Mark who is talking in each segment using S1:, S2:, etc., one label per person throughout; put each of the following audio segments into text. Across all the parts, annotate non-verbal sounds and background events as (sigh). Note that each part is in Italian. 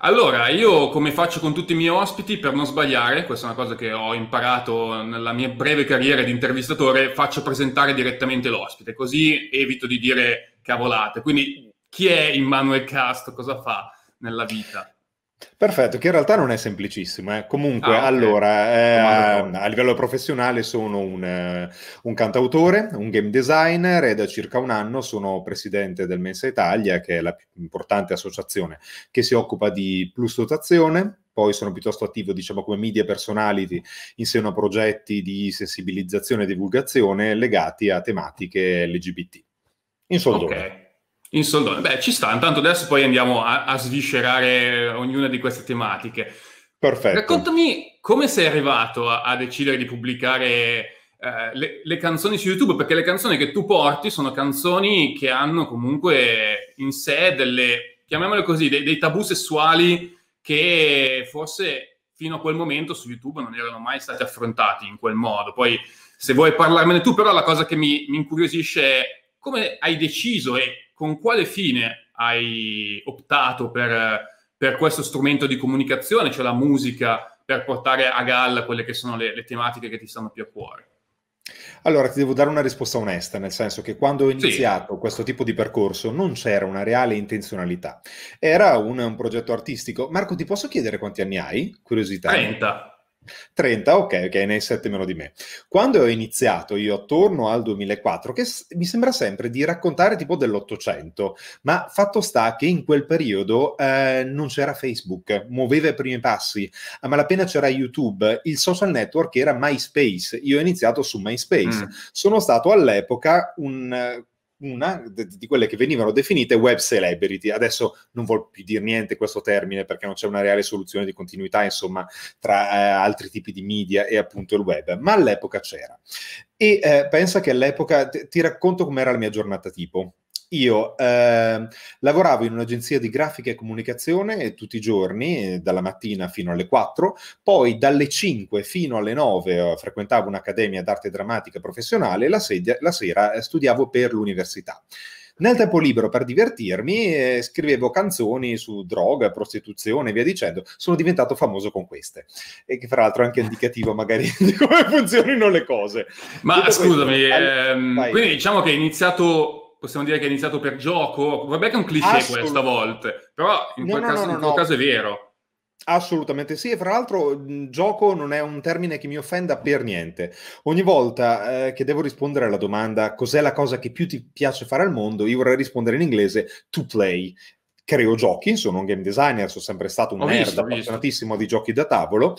S1: Allora, io come faccio con tutti i miei ospiti, per non sbagliare, questa è una cosa che ho imparato nella mia breve carriera di intervistatore, faccio presentare direttamente l'ospite, così evito di dire cavolate. Quindi chi è Immanuel Castro? cosa fa nella vita?
S2: Perfetto, che in realtà non è semplicissimo. Eh. Comunque, ah, okay. allora, eh, a livello professionale sono un, eh, un, cantautore, un game designer e da circa un anno sono presidente del Mensa Italia, che è la più importante associazione che si occupa di plus dotazione. Poi sono piuttosto attivo, diciamo, come media personality in seno a progetti di sensibilizzazione e divulgazione legati a tematiche LGBT. In soldoni. Okay.
S1: In soldoni, beh, ci sta. Intanto adesso poi andiamo a, a sviscerare ognuna di queste tematiche. Perfetto. Raccontami come sei arrivato a, a decidere di pubblicare eh, le, le, canzoni su YouTube, perché le canzoni che tu porti sono canzoni che hanno comunque in sé delle, chiamiamole così, dei, dei tabù sessuali che forse fino a quel momento su YouTube non erano mai stati affrontati in quel modo. Poi, se vuoi parlarmene tu, però la cosa che mi, mi incuriosisce è come hai deciso e con quale fine hai optato per, per questo strumento di comunicazione, cioè la musica, per portare a galla quelle che sono le, le tematiche che ti stanno più a cuore?
S2: Allora, ti devo dare una risposta onesta, nel senso che quando ho iniziato sì. questo tipo di percorso non c'era una reale intenzionalità, era un, un, progetto artistico. Marco, ti posso chiedere quanti anni hai? Curiosità. 30. 30, ok, ok, ne hai 7 meno di me. Quando ho iniziato io attorno al 2004, che mi sembra sempre di raccontare tipo dell'Ottocento, ma fatto sta che in quel periodo eh, non c'era Facebook, muoveva i primi passi, a malapena c'era YouTube, il social network era MySpace, io ho iniziato su MySpace, mm. sono stato all'epoca un una di quelle che venivano definite web celebrity. Adesso non vuol più dire niente questo termine perché non c'è una reale soluzione di continuità, insomma, tra eh, altri tipi di media e appunto il web, ma all'epoca c'era. E eh, pensa che all'epoca ti racconto com'era la mia giornata tipo. Io eh, lavoravo in un'agenzia di grafica e comunicazione tutti i giorni, dalla mattina fino alle 4, poi dalle 5 fino alle 9 eh, frequentavo un'accademia d'arte drammatica professionale e la, la sera eh, studiavo per l'università. Nel tempo libero per divertirmi eh, scrivevo canzoni su droga, prostituzione e via dicendo. Sono diventato famoso con queste. E che fra l'altro è anche indicativo magari (laughs) di come funzionino le cose.
S1: Ma Tutto scusami, questo... ehm, quindi diciamo che hai iniziato possiamo dire che è iniziato per gioco. Vabbè che è un cliché questa volta, però in no, quel, no, caso, no, in quel caso, è vero.
S2: Assolutamente sì, e fra l'altro gioco non è un termine che mi offenda per niente. Ogni volta eh, che devo rispondere alla domanda cos'è la cosa che più ti piace fare al mondo, io vorrei rispondere in inglese to play, creo giochi, sono un game designer, sono sempre stato un ho nerd visto, appassionatissimo visto. di giochi da tavolo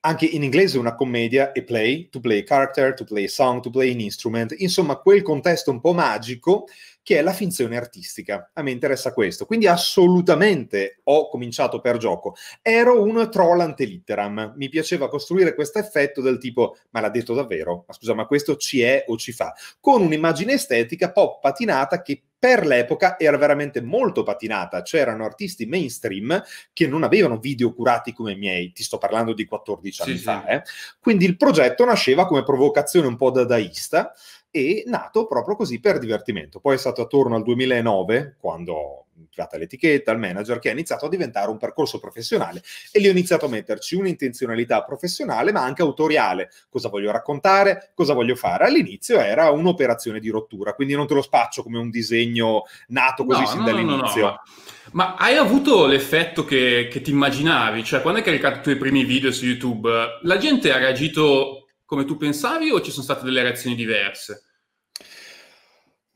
S2: anche in inglese una commedia e play, to play character, to play song, to play an instrument, insomma quel contesto un po' magico che è la finzione artistica. A me interessa questo. Quindi assolutamente ho cominciato per gioco. Ero un troll antelitteram. Mi piaceva costruire questo effetto del tipo, ma l'ha detto davvero? Ma scusa, ma questo ci è o ci fa? Con un'immagine estetica pop patinata che per l'epoca era veramente molto patinata. C'erano artisti mainstream che non avevano video curati come i miei, ti sto parlando di 14 anni sì, fa. Sì. Eh? Quindi il progetto nasceva come provocazione un po' dadaista, e nato proprio così per divertimento. Poi è stato attorno al 2009, quando ho creata l'etichetta, il manager, che ha iniziato a diventare un percorso professionale e lì ho iniziato a metterci un'intenzionalità professionale ma anche autoriale. Cosa voglio raccontare? Cosa voglio fare? All'inizio era un'operazione di rottura, quindi non te lo spaccio come un disegno nato così no, sin no, dall'inizio. No,
S1: ma hai avuto l'effetto che, che ti immaginavi? Cioè, quando hai caricato i tuoi primi video su YouTube, la gente ha reagito come tu pensavi o ci sono state delle reazioni diverse?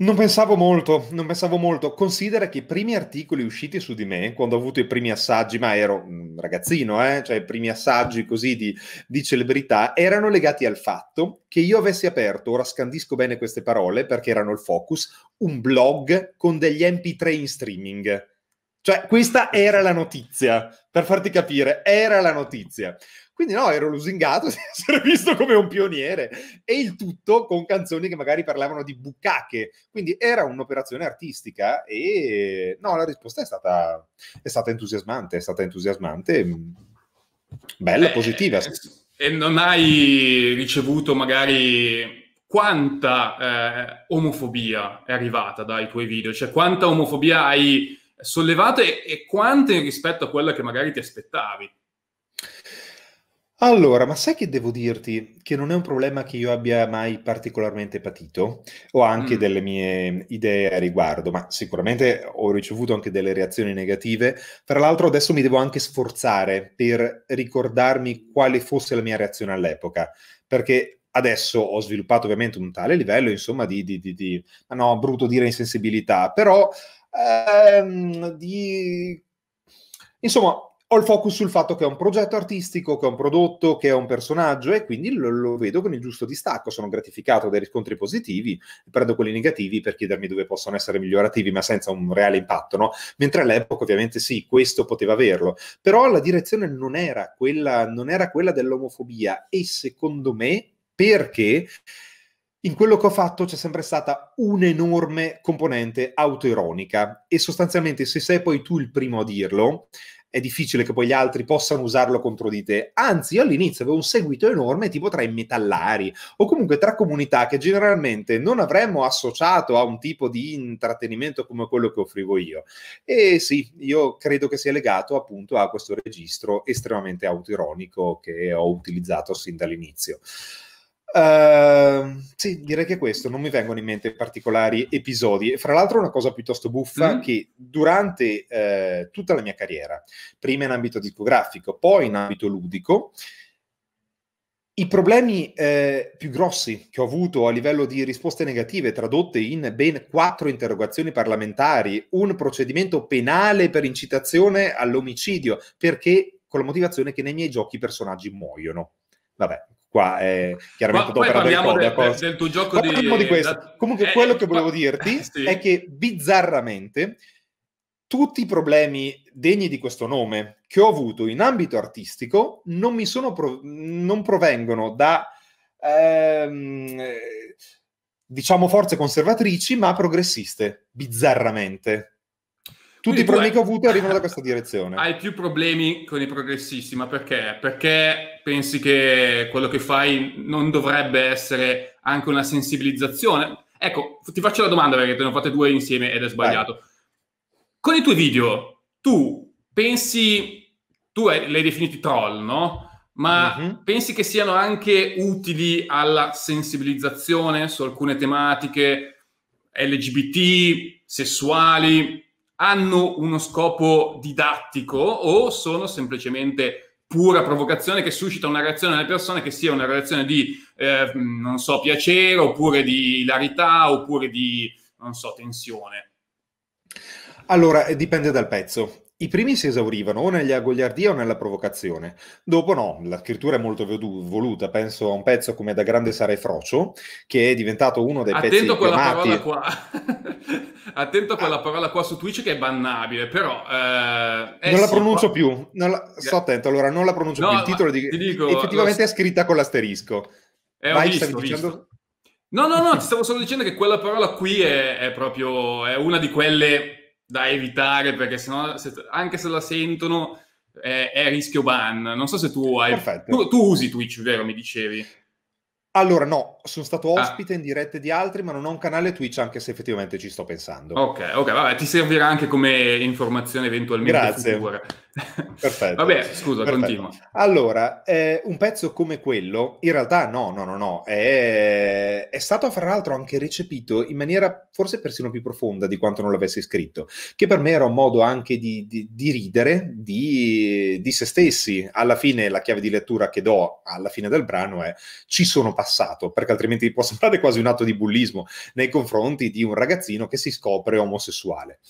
S2: Non pensavo molto, non pensavo molto. Considera che i primi articoli usciti su di me, quando ho avuto i primi assaggi, ma ero un ragazzino, eh, cioè i primi assaggi così di, di, celebrità, erano legati al fatto che io avessi aperto, ora scandisco bene queste parole perché erano il focus, un blog con degli MP3 in streaming. Cioè, questa era la notizia, per farti capire, era la notizia. Quindi no, ero lusingato di (laughs) essere visto come un pioniere e il tutto con canzoni che magari parlavano di bucacche. Quindi era un'operazione artistica e no, la risposta è stata, è stata entusiasmante, è stata entusiasmante, mm, bella, eh, positiva. Eh,
S1: e non hai ricevuto magari quanta eh, omofobia è arrivata dai tuoi video, cioè quanta omofobia hai sollevato e, e quante rispetto a quella che magari ti aspettavi.
S2: Allora, ma sai che devo dirti? Che non è un problema che io abbia mai particolarmente patito. Ho anche Mh. Mm. delle mie idee a riguardo, ma sicuramente ho ricevuto anche delle reazioni negative. Tra l'altro adesso mi devo anche sforzare per ricordarmi quale fosse la mia reazione all'epoca, perché adesso ho sviluppato ovviamente un tale livello, insomma, di, di, di, di ma no, brutto dire insensibilità, però ehm, di... Insomma, ho il focus sul fatto che è un progetto artistico, che è un prodotto, che è un personaggio e quindi lo, lo vedo con il giusto distacco, sono gratificato dai riscontri positivi, prendo quelli negativi per chiedermi dove possono essere migliorativi ma senza un reale impatto, no? Mentre all'epoca ovviamente sì, questo poteva averlo, però la direzione non era quella, non era quella dell'omofobia e secondo me perché in quello che ho fatto c'è sempre stata un'enorme componente autoironica e sostanzialmente se sei poi tu il primo a dirlo, è difficile che poi gli altri possano usarlo contro di te. Anzi, io all'inizio avevo un seguito enorme tipo tra i metallari o comunque tra comunità che generalmente non avremmo associato a un tipo di intrattenimento come quello che offrivo io. E sì, io credo che sia legato appunto a questo registro estremamente autoironico che ho utilizzato sin dall'inizio. Uh, sì, direi che questo, non mi vengono in mente particolari episodi. Fra l'altro una cosa piuttosto buffa mm. che durante eh, tutta la mia carriera, prima in ambito discografico, poi in ambito ludico, i problemi eh, più grossi che ho avuto a livello di risposte negative tradotte in ben quattro interrogazioni parlamentari, un procedimento penale per incitazione all'omicidio, perché con la motivazione che nei miei giochi i personaggi muoiono. Vabbè, qua è eh, chiaramente Ma d'opera del Codacons.
S1: Del, del tuo di... di questo. La...
S2: Comunque eh, quello che eh, volevo dirti (laughs) sì. è che bizzarramente tutti i problemi degni di questo nome che ho avuto in ambito artistico non, mi sono pro- non provengono da ehm, eh, diciamo forze conservatrici ma progressiste bizzarramente tutti i problemi hai... che ho avuto arrivano da (laughs) questa direzione.
S1: Hai più problemi con i progressisti, ma perché? Perché pensi che quello che fai non dovrebbe essere anche una sensibilizzazione? Ecco, ti faccio la domanda perché te ne ho fatte due insieme ed è sbagliato. Vai. Con i tuoi video, tu pensi, tu li hai definiti troll, no? Ma uh-huh. pensi che siano anche utili alla sensibilizzazione su alcune tematiche LGBT, sessuali? hanno uno scopo didattico o sono semplicemente pura provocazione che suscita una reazione nelle persone che sia una reazione di, eh, non so, piacere oppure di hilarità oppure di, non so, tensione.
S2: Allora, eh, dipende dal pezzo. I primi si esaurivano o negli agogliardia o nella provocazione. Dopo no, la scrittura è molto voluta, penso a un pezzo come Da grande sarei frocio, che è diventato uno dei Attento pezzi più amati. Attento
S1: quella parola qua. Attento a quella ah. (laughs) parola qua su Twitch che è bannabile, però... Eh, eh non la pronuncio
S2: qua... più, la... Eh. sto attento, allora non la pronuncio no, più, il titolo di... dico, effettivamente lo... è scritta con l'asterisco. Eh, Vai, visto, dicendo...
S1: No, no, no, ti stavo solo dicendo che quella parola qui è, è proprio è una di quelle da evitare perché sennò, se, anche se la sentono è, è, rischio ban. Non so se tu hai... Tu, tu, usi Twitch, vero? Mi dicevi.
S2: Allora no, sono stato ah. ospite ah. in dirette di altri, ma non ho un canale Twitch anche se effettivamente ci sto pensando.
S1: Ok, ok, vabbè, ti servirà anche come informazione eventualmente Grazie. Futura. Perfetto.
S2: Vabbè, scusa, Perfetto. continua. Allora, eh, un pezzo come quello, in realtà no, no, no, no, è, è, stato fra l'altro anche recepito in maniera forse persino più profonda di quanto non l'avessi scritto, che per me era un modo anche di, di, di ridere di, di, se stessi. Alla fine la chiave di lettura che do alla fine del brano è ci sono passato, perché altrimenti può sembrare quasi un atto di bullismo nei confronti di un ragazzino che si scopre omosessuale.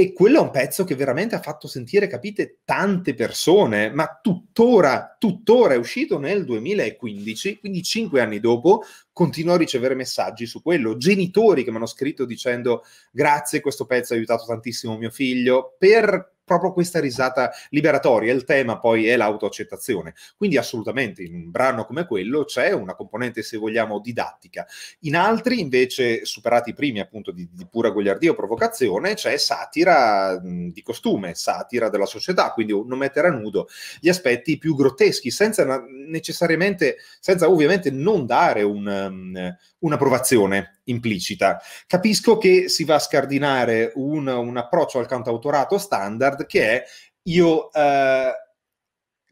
S2: E quello è un pezzo che veramente ha fatto sentire, capite, tante persone, ma tuttora, tuttora è uscito nel 2015, quindi cinque anni dopo, continuo a ricevere messaggi su quello. Genitori che mi hanno scritto dicendo grazie, questo pezzo ha aiutato tantissimo mio figlio, per proprio questa risata liberatoria. Il tema poi è l'autoaccettazione. Quindi assolutamente in un brano come quello c'è una componente, se vogliamo, didattica. In altri, invece, superati i primi appunto di, di pura gogliardia o provocazione, c'è satira mh, di costume, satira della società, quindi non mettere a nudo gli aspetti più grotteschi, senza necessariamente, senza ovviamente non dare un, um, un'approvazione implicita. Capisco che si va a scardinare un, un approccio al cantautorato standard che è io eh,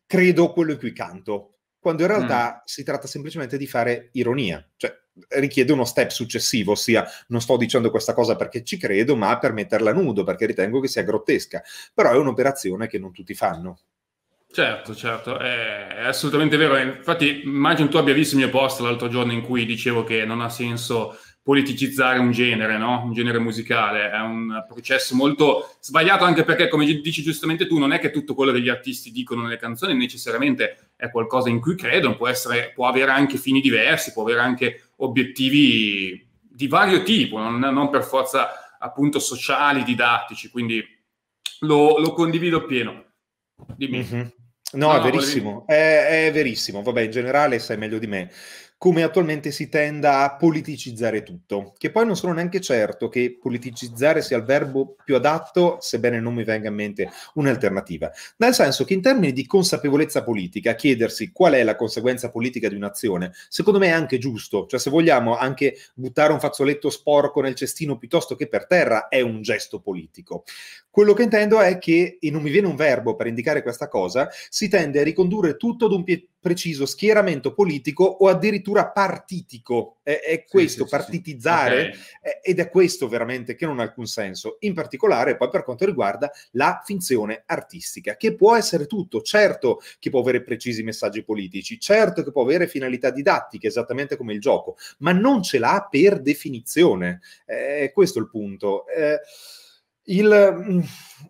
S2: credo quello in cui canto, quando in realtà mm. si tratta semplicemente di fare ironia, cioè richiede uno step successivo, ossia non sto dicendo questa cosa perché ci credo, ma per metterla nudo, perché ritengo che sia grottesca, però è un'operazione che non tutti fanno.
S1: Certo, certo, è, è assolutamente vero, infatti immagino tu abbia visto il mio post l'altro giorno in cui dicevo che non ha senso politicizzare un genere, no? un genere musicale, è un processo molto sbagliato anche perché, come dici giustamente tu, non è che tutto quello che gli artisti dicono nelle canzoni necessariamente è qualcosa in cui credono, può, essere, può avere anche fini diversi, può avere anche obiettivi di vario tipo, non, non per forza appunto sociali, didattici, quindi lo, lo condivido pieno. Dimmi.
S2: Mm-hmm. No, no, è verissimo, volevi... è, è verissimo, vabbè in generale sai meglio di me come attualmente si tenda a politicizzare tutto, che poi non sono neanche certo che politicizzare sia il verbo più adatto, sebbene non mi venga in mente un'alternativa, nel senso che in termini di consapevolezza politica, chiedersi qual è la conseguenza politica di un'azione, secondo me è anche giusto, cioè se vogliamo anche buttare un fazzoletto sporco nel cestino piuttosto che per terra è un gesto politico. Quello che intendo è che, e non mi viene un verbo per indicare questa cosa, si tende a ricondurre tutto ad un pie- preciso schieramento politico o addirittura partitico. È, è questo, sì, sì, partitizzare, sì, okay. ed è questo veramente che non ha alcun senso. In particolare poi per quanto riguarda la finzione artistica, che può essere tutto. Certo che può avere precisi messaggi politici, certo che può avere finalità didattiche, esattamente come il gioco, ma non ce l'ha per definizione. È questo il punto. Eh, il, mm,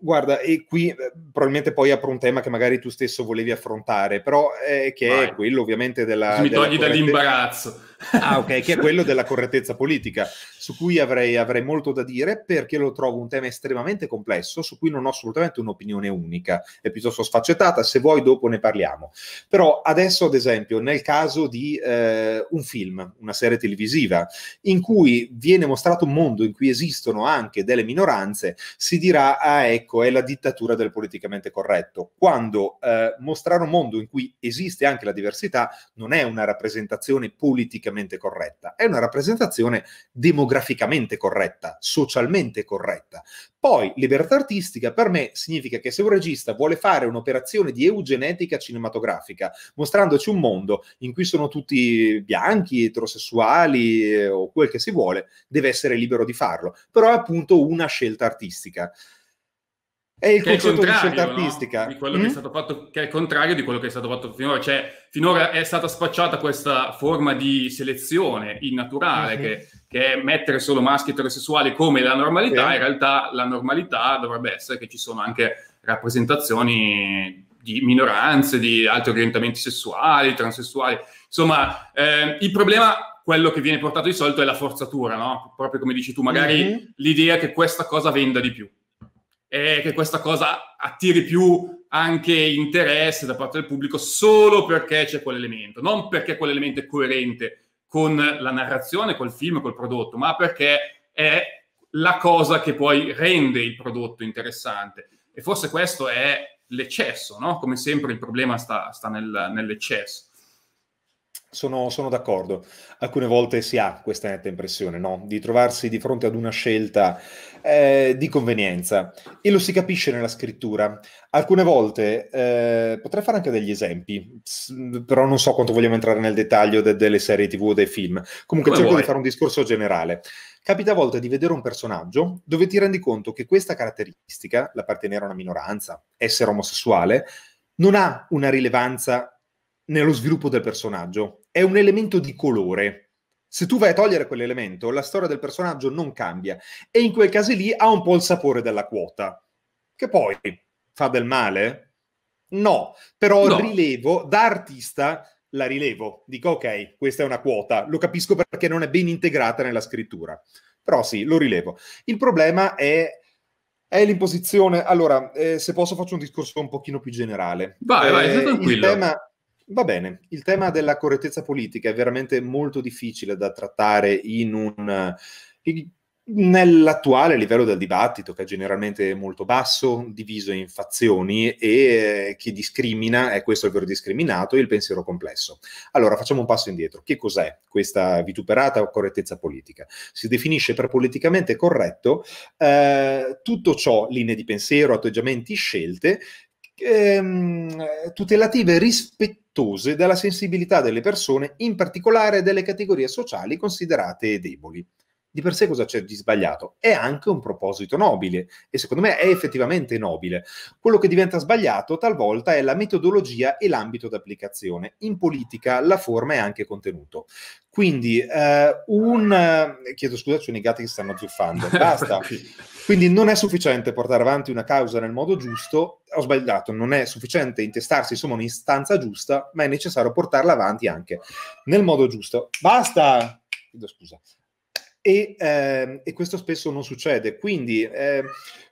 S2: guarda, e qui eh, probabilmente poi apro un tema che magari tu stesso volevi affrontare, però eh, che Vai. è quello ovviamente della... Mi della togli corrette... dall'imbarazzo. Ah ok, che è quello (laughs) della correttezza politica su cui avrei, avrei molto da dire perché lo trovo un tema estremamente complesso, su cui non ho assolutamente un'opinione unica, è piuttosto sfaccettata, se vuoi dopo ne parliamo. Però adesso, ad esempio, nel caso di eh, un film, una serie televisiva, in cui viene mostrato un mondo in cui esistono anche delle minoranze, si dirà, ah ecco, è la dittatura del politicamente corretto, quando eh, mostrare un mondo in cui esiste anche la diversità non è una rappresentazione politicamente corretta, è una rappresentazione democratica graficamente corretta, socialmente corretta. Poi libertà artistica per me significa che se un regista vuole fare un'operazione di eugenetica cinematografica, mostrandoci un mondo in cui sono tutti bianchi, eterosessuali eh, o quel che si vuole, deve essere libero di farlo. Però è appunto una scelta artistica. È il che concetto è di scelta no? artistica. Di quello mm? che, è mm?
S1: stato fatto, che è contrario di quello che è stato fatto finora. Cioè, finora è stata spacciata questa forma di selezione innaturale mm-hmm. che che è mettere solo maschi eterosessuali come la normalità, okay. in realtà la normalità dovrebbe essere che ci sono anche rappresentazioni di minoranze, di altri orientamenti sessuali, transessuali. Insomma, eh, il problema, quello che viene portato di solito è la forzatura, no? Proprio come dici tu, magari mm-hmm. l'idea che questa cosa venda di più e che questa cosa attiri più anche interesse da parte del pubblico solo perché c'è quell'elemento, non perché quell'elemento è coerente con la narrazione, col film, col prodotto, ma perché è la cosa che poi rende il prodotto interessante. E forse questo è l'eccesso, no? Come sempre il problema sta, sta nel, nell'eccesso.
S2: Sono, sono, d'accordo. Alcune volte si ha questa netta impressione no? di trovarsi di fronte ad una scelta eh, di convenienza e lo si capisce nella scrittura. Alcune volte eh, potrei fare anche degli esempi, però non so quanto vogliamo entrare nel dettaglio de- delle serie TV o dei film. Comunque Come cerco vuoi. di fare un discorso generale. Capita a volte di vedere un personaggio dove ti rendi conto che questa caratteristica, l'appartenere a una minoranza, essere omosessuale, non ha una rilevanza nello sviluppo del personaggio, è un elemento di colore se tu vai a togliere quell'elemento, la storia del personaggio non cambia e in quel caso lì ha un po' il sapore della quota, che poi fa del male? No, però no. rilevo da artista la rilevo, dico ok, questa è una quota, lo capisco perché non è ben integrata nella scrittura, però sì, lo rilevo. Il problema è, è l'imposizione, allora eh, se posso faccio un discorso un pochino più generale. Vai, eh, vai, sei eh, tranquillo. Il tema, Va bene, il tema della correttezza politica è veramente molto difficile da trattare in un... Eh, in, nell'attuale livello del dibattito, che è generalmente molto basso, diviso in fazioni, e eh, che discrimina è questo il vero discriminato, il pensiero complesso. Allora, facciamo un passo indietro. Che cos'è questa vituperata correttezza politica? Si definisce per politicamente corretto eh, tutto ciò, linee di pensiero, atteggiamenti, scelte, ehm, tutelative rispettose della sensibilità delle persone, in particolare delle categorie sociali considerate deboli di per sé cosa c'è di sbagliato? È anche un proposito nobile e secondo me è effettivamente nobile. Quello che diventa sbagliato talvolta è la metodologia e l'ambito d'applicazione. In politica la forma è anche contenuto. Quindi eh, un... Eh, chiedo scusa, ci sono i gatti che stanno zuffando, (laughs) basta. Quindi non è sufficiente portare avanti una causa nel modo giusto, ho sbagliato, non è sufficiente intestarsi insomma un'istanza giusta, ma è necessario portarla avanti anche nel modo giusto. Basta! Chiedo scusa e, eh, e questo spesso non succede. Quindi eh,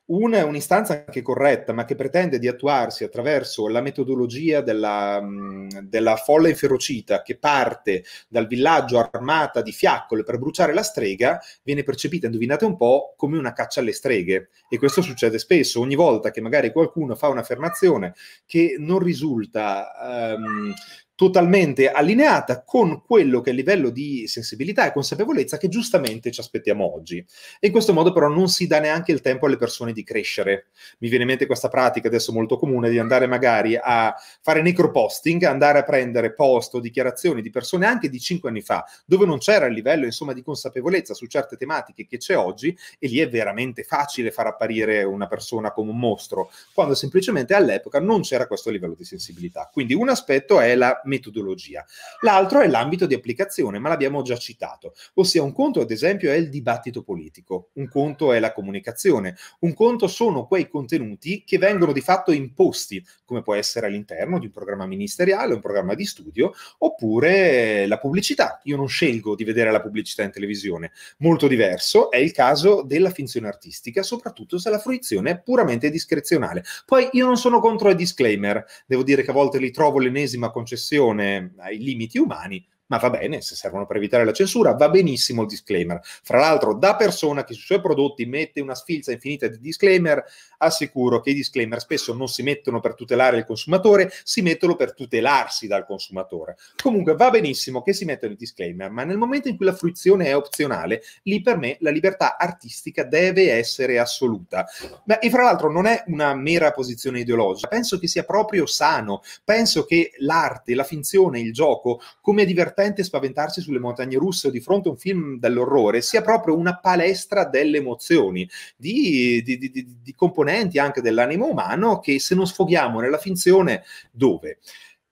S2: una, un'istanza anche corretta, ma che pretende di attuarsi attraverso la metodologia della, mhmm, della folla inferocita che parte dal villaggio armata di fiaccole per bruciare la strega, viene percepita, indovinate un po', come una caccia alle streghe. E questo succede spesso, ogni volta che magari qualcuno fa un'affermazione che non risulta... Ehm, totalmente allineata con quello che è il livello di sensibilità e consapevolezza che giustamente ci aspettiamo oggi. E in questo modo però non si dà neanche il tempo alle persone di crescere. Mi viene in mente questa pratica adesso molto comune di andare magari a fare necroposting, andare a prendere post o dichiarazioni di persone anche di 5 anni fa, dove non c'era il livello insomma di consapevolezza su certe tematiche che c'è oggi e lì è veramente facile far apparire una persona come un mostro, quando semplicemente all'epoca non c'era questo livello di sensibilità. Quindi un aspetto è la metodologia. L'altro è l'ambito di applicazione, ma l'abbiamo già citato, ossia un conto ad esempio è il dibattito politico, un conto è la comunicazione, un conto sono quei contenuti che vengono di fatto imposti, come può essere all'interno di un programma ministeriale, un programma di studio, oppure la pubblicità. Io non scelgo di vedere la pubblicità in televisione. Molto diverso è il caso della finzione artistica, soprattutto se la fruizione è puramente discrezionale. Poi io non sono contro i disclaimer, devo dire che a volte li trovo l'ennesima concessione limitazione ai limiti umani ma va bene, se servono per evitare la censura, va benissimo il disclaimer. Fra l'altro, da persona che sui suoi prodotti mette una sfilza infinita di disclaimer, assicuro che i disclaimer spesso non si mettono per tutelare il consumatore, si mettono per tutelarsi dal consumatore. Comunque va benissimo che si mettano i disclaimer, ma nel momento in cui la fruizione è opzionale, lì per me la libertà artistica deve essere assoluta. Ma, e fra l'altro non è una mera posizione ideologica, penso che sia proprio sano, penso che l'arte, la finzione, il gioco, come divertimento, divertente spaventarsi sulle montagne russe o di fronte a un film dell'orrore sia proprio una palestra delle emozioni, di, di, di, di componenti anche dell'animo umano che se non sfoghiamo nella finzione dove?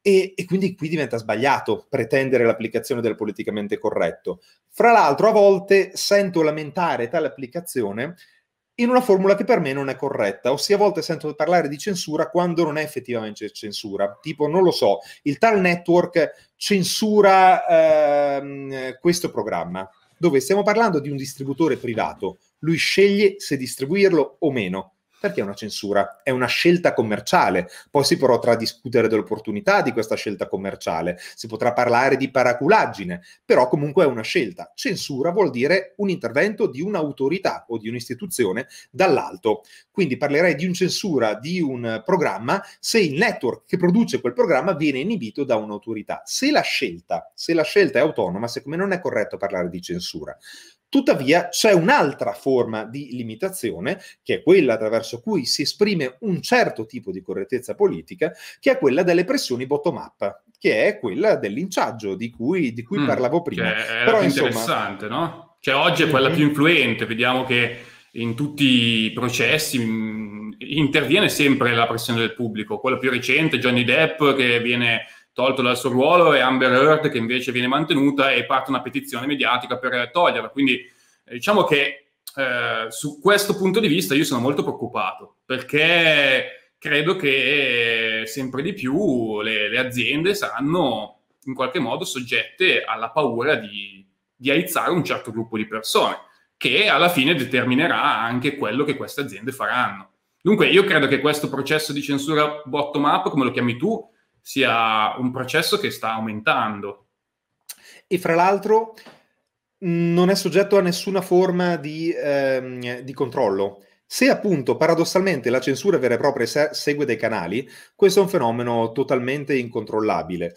S2: E, e, quindi qui diventa sbagliato pretendere l'applicazione del politicamente corretto. Fra l'altro, a volte sento lamentare tale applicazione in una formula che per me non è corretta, ossia a volte sento parlare di censura quando non è effettivamente censura, tipo non lo so, il tal network censura ehm, questo programma, dove stiamo parlando di un distributore privato, lui sceglie se distribuirlo o meno. Perché è una censura? È una scelta commerciale. Poi si potrà discutere dell'opportunità di questa scelta commerciale, si potrà parlare di paraculaggine, però comunque è una scelta. Censura vuol dire un intervento di un'autorità o di un'istituzione dall'alto. Quindi parlerei di un censura di un programma se il network che produce quel programma viene inibito da un'autorità. Se la scelta, se la scelta è autonoma, secondo me non è corretto parlare di censura. Tuttavia c'è un'altra forma di limitazione, che è quella attraverso cui si esprime un certo tipo di correttezza politica, che è quella delle pressioni bottom-up, che è quella del linciaggio di cui, di cui mm, parlavo prima. Però, insomma, interessante,
S1: no? Cioè oggi è quella mhm. più influente, vediamo che in tutti i processi mm, interviene sempre la pressione del pubblico. Quello più recente, Johnny Depp, che viene tolto dal suo ruolo e Amber Heard che invece viene mantenuta e parte una petizione mediatica per toglierla. Quindi eh, diciamo che eh, su questo punto di vista io sono molto preoccupato perché credo che eh, sempre di più le, le aziende saranno in qualche modo soggette alla paura di, di aizzare un certo gruppo di persone che alla fine determinerà anche quello che queste aziende faranno. Dunque io credo che questo processo di censura bottom up, come lo chiami tu, sia un processo che sta aumentando.
S2: E fra l'altro non è soggetto a nessuna forma di, ehm, di controllo. Se appunto paradossalmente la censura vera e propria se- segue dei canali, questo è un fenomeno totalmente incontrollabile.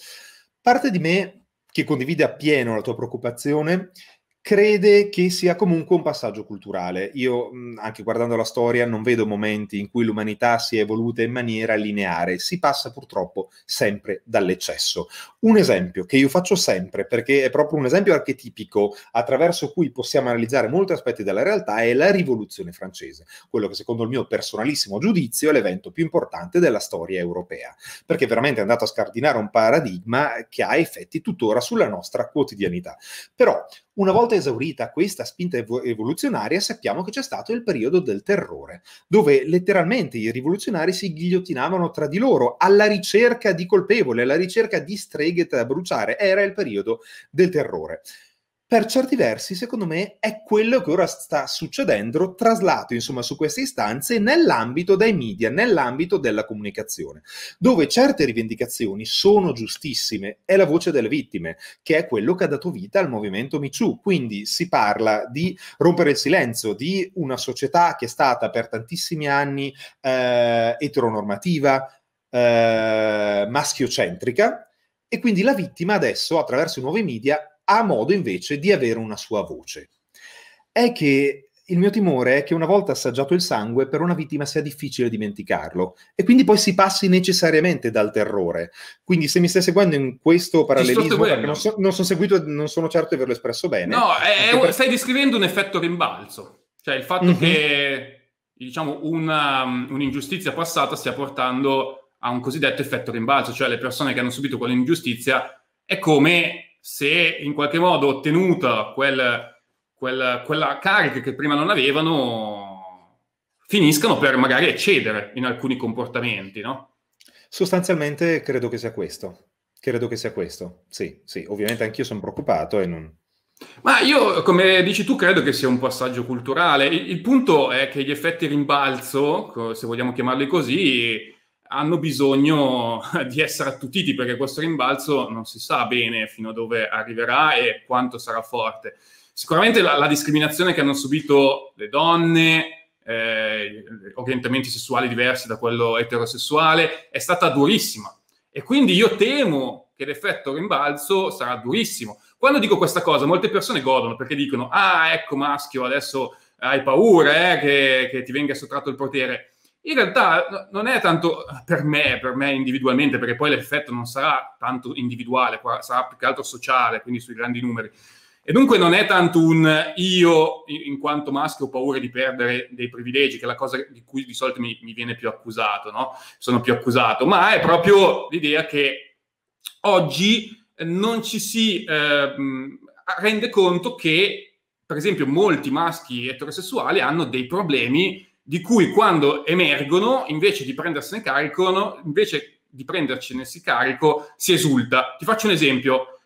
S2: Parte di me che condivide appieno la tua preoccupazione crede che sia comunque un passaggio culturale. Io, mm, anche guardando la storia, non vedo momenti in cui l'umanità si è evoluta in maniera lineare, si passa purtroppo sempre dall'eccesso. Un esempio che io faccio sempre, perché è proprio un esempio archetipico attraverso cui possiamo analizzare molti aspetti della realtà, è la rivoluzione francese, quello che secondo il mio personalissimo giudizio è l'evento più importante della storia europea, perché è veramente andato a scardinare un paradigma che ha effetti tuttora sulla nostra quotidianità. Però una volta esaurita questa spinta evoluzionaria, sappiamo che c'è stato il periodo del terrore, dove letteralmente i rivoluzionari si ghigliottinavano tra di loro alla ricerca di colpevoli, alla ricerca di streghe da bruciare. Era il periodo del terrore per certi versi, secondo me, è quello che ora sta succedendo, traslato insomma su queste istanze nell'ambito dei media, nell'ambito della comunicazione, dove certe rivendicazioni sono giustissime, è la voce delle vittime, che è quello che ha dato vita al movimento MeToo. Quindi si parla di rompere il silenzio, di una società che è stata per tantissimi anni eh, eteronormativa, eh, maschiocentrica, e quindi la vittima adesso, attraverso i nuovi media, ha modo invece di avere una sua voce. È che il mio timore è che una volta assaggiato il sangue per una vittima sia difficile dimenticarlo e quindi poi si passi necessariamente dal terrore. Quindi se mi stai seguendo in questo parallelismo, perché non, so, non, sono seguito, non sono certo di averlo espresso bene. No,
S1: è, è, per... stai descrivendo un effetto rimbalzo, cioè il fatto mm-hmm. che diciamo, una, un'ingiustizia passata stia portando a un cosiddetto effetto rimbalzo, cioè le persone che hanno subito quell'ingiustizia è come se in qualche modo ottenuta quel, quel, quella carica che prima non avevano, finiscano per magari eccedere in alcuni comportamenti, no?
S2: Sostanzialmente credo che sia questo. Credo che sia questo. Sì, sì, ovviamente anch'io sono preoccupato e non,
S1: ma io, come dici tu, credo che sia un passaggio culturale. Il, il, punto è che gli effetti rimbalzo, se vogliamo chiamarli così, hanno bisogno (laughs) di essere attutiti perché questo rimbalzo non si sa bene fino a dove arriverà e quanto sarà forte. Sicuramente la, la discriminazione che hanno subito le donne, eh, orientamenti sessuali diversi da quello eterosessuale, è stata durissima. E quindi io temo che l'effetto rimbalzo sarà durissimo. Quando dico questa cosa, molte persone godono perché dicono: Ah, ecco maschio, adesso hai paura eh, che, che ti venga sottratto il potere in realtà non è tanto per me, per me individualmente, perché poi l'effetto non sarà tanto individuale, sarà più che altro sociale, quindi sui grandi numeri. E dunque non è tanto un io, in quanto maschio, ho paura di perdere dei privilegi, che è la cosa di cui di solito mi, mi viene più accusato, no? Sono più accusato, ma è proprio l'idea che oggi non ci si eh, rende conto che, per esempio, molti maschi eterosessuali hanno dei problemi di cui quando emergono, invece di prendersene carico, no, invece di prendercene si carico, si esulta. Ti faccio un esempio.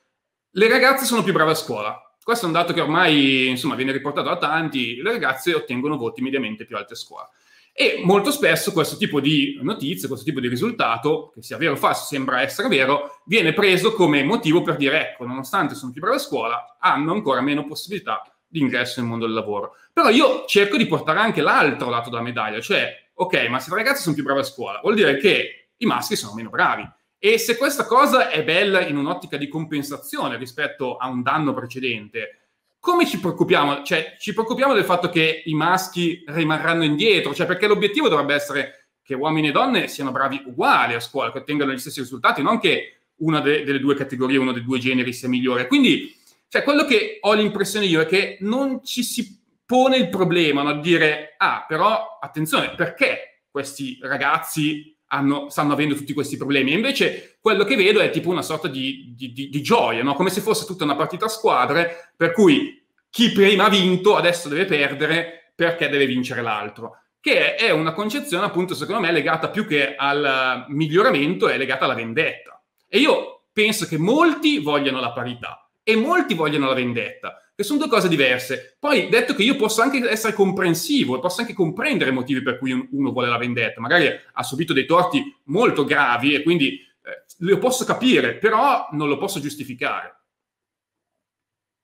S1: Le ragazze sono più brave a scuola. Questo è un dato che ormai insomma, viene riportato da tanti. Le ragazze ottengono voti mediamente più alti a scuola. E molto spesso questo tipo di notizia, questo tipo di risultato, che sia vero o falso, sembra essere vero, viene preso come motivo per dire ecco, nonostante sono più brave a scuola, hanno ancora meno possibilità di ingresso nel mondo del lavoro. Però io cerco di portare anche l'altro lato della medaglia, cioè, ok, ma se le ragazze sono più brave a scuola, vuol dire che i maschi sono meno bravi. E se questa cosa è bella in un'ottica di compensazione rispetto a un danno precedente, come ci preoccupiamo? Cioè, ci preoccupiamo del fatto che i maschi rimarranno indietro, cioè, perché l'obiettivo dovrebbe essere che uomini e donne siano bravi uguali a scuola, che ottengano gli stessi risultati, non che una de- delle due categorie, uno dei due generi sia migliore. Quindi cioè, quello che ho l'impressione io è che non ci si pone il problema, no? dire, ah, però, attenzione, perché questi ragazzi hanno, stanno avendo tutti questi problemi? E invece quello che vedo è tipo una sorta di, di, di, di gioia, no? come se fosse tutta una partita a squadre, per cui chi prima ha vinto adesso deve perdere perché deve vincere l'altro che è una concezione appunto secondo me legata più che al miglioramento è legata alla vendetta e io penso che molti vogliano la parità e molti vogliono la vendetta, che sono due cose diverse. Poi, detto che io posso anche essere comprensivo e posso anche comprendere i motivi per cui uno vuole la vendetta, magari ha subito dei torti molto gravi e quindi eh, lo posso capire, però non lo posso giustificare.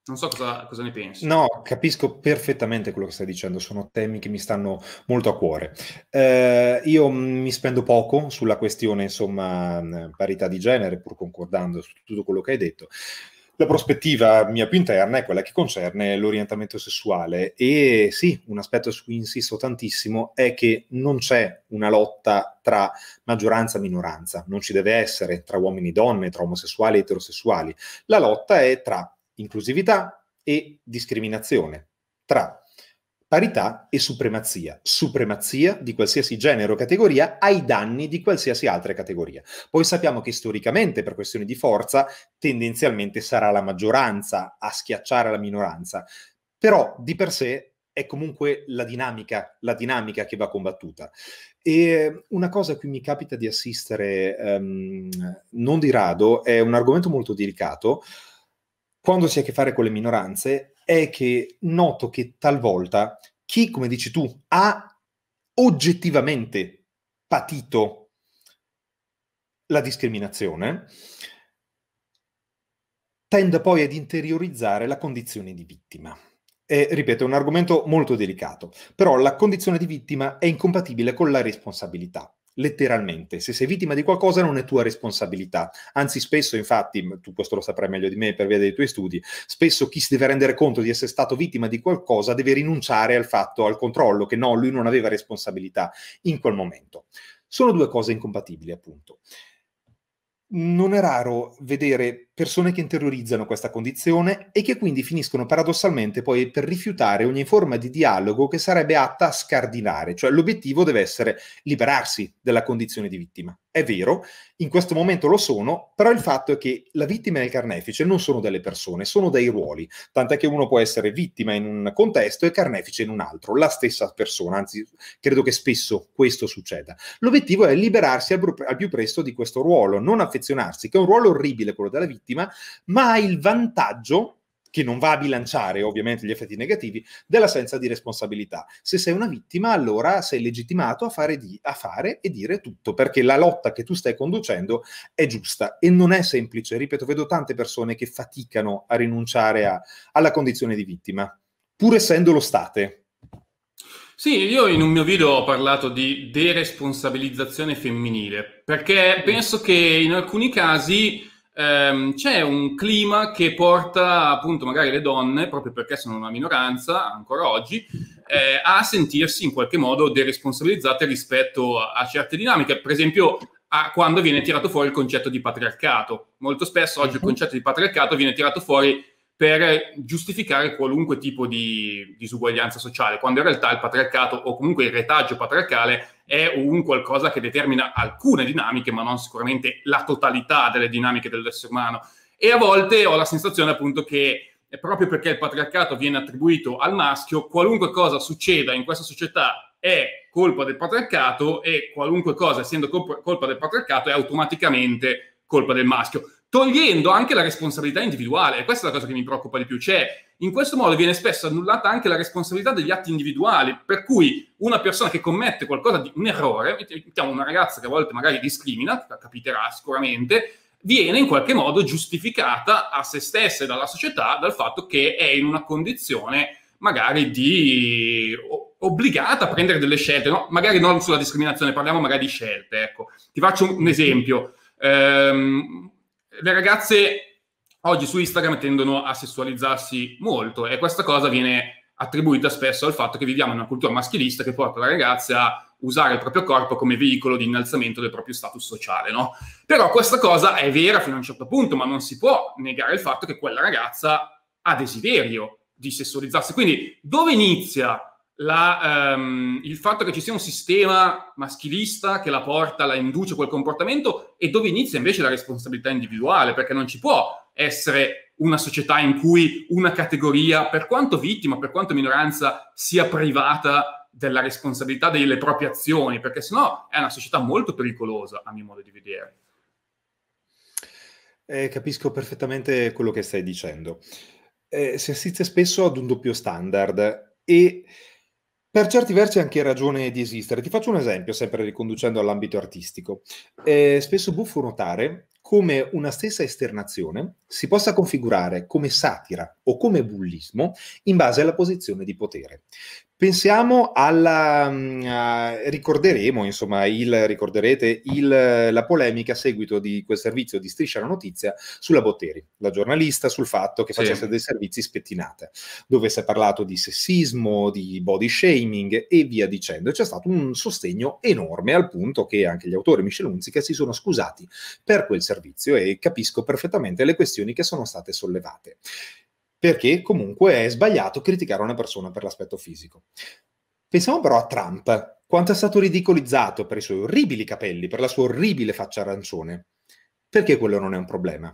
S1: Non so cosa, cosa, ne pensi.
S2: No, capisco perfettamente quello che stai dicendo, sono temi che mi stanno molto a cuore. Eh, io mi spendo poco sulla questione, insomma, parità di genere, pur concordando su tutto quello che hai detto. La prospettiva mia più interna è quella che concerne l'orientamento sessuale e sì, un aspetto su cui insisto tantissimo è che non c'è una lotta tra maggioranza e minoranza, non ci deve essere tra uomini e donne, tra omosessuali e eterosessuali. La lotta è tra inclusività e discriminazione, tra parità e supremazia. Supremazia di qualsiasi genere o categoria ai danni di qualsiasi altra categoria. Poi sappiamo che storicamente, per questioni di forza, tendenzialmente sarà la maggioranza a schiacciare la minoranza. Però di per sé è comunque la dinamica, la dinamica che va combattuta. E una cosa a cui mi capita di assistere um, non di rado è un argomento molto delicato. Quando si ha a che fare con le minoranze, è che noto che talvolta chi, come dici tu, ha oggettivamente patito la discriminazione, tende poi ad interiorizzare la condizione di vittima. E, ripeto, è un argomento molto delicato, però la condizione di vittima è incompatibile con la responsabilità letteralmente. Se sei vittima di qualcosa non è tua responsabilità. Anzi, spesso, infatti, tu questo lo saprai meglio di me per via dei tuoi studi, spesso chi si deve rendere conto di essere stato vittima di qualcosa deve rinunciare al fatto, al controllo, che no, lui non aveva responsabilità in quel momento. Sono due cose incompatibili, appunto. Non è raro vedere persone che interiorizzano questa condizione e che quindi finiscono paradossalmente poi per rifiutare ogni forma di dialogo che sarebbe atta a scardinare, cioè l'obiettivo deve essere liberarsi della condizione di vittima. È vero, in questo momento lo sono, però il fatto è che la vittima e il carnefice non sono delle persone, sono dei ruoli, tant'è che uno può essere vittima in un contesto e carnefice in un altro, la stessa persona, anzi credo che spesso questo succeda. L'obiettivo è liberarsi al più presto di questo ruolo, non affezionarsi, che è un ruolo orribile quello della vittima, settima, ma ha il vantaggio che non va a bilanciare ovviamente gli effetti negativi dell'assenza di responsabilità. Se sei una vittima, allora sei legittimato a fare, di, a fare, e dire tutto, perché la lotta che tu stai conducendo è giusta e non è semplice. Ripeto, vedo tante persone che faticano a rinunciare a, alla condizione di vittima, pur essendo lo state.
S1: Sì, io in un mio video ho parlato di deresponsabilizzazione femminile, perché penso che in alcuni casi ehm, c'è un clima che porta appunto magari le donne, proprio perché sono una minoranza ancora oggi, eh, a sentirsi in qualche modo deresponsabilizzate rispetto a, a certe dinamiche. Per esempio, a quando viene tirato fuori il concetto di patriarcato. Molto spesso oggi il mhm. concetto di patriarcato viene tirato fuori per giustificare qualunque tipo di disuguaglianza sociale, quando in realtà il patriarcato o comunque il retaggio patriarcale è un qualcosa che determina alcune dinamiche, ma non sicuramente la totalità delle dinamiche dell'essere umano. E a volte ho la sensazione appunto che proprio perché il patriarcato viene attribuito al maschio, qualunque cosa succeda in questa società è colpa del patriarcato e qualunque cosa essendo colpa del patriarcato è automaticamente colpa del maschio togliendo anche la responsabilità individuale. E questa è la cosa che mi preoccupa di più. Cioè, in questo modo viene spesso annullata anche la responsabilità degli atti individuali, per cui una persona che commette qualcosa di un errore, mettiamo una ragazza che a volte magari discrimina, capiterà sicuramente, viene in qualche modo giustificata a se stessa e dalla società dal fatto che è in una condizione magari di obbligata a prendere delle scelte, no? magari non sulla discriminazione, parliamo magari di scelte. Ecco. Ti faccio un esempio. Um, le ragazze oggi su Instagram tendono a sessualizzarsi molto e questa cosa viene attribuita spesso al fatto che viviamo in una cultura maschilista che porta la ragazza a usare il proprio corpo come veicolo di innalzamento del proprio status sociale, no? Però questa cosa è vera fino a un certo punto, ma non si può negare il fatto che quella ragazza ha desiderio di sessualizzarsi. Quindi dove inizia la, um, il fatto che ci sia un sistema maschilista che la porta, la induce a quel comportamento e dove inizia invece la responsabilità individuale, perché non ci può essere una società in cui una categoria, per quanto vittima, per quanto minoranza, sia privata della responsabilità delle proprie azioni, perché sennò è una società molto pericolosa, a mio modo di vedere.
S2: Eh, capisco perfettamente quello che stai dicendo. Eh, si assiste spesso ad un doppio standard e per certi versi anche ragione di esistere. Ti faccio un esempio, sempre riconducendo all'ambito artistico. È eh, spesso buffo notare come una stessa esternazione si possa configurare come satira o come bullismo in base alla posizione di potere. Pensiamo alla, mm, ricorderemo, insomma, il, ricorderete il, la polemica a seguito di quel servizio di Striscia la Notizia sulla Botteri, la giornalista, sul fatto che facesse sì. dei servizi spettinate, dove si è parlato di sessismo, di body shaming e via dicendo. E c'è stato un sostegno enorme al punto che anche gli autori Michel Michelunzica si sono scusati per quel servizio e capisco perfettamente le questioni che sono state sollevate perché comunque è sbagliato criticare una persona per l'aspetto fisico. Pensiamo però a Trump, quanto è stato ridicolizzato per i suoi orribili capelli, per la sua orribile faccia arancione. Perché quello non è un problema?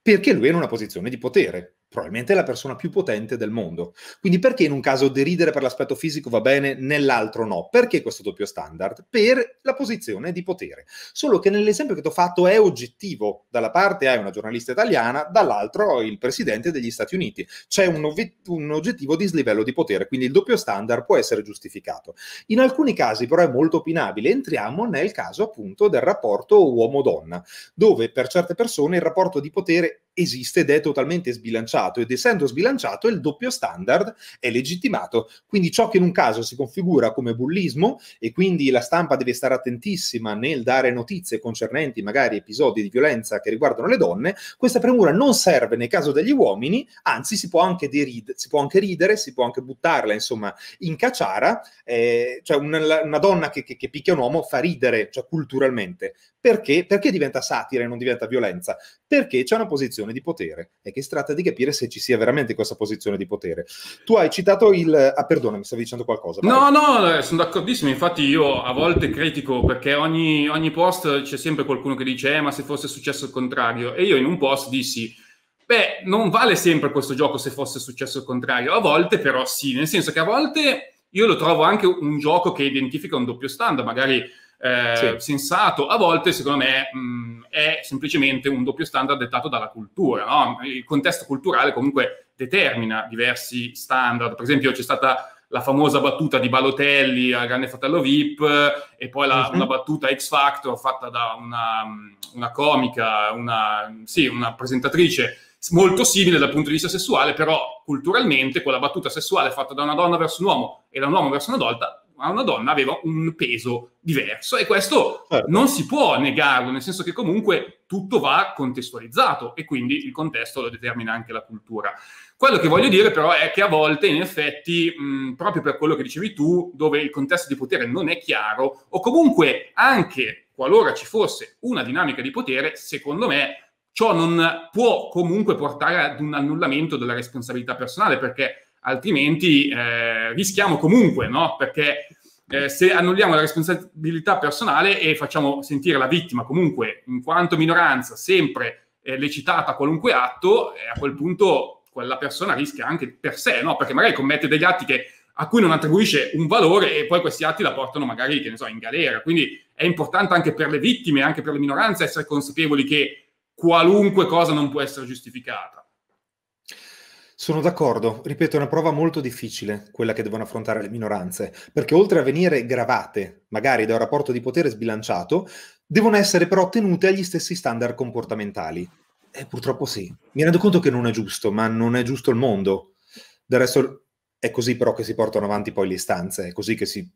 S2: Perché lui è in una posizione di potere probabilmente è la persona più potente del mondo. Quindi perché in un caso deridere per l'aspetto fisico va bene, nell'altro no? Perché questo doppio standard? Per la posizione di potere. Solo che nell'esempio che ti ho fatto è oggettivo. Dalla parte hai una giornalista italiana, dall'altro il presidente degli Stati Uniti. C'è un, ov- un oggettivo dislivello di potere, quindi il doppio standard può essere giustificato. In alcuni casi però è molto opinabile. Entriamo nel caso appunto del rapporto uomo-donna, dove per certe persone il rapporto di potere esiste ed è totalmente sbilanciato ed essendo sbilanciato il doppio standard è legittimato. Quindi ciò che in un caso si configura come bullismo e quindi la stampa deve stare attentissima nel dare notizie concernenti magari episodi di violenza che riguardano le donne, questa premura non serve nel caso degli uomini, anzi si può anche, deride, si può anche ridere, si può anche buttarla insomma in cacciara, eh, cioè una, una donna che, che, che picchia un uomo fa ridere, cioè culturalmente. Perché? Perché diventa satira e non diventa violenza? perché c'è una posizione di potere e che si tratta di capire se ci sia veramente questa posizione di potere. Tu hai citato il... Ah, perdona, mi stavi dicendo qualcosa. Vai. No,
S1: no, eh, sono d'accordissimo, infatti io a volte critico perché ogni, ogni post c'è sempre qualcuno che dice eh, ma se fosse successo il contrario e io in un post dissi beh, non vale sempre questo gioco se fosse successo il contrario, a volte però sì, nel senso che a volte io lo trovo anche un gioco che identifica un doppio standard, magari eh, sì. sensato, a volte secondo me mh, mm, è semplicemente un doppio standard dettato dalla cultura, no? il contesto culturale comunque determina diversi standard, per esempio c'è stata la famosa battuta di Balotelli al Grande Fratello VIP e poi la, uh-huh. una battuta X Factor fatta da una, una comica, una, sì, una presentatrice molto simile dal punto di vista sessuale, però culturalmente quella battuta sessuale fatta da una donna verso un uomo e da un uomo verso una donna a una donna aveva un peso diverso e questo certo. non si può negarlo, nel senso che comunque tutto va contestualizzato e quindi il contesto lo determina anche la cultura. Quello che voglio dire però è che a volte in effetti, mh, proprio per quello che dicevi tu, dove il contesto di potere non è chiaro o comunque anche qualora ci fosse una dinamica di potere, secondo me ciò non può comunque portare ad un annullamento della responsabilità personale perché altrimenti eh, rischiamo comunque, no? Perché eh, se annulliamo la responsabilità personale e facciamo sentire la vittima comunque in quanto minoranza sempre eh, lecitata a qualunque atto, eh, a quel punto quella persona rischia anche per sé, no? Perché magari commette degli atti che, a cui non attribuisce un valore e poi questi atti la portano magari, che ne so, in galera. Quindi è importante anche per le vittime, anche per le minoranze, essere consapevoli che qualunque cosa non può essere giustificata.
S2: Sono d'accordo, ripeto, è una prova molto difficile quella che devono affrontare le minoranze, perché oltre a venire gravate, magari da un rapporto di potere sbilanciato, devono essere però tenute agli stessi standard comportamentali. E eh, purtroppo sì. Mi rendo conto che non è giusto, ma non è giusto il mondo. Del resto è così però che si portano avanti poi le istanze, è così che si,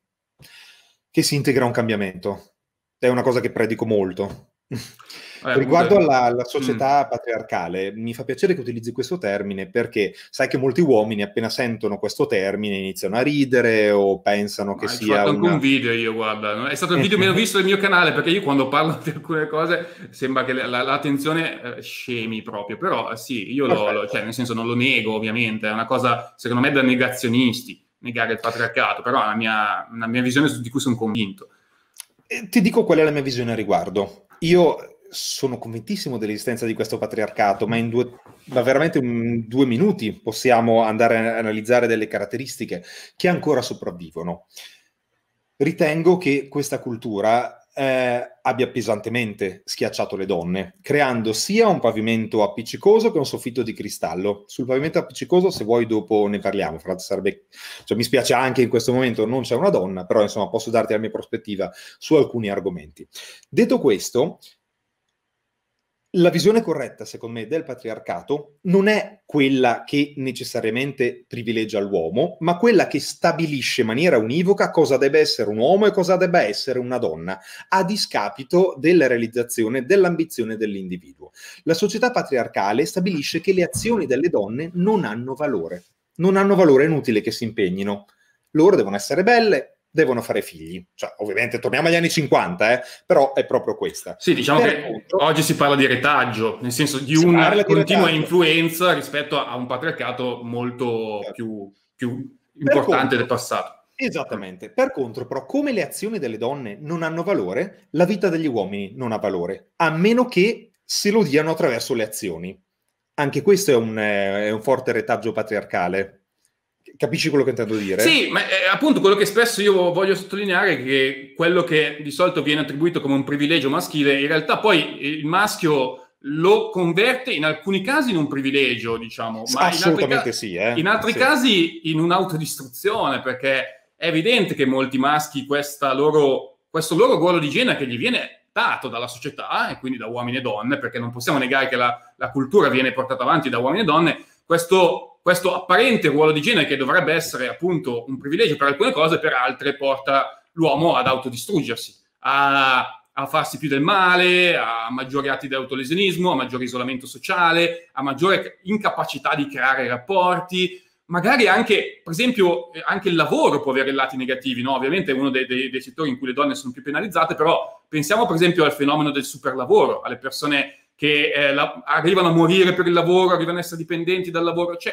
S2: che si integra un cambiamento. È una cosa che predico molto, eh, Riguardo alla, alla mm. società mm. patriarcale, mi fa piacere che utilizzi questo termine perché sai che molti uomini appena sentono questo termine iniziano a ridere o pensano che sia... Ho fatto una... anche un
S1: video io, guarda, è stato il video meno visto del mio canale perché io quando parlo di alcune cose sembra che l'attenzione la, la eh, scemi proprio, però eh, sì, io lo, lo, cioè, nel senso non lo nego ovviamente, è una cosa secondo me da negazionisti negare il patriarcato, però è una mia, una mia visione di cui sono
S2: convinto. ti dico qual è la mia visione a riguardo io sono convintissimo dell'esistenza di questo patriarcato, ma in due, ma veramente in due minuti possiamo andare a analizzare delle caratteristiche che ancora sopravvivono. Ritengo che questa cultura eh, abbia pesantemente schiacciato le donne, creando sia un pavimento appiccicoso che un soffitto di cristallo. Sul pavimento appiccicoso, se vuoi, dopo ne parliamo. Sarebbe... Cioè, mi spiace anche in questo momento non c'è una donna, però insomma posso darti la mia prospettiva su alcuni argomenti. Detto questo, la visione corretta, secondo me, del patriarcato non è quella che necessariamente privilegia l'uomo, ma quella che stabilisce in maniera univoca cosa debba essere un uomo e cosa debba essere una donna, a discapito della realizzazione dell'ambizione dell'individuo. La società patriarcale stabilisce che le azioni delle donne non hanno valore. Non hanno valore, è inutile che si impegnino. Loro devono essere belle, devono fare figli. Cioè, ovviamente torniamo agli anni 50, eh, però è proprio questa. Sì, diciamo per che
S1: appunto, oggi si parla di retaggio, nel senso di una di continua retaggio. influenza rispetto a un patriarcato molto
S2: certo. più, più importante contro, del passato. Esattamente. Per contro, però, come le azioni delle donne non hanno valore, la vita degli uomini non ha valore, a meno che se lo diano attraverso le azioni. Anche questo è un, eh, è un forte retaggio patriarcale, Capisci quello che intendo dire? Sì, ma eh, appunto quello che spesso io voglio sottolineare è
S1: che quello che di solito viene attribuito come un privilegio maschile, in realtà poi il maschio lo converte in alcuni casi in un privilegio, diciamo. Ma Assolutamente in altri, sì. Eh? In altri sì. casi in un'autodistruzione, perché è evidente che molti maschi loro, questo loro ruolo di igiene che gli viene dato dalla società e quindi da uomini e donne, perché non possiamo negare che la, la cultura viene portata avanti da uomini e donne, questo, questo apparente ruolo di genere che dovrebbe essere appunto un privilegio per alcune cose, per altre porta l'uomo ad autodistruggersi, a, a farsi più del male, a maggiori atti di autolesionismo, a maggiore isolamento sociale, a maggiore incapacità di creare rapporti, magari anche, per esempio, anche il lavoro può avere lati negativi, no? Ovviamente è uno dei, dei, dei, settori in cui le donne sono più penalizzate, però pensiamo per esempio al fenomeno del superlavoro, alle persone che eh, la, arrivano a morire per il lavoro, arrivano a essere dipendenti dal lavoro. Cioè,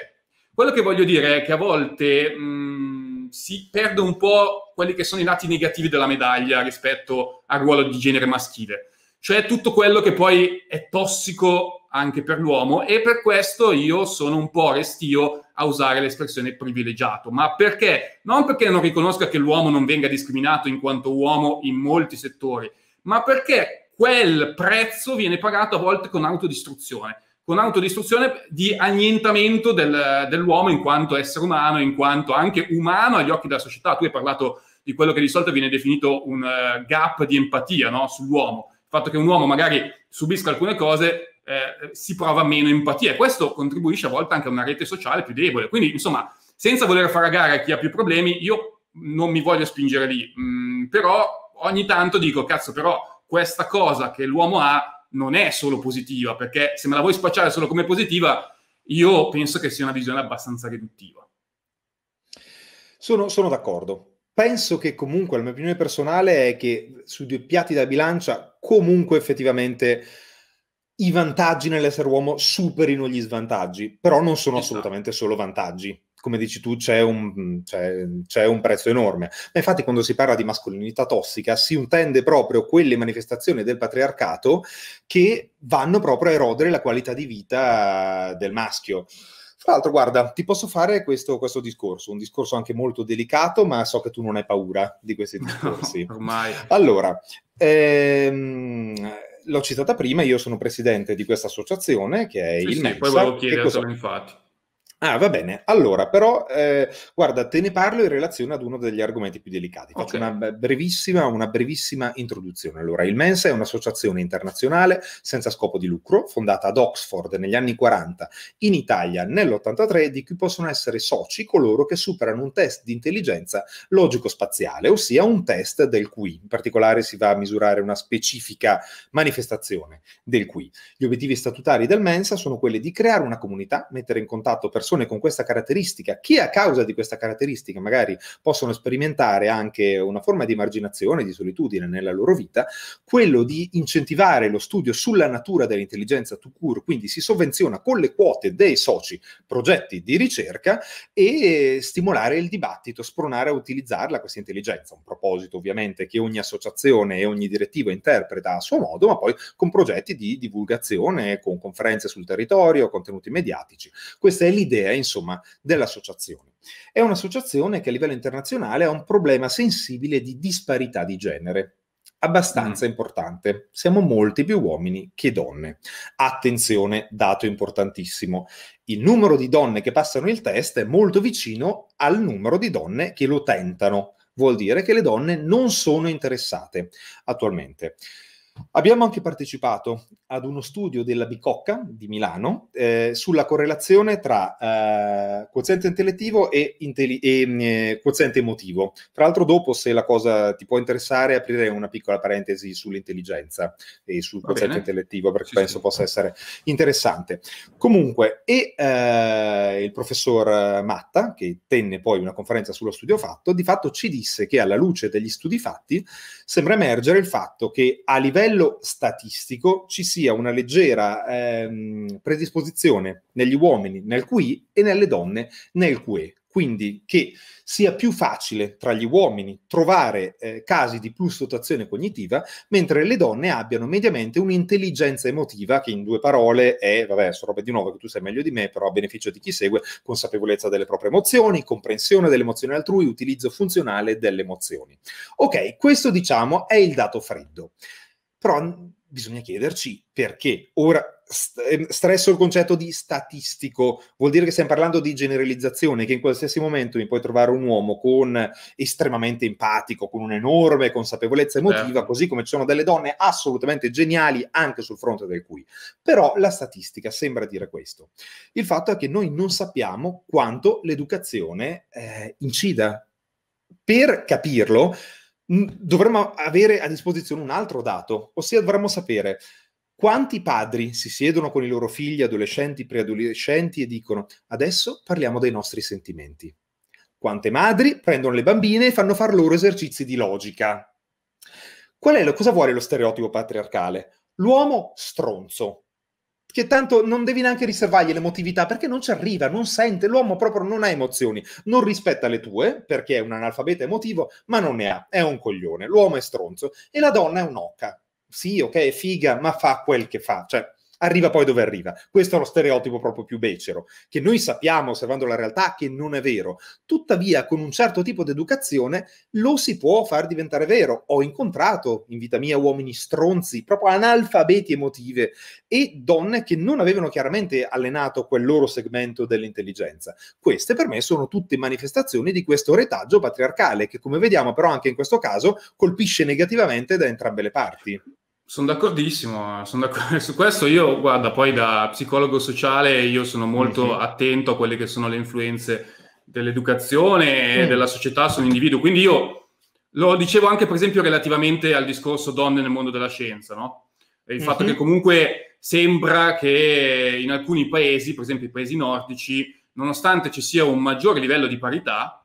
S1: quello che voglio dire è che a volte mh, mm, si perde un po' quelli che sono i lati negativi della medaglia rispetto al ruolo di genere maschile, cioè tutto quello che poi è tossico anche per l'uomo e per questo io sono un po' restio a usare l'espressione privilegiato, ma perché? Non perché non riconosca che l'uomo non venga discriminato in quanto uomo in molti settori, ma perché quel prezzo viene pagato a volte con autodistruzione, con autodistruzione di annientamento del, dell'uomo in quanto essere umano, in quanto anche umano agli occhi della società. Tu hai parlato di quello che di solito viene definito un uh, gap di empatia no? sull'uomo, il fatto che un uomo magari subisca alcune cose eh, si prova meno empatia e questo contribuisce a volte anche a una rete sociale più debole. Quindi insomma, senza voler fare a gara chi ha più problemi, io non mi voglio spingere lì, mm, però ogni tanto dico, cazzo però questa cosa che l'uomo ha non è solo positiva, perché se me la vuoi spacciare solo come positiva, io penso che sia una visione abbastanza riduttiva.
S2: Sono, sono d'accordo. Penso che comunque la mia opinione personale è che su due piatti da bilancia comunque effettivamente i vantaggi nell'essere uomo superino gli svantaggi, però non sono esatto. assolutamente solo vantaggi come dici tu, c'è un, un, prezzo enorme. Ma infatti, quando si parla di mascolinità tossica, si intende proprio quelle manifestazioni del patriarcato che vanno proprio a erodere la qualità di vita del maschio. Tra l'altro, guarda, ti posso fare questo, questo, discorso, un discorso anche molto delicato, ma so che tu non hai paura di questi discorsi. No, ormai. Allora, ehm, l'ho citata prima, io sono presidente di questa associazione che è sì, il sì, MEPSA. Poi volevo chiederlo, infatti. Ah, va bene. Allora, però, eh, guarda, te ne parlo in relazione ad uno degli argomenti più delicati. Faccio okay. una, brevissima, una brevissima introduzione. Allora, il Mensa è un'associazione internazionale senza scopo di lucro, fondata ad Oxford negli anni 40, in Italia nell'83, di cui possono essere soci coloro che superano un test di intelligenza logico-spaziale, ossia un test del QI. In particolare si va a misurare una specifica manifestazione del QI. Gli obiettivi statutari del Mensa sono quelli di creare una comunità, mettere in contatto persone persone con questa caratteristica, che a causa di questa caratteristica magari possono sperimentare anche una forma di marginazione, di solitudine nella loro vita, quello di incentivare lo studio sulla natura dell'intelligenza to cure, quindi si sovvenziona con le quote dei soci progetti di ricerca e stimolare il dibattito, spronare a utilizzarla questa intelligenza, un proposito ovviamente che ogni associazione e ogni direttivo interpreta a suo modo, ma poi con progetti di divulgazione, con conferenze sul territorio, contenuti mediatici. Questa è l'idea l'idea, insomma, dell'associazione. È un'associazione che a livello internazionale ha un problema sensibile di disparità di genere abbastanza mm. importante. Siamo molti più uomini che donne. Attenzione, dato importantissimo. Il numero di donne che passano il test è molto vicino al numero di donne che lo tentano. Vuol dire che le donne non sono interessate attualmente. Abbiamo anche partecipato ad uno studio della Bicocca di Milano eh, sulla correlazione tra eh, quoziente intellettivo e, intelli- e mm, eh, quoziente emotivo. Tra l'altro dopo, se la cosa ti può interessare, aprirei una piccola parentesi sull'intelligenza e sul Va quoziente intellettivo, perché sì, penso sì. possa essere interessante. Comunque, e eh, il professor Matta, che tenne poi una conferenza sullo studio fatto, di fatto ci disse che alla luce degli studi fatti sembra emergere il fatto che a livello statistico ci sia sia una leggera ehm, predisposizione negli uomini nel QI e nelle donne nel QE. Quindi che sia più facile tra gli uomini trovare eh, casi di plus dotazione cognitiva, mentre le donne abbiano mediamente un'intelligenza emotiva, che in due parole è, vabbè, sono robe di nuovo che tu sai meglio di me, però a beneficio di chi segue, consapevolezza delle proprie emozioni, comprensione delle emozioni altrui, utilizzo funzionale delle emozioni. Ok, questo diciamo è il dato freddo. Però bisogna chiederci perché. Ora, st- ehm, stresso il concetto di statistico, vuol dire che stiamo parlando di generalizzazione, che in qualsiasi momento mi puoi trovare un uomo con estremamente empatico, con un'enorme consapevolezza emotiva, eh. così come ci sono delle donne assolutamente geniali anche sul fronte del cui. Però la statistica sembra dire questo. Il fatto è che noi non sappiamo quanto l'educazione eh, incida. Per capirlo, dovremmo avere a disposizione un altro dato, ossia dovremmo sapere quanti padri si siedono con i loro figli, adolescenti, preadolescenti e dicono adesso parliamo dei nostri sentimenti. Quante madri prendono le bambine e fanno far loro esercizi di logica. Qual è lo, cosa vuole lo stereotipo patriarcale? L'uomo stronzo, che tanto non devi neanche riservargli l'emotività perché non ci arriva, non sente, l'uomo proprio non ha emozioni, non rispetta le tue perché è un analfabeta emotivo, ma non ne ha, è un coglione, l'uomo è stronzo e la donna è un'occa. Sì, ok, è figa, ma fa quel che fa, cioè arriva poi dove arriva. Questo è lo stereotipo proprio più becero, che noi sappiamo, osservando la realtà, che non è vero. Tuttavia, con un certo tipo di educazione lo si può far diventare vero. Ho incontrato in vita mia uomini stronzi, proprio analfabeti emotive, e donne che non avevano chiaramente allenato quel loro segmento dell'intelligenza. Queste per me sono tutte manifestazioni di questo retaggio patriarcale, che come vediamo però anche in questo caso colpisce negativamente da entrambe le parti.
S1: Sono d'accordissimo, sono d'accordo (laughs) su questo. Io, guarda, poi da psicologo sociale io sono molto mm-hmm. attento a quelle che sono le influenze dell'educazione e mm. della società sull'individuo. Quindi io lo dicevo anche, per esempio, relativamente al discorso donne nel mondo della scienza, no? Il mm-hmm. fatto mhm. che comunque sembra che in alcuni paesi, per esempio i paesi nordici, nonostante ci sia un maggiore livello di parità,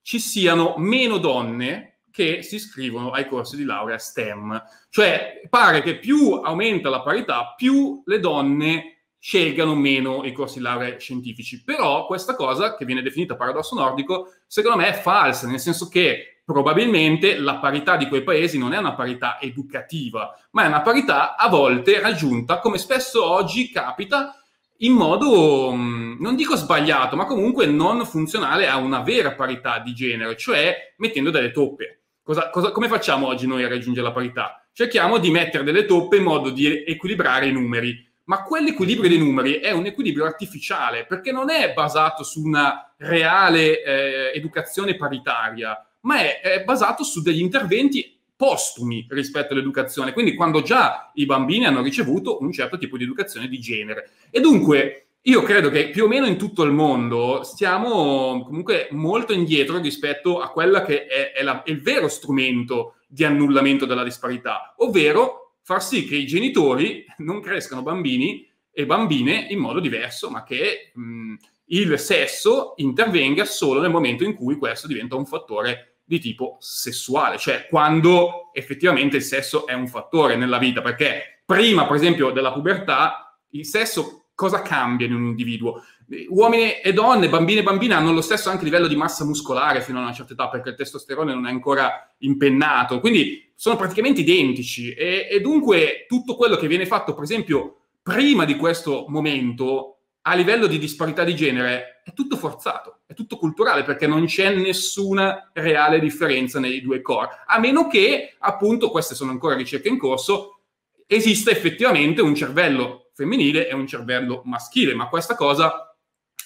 S1: ci siano meno donne che si iscrivono ai corsi di laurea STEM. Cioè, pare che più aumenta la parità, più le donne scelgano meno i corsi di laurea scientifici. Però questa cosa, che viene definita paradosso nordico, secondo me è falsa, nel senso che probabilmente la parità di quei paesi non è una parità educativa, ma è una parità a volte raggiunta, come spesso oggi capita, in modo, mm, non dico sbagliato, ma comunque non funzionale a una vera parità di genere, cioè mettendo delle toppe. Cosa, cosa, come facciamo oggi noi a raggiungere la parità? Cerchiamo di mettere delle toppe in modo di equilibrare i numeri, ma quell'equilibrio dei numeri è un equilibrio artificiale perché non è basato su una reale eh, educazione paritaria, ma è, è basato su degli interventi postumi rispetto all'educazione, quindi quando già i bambini hanno ricevuto un certo tipo di educazione di genere. E dunque io credo che più o meno in tutto il mondo stiamo comunque molto indietro rispetto a quella che è, è, la, è il vero strumento di annullamento della disparità, ovvero far sì che i genitori non crescano bambini e bambine in modo diverso, ma che mh, il sesso intervenga solo nel momento in cui questo diventa un fattore di tipo sessuale, cioè quando effettivamente il sesso è un fattore nella vita, perché prima, per esempio, della pubertà, il sesso cosa cambia in un individuo? Uomini e donne, bambini e bambine hanno lo stesso anche livello di massa muscolare fino a una certa età perché il testosterone non è ancora impennato, quindi sono praticamente identici e, e dunque tutto quello che viene fatto, per esempio, prima di questo momento, a livello di disparità di genere, è tutto forzato, è tutto culturale perché non c'è nessuna reale differenza nei due core, a meno che, appunto, queste sono ancora ricerche in corso, esista effettivamente un cervello femminile e un cervello maschile, ma questa cosa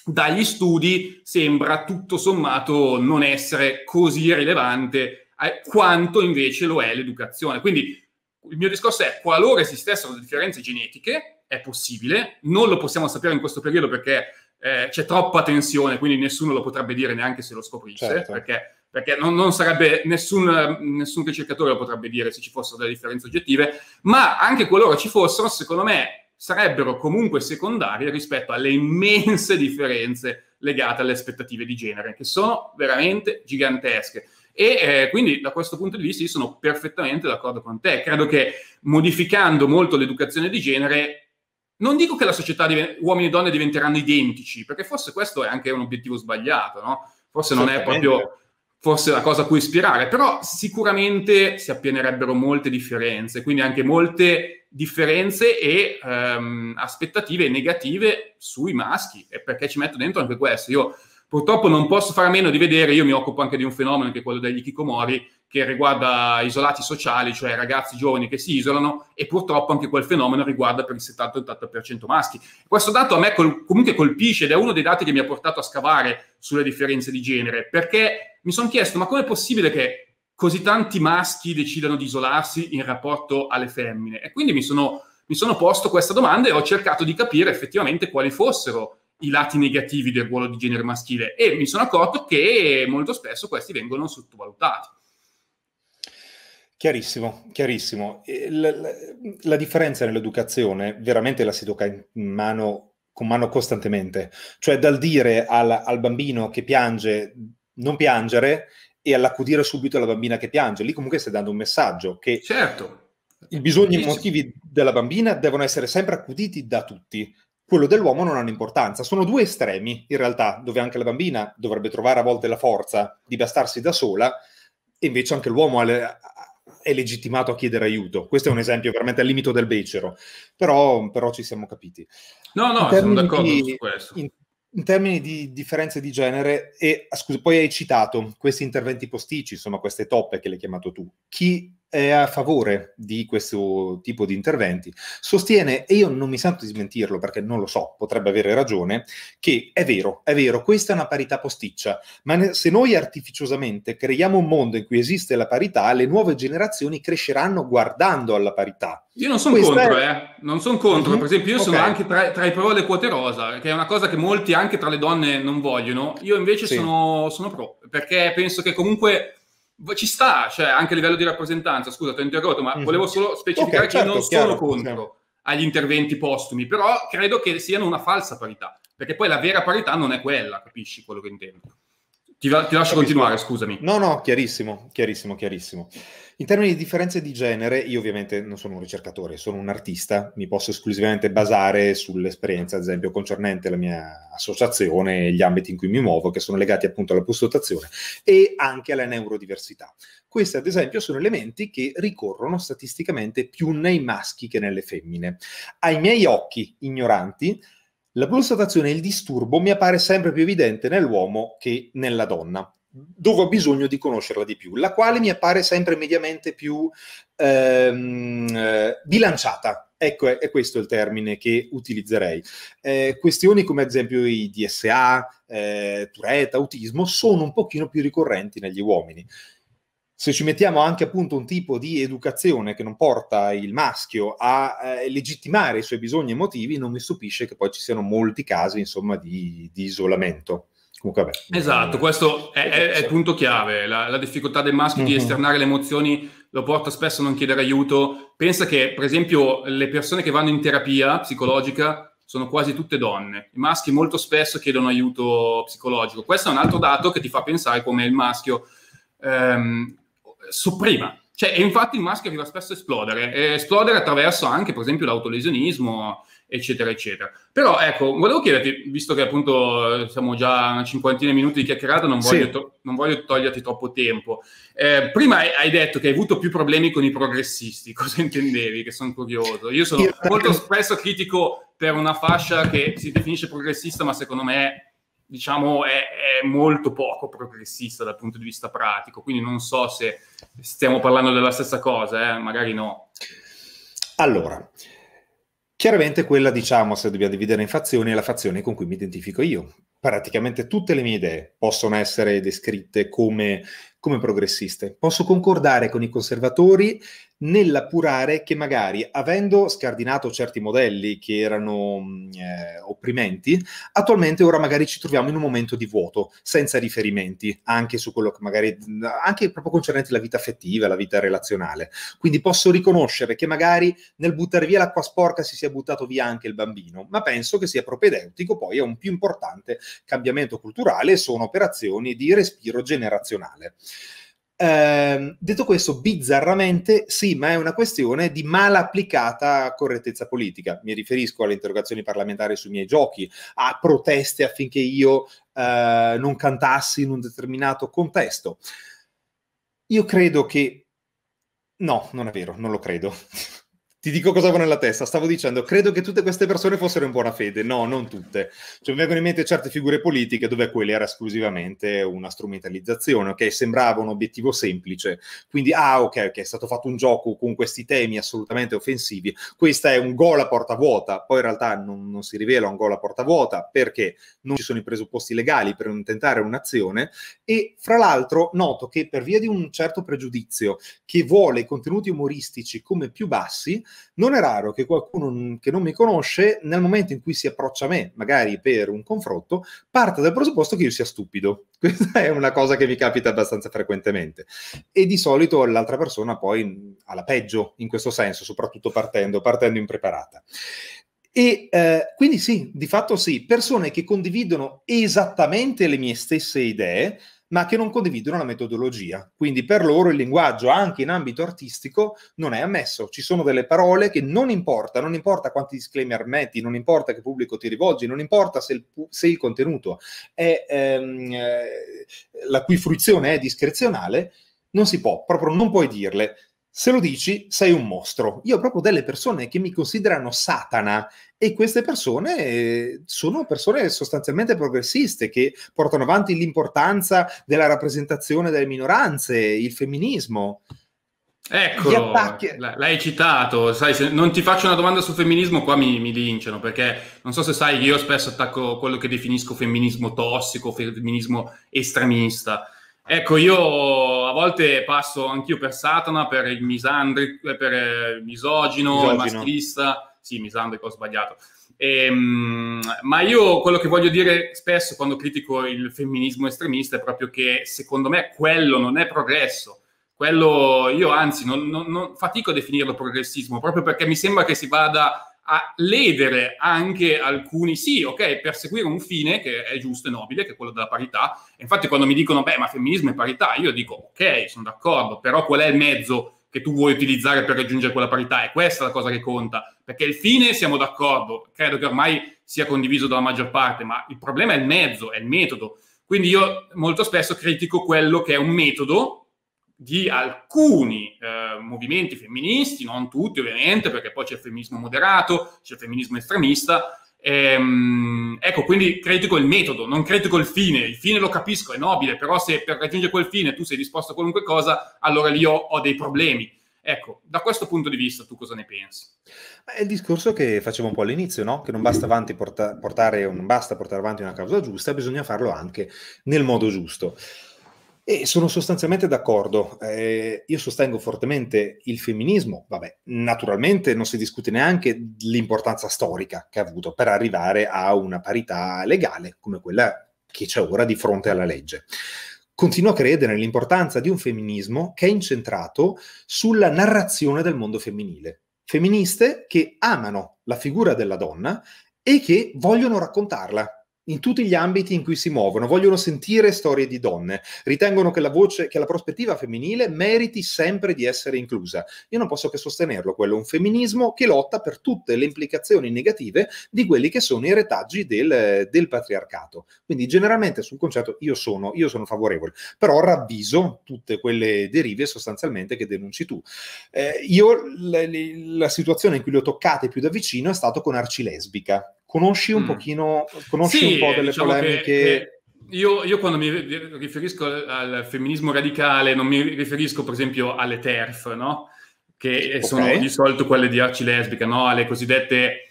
S1: dagli studi sembra tutto sommato non essere così rilevante eh, quanto invece lo è l'educazione. Quindi il mio discorso è qualora esistessero differenze genetiche, è possibile, non lo possiamo sapere in questo periodo perché eh, c'è troppa tensione, quindi nessuno lo potrebbe dire neanche se lo scoprisse, certo. perché, perché non, non, sarebbe nessun, nessun ricercatore lo potrebbe dire se ci fossero delle differenze oggettive, ma anche qualora ci fossero, secondo me sarebbero comunque secondarie rispetto alle immense differenze legate alle aspettative di genere, che sono veramente gigantesche. E eh, quindi da questo punto di vista io sono perfettamente d'accordo con te. Credo che modificando molto l'educazione di genere, non dico che la società diven- uomini e donne diventeranno identici, perché forse questo è anche un obiettivo sbagliato, no? Forse non è proprio forse la cosa a cui ispirare, però sicuramente si appienerebbero molte differenze, quindi anche molte differenze e ehm, aspettative negative sui maschi, e perché ci metto dentro anche questo. Io Purtroppo non posso fare a meno di vedere, io mi occupo anche di un fenomeno che è quello degli hikikomori, che riguarda isolati sociali, cioè ragazzi giovani che si isolano, e purtroppo anche quel fenomeno riguarda per il 70-80% maschi. Questo dato a me col- comunque colpisce ed è uno dei dati che mi ha portato a scavare sulle differenze di genere, perché mi sono chiesto, ma com'è possibile che così tanti maschi decidano di isolarsi in rapporto alle femmine. E quindi mi sono, mi sono, posto questa domanda e ho cercato di capire effettivamente quali fossero i lati negativi del ruolo di genere maschile e mi sono accorto che molto spesso questi vengono sottovalutati.
S2: Chiarissimo, chiarissimo. La, la, la differenza nell'educazione veramente la si tocca in mano, con mano costantemente, cioè dal dire al, al bambino che piange non piangere e all'accudire subito la bambina che piange. Lì comunque stai dando un messaggio che certo. i bisogni emotivi della bambina devono essere sempre accuditi da tutti quello dell'uomo non hanno importanza. Sono due estremi, in realtà, dove anche la bambina dovrebbe trovare a volte la forza di bastarsi da sola, e invece anche l'uomo è legittimato a chiedere aiuto. Questo è un esempio veramente al limite del becero, però, però ci siamo capiti. No, no, sono d'accordo di, su questo. In, in, termini di differenze di genere, e scusa, poi hai citato questi interventi posticci, insomma queste toppe che le hai chiamato tu. Chi è a favore di questo tipo di interventi, sostiene, e io non mi sento di smentirlo perché non lo so, potrebbe avere ragione, che è vero, è vero, questa è una parità posticcia, ma se noi artificiosamente creiamo un mondo in cui esiste la parità, le nuove generazioni cresceranno guardando alla parità. Io non sono contro, è... eh. non sono contro, mm-hmm. per esempio io okay. sono anche
S1: tra, tra i pro le quote rosa, che è una cosa che molti anche tra le donne non vogliono, io invece sì. sono, sono pro, perché penso che comunque ci sta, cioè anche a livello di rappresentanza, scusa, ti ho interrotto, ma mm-hmm. volevo solo specificare okay, che certo, non chiaro, sono contro chiaro. agli interventi postumi, però credo che siano una falsa parità, perché poi la vera parità non è quella, capisci quello che intendo.
S2: Ti, ti lascio Capisco. continuare, scusami. No, no, chiarissimo, chiarissimo, chiarissimo. In termini di differenze di genere, io ovviamente non sono un ricercatore, sono un artista, mi posso esclusivamente basare sull'esperienza, ad esempio, concernente la mia associazione e gli ambiti in cui mi muovo, che sono legati appunto alla postazione e anche alla neurodiversità. Questi, ad esempio, sono elementi che ricorrono statisticamente più nei maschi che nelle femmine. Ai miei occhi ignoranti, la pulsazione e il disturbo mi appare sempre più evidente nell'uomo che nella donna, dove ho bisogno di conoscerla di più, la quale mi appare sempre mediamente più ehm, eh, bilanciata. Ecco, è, è, questo il termine che utilizzerei. Eh, questioni come ad esempio i DSA, eh, Tourette, autismo, sono un pochino più ricorrenti negli uomini se ci mettiamo anche appunto un tipo di educazione che non porta il maschio a eh, legittimare i suoi bisogni emotivi, non mi stupisce che poi ci siano molti casi insomma di, di isolamento. Comunque, vabbè,
S1: esatto, eh, questo è, è, è, il punto chiave. La, la difficoltà del maschio mm-hmm. di mhm. esternare le emozioni lo porta spesso a non chiedere aiuto. Pensa che, per esempio, le persone che vanno in terapia psicologica sono quasi tutte donne. I maschi molto spesso chiedono aiuto psicologico. Questo è un altro dato che ti fa pensare come il maschio ehm, sopprima. Cioè, e infatti il maschio arriva spesso a esplodere, e esplodere attraverso anche, per esempio, l'autolesionismo, eccetera, eccetera. Però, ecco, volevo chiederti, visto che appunto siamo già a una cinquantina di minuti di chiacchierata, non voglio, sì. to- non voglio toglierti troppo tempo. Eh, prima hai detto che hai avuto più problemi con i progressisti, (laughs) cosa intendevi? Che sono curioso. Io sono molto spesso critico per una fascia che si definisce progressista, ma secondo me diciamo, è, è, molto poco progressista dal punto di vista pratico, quindi non so se stiamo parlando della stessa cosa, eh? magari no.
S2: Allora, chiaramente quella, diciamo, se dobbiamo dividere in fazioni, è la fazione con cui mi identifico io. Praticamente tutte le mie idee possono essere descritte come, come progressiste. Posso concordare con i conservatori nell'appurare che magari avendo scardinato certi modelli che erano mm, eh, opprimenti, attualmente ora magari ci troviamo in un momento di vuoto, senza riferimenti, anche su quello che magari, mm, anche proprio concernente la vita affettiva, la vita relazionale. Quindi posso riconoscere che magari nel buttare via l'acqua sporca si sia buttato via anche il bambino, ma penso che sia propedeutico poi a un più importante cambiamento culturale, sono operazioni di respiro generazionale. Ehm, detto questo, bizzarramente sì, ma è una questione di mal applicata correttezza politica. Mi riferisco alle interrogazioni parlamentari sui miei giochi, a proteste affinché io eh, non cantassi in un determinato contesto. Io credo che... No, non è vero, non lo credo ti dico cosa avevo nella testa. Stavo dicendo, credo che tutte queste persone fossero in buona fede. No, non tutte. Cioè, mi vengono in mente certe figure politiche dove quella era esclusivamente una strumentalizzazione, ok? Sembrava un obiettivo semplice. Quindi, ah, ok, ok, è stato fatto un gioco con questi temi assolutamente offensivi. Questa è un gol a porta vuota. Poi in realtà non, non si rivela un gol a porta vuota perché non ci sono i presupposti legali per tentare un'azione. E fra l'altro noto che per via di un certo pregiudizio che vuole i contenuti umoristici come più bassi, non è raro che qualcuno che non mi conosce, nel momento in cui si approccia a me, magari per un confronto, parta dal presupposto che io sia stupido. (laughs) Questa è una cosa che mi capita abbastanza frequentemente. E di solito l'altra persona poi ha la peggio in questo senso, soprattutto partendo, partendo impreparata. E eh, quindi sì, di fatto sì, persone che condividono esattamente le mie stesse idee ma che non condividono la metodologia. Quindi per loro il linguaggio, anche in ambito artistico, non è ammesso. Ci sono delle parole che non importa, non importa quanti disclaimer metti, non importa che pubblico ti rivolgi, non importa se il, se il contenuto è, ehm, eh, la cui fruizione è discrezionale, non si può, proprio non puoi dirle se lo dici, sei un mostro. Io ho proprio delle persone che mi considerano Satana e queste persone eh, sono persone sostanzialmente progressiste che portano avanti l'importanza della rappresentazione delle minoranze, il femminismo.
S1: Ecco, l'hai citato, sai, se non ti faccio una domanda sul femminismo qua mi, mi, linciano, perché non so se sai, io spesso attacco quello che definisco femminismo tossico, femminismo estremista. Ecco, io a volte passo anch'io per Satana, per il misandri, per eh, misogino, misogino. maschilista. Sì, misandrico, ho sbagliato. E, ehm, ma io quello che voglio dire spesso quando critico il femminismo estremista è proprio che secondo me quello non è progresso. Quello, io anzi, non, non, non fatico a definirlo progressismo, proprio perché mi sembra che si vada a ledere anche alcuni, sì, ok, perseguire un fine che è giusto e nobile, che è quello della parità. infatti quando mi dicono, beh, ma femminismo è parità, io dico, ok, sono d'accordo, però qual è il mezzo che tu vuoi utilizzare per raggiungere quella parità? È questa la cosa che conta, perché il fine siamo d'accordo, credo che ormai sia condiviso dalla maggior parte, ma il problema è il mezzo, è il metodo. Quindi io molto spesso critico quello che è un metodo di alcuni eh, movimenti femministi, non tutti ovviamente, perché poi c'è il femminismo moderato, c'è il femminismo estremista. Ehm, ecco, quindi critico il metodo, non critico il fine. Il fine lo capisco, è nobile, però se per raggiungere quel fine tu sei disposto a qualunque cosa, allora lì ho, ho dei problemi. Ecco, da questo punto di vista tu cosa ne pensi?
S2: È il discorso che facevo un po' all'inizio, no? Che non basta, porta- portare, non basta portare avanti una causa giusta, bisogna farlo anche nel modo giusto. E sono sostanzialmente d'accordo. Eh, io sostengo fortemente il femminismo. Vabbè, naturalmente non si discute neanche l'importanza storica che ha avuto per arrivare a una parità legale come quella che c'è ora di fronte alla legge. Continuo a credere nell'importanza di un femminismo che è incentrato sulla narrazione del mondo femminile. Femministe che amano la figura della donna e che vogliono raccontarla, in tutti gli ambiti in cui si muovono, vogliono sentire storie di donne, ritengono che la voce, che la prospettiva femminile meriti sempre di essere inclusa. Io non posso che sostenerlo, quello è un femminismo che lotta per tutte le implicazioni negative di quelli che sono i retaggi del, del patriarcato. Quindi generalmente sul concetto io sono, io sono, favorevole, però ravviso tutte quelle derive sostanzialmente che denunci tu. Eh, io la, la situazione in cui le ho toccate più da vicino è stato con Arcilesbica, conosci un mm. pochino, conosci sì, un po' delle diciamo polemiche... Che, che
S1: io, io, quando mi riferisco al femminismo radicale non mi riferisco per esempio alle TERF, no? che okay. sono di solito quelle di arci lesbica, no? alle cosiddette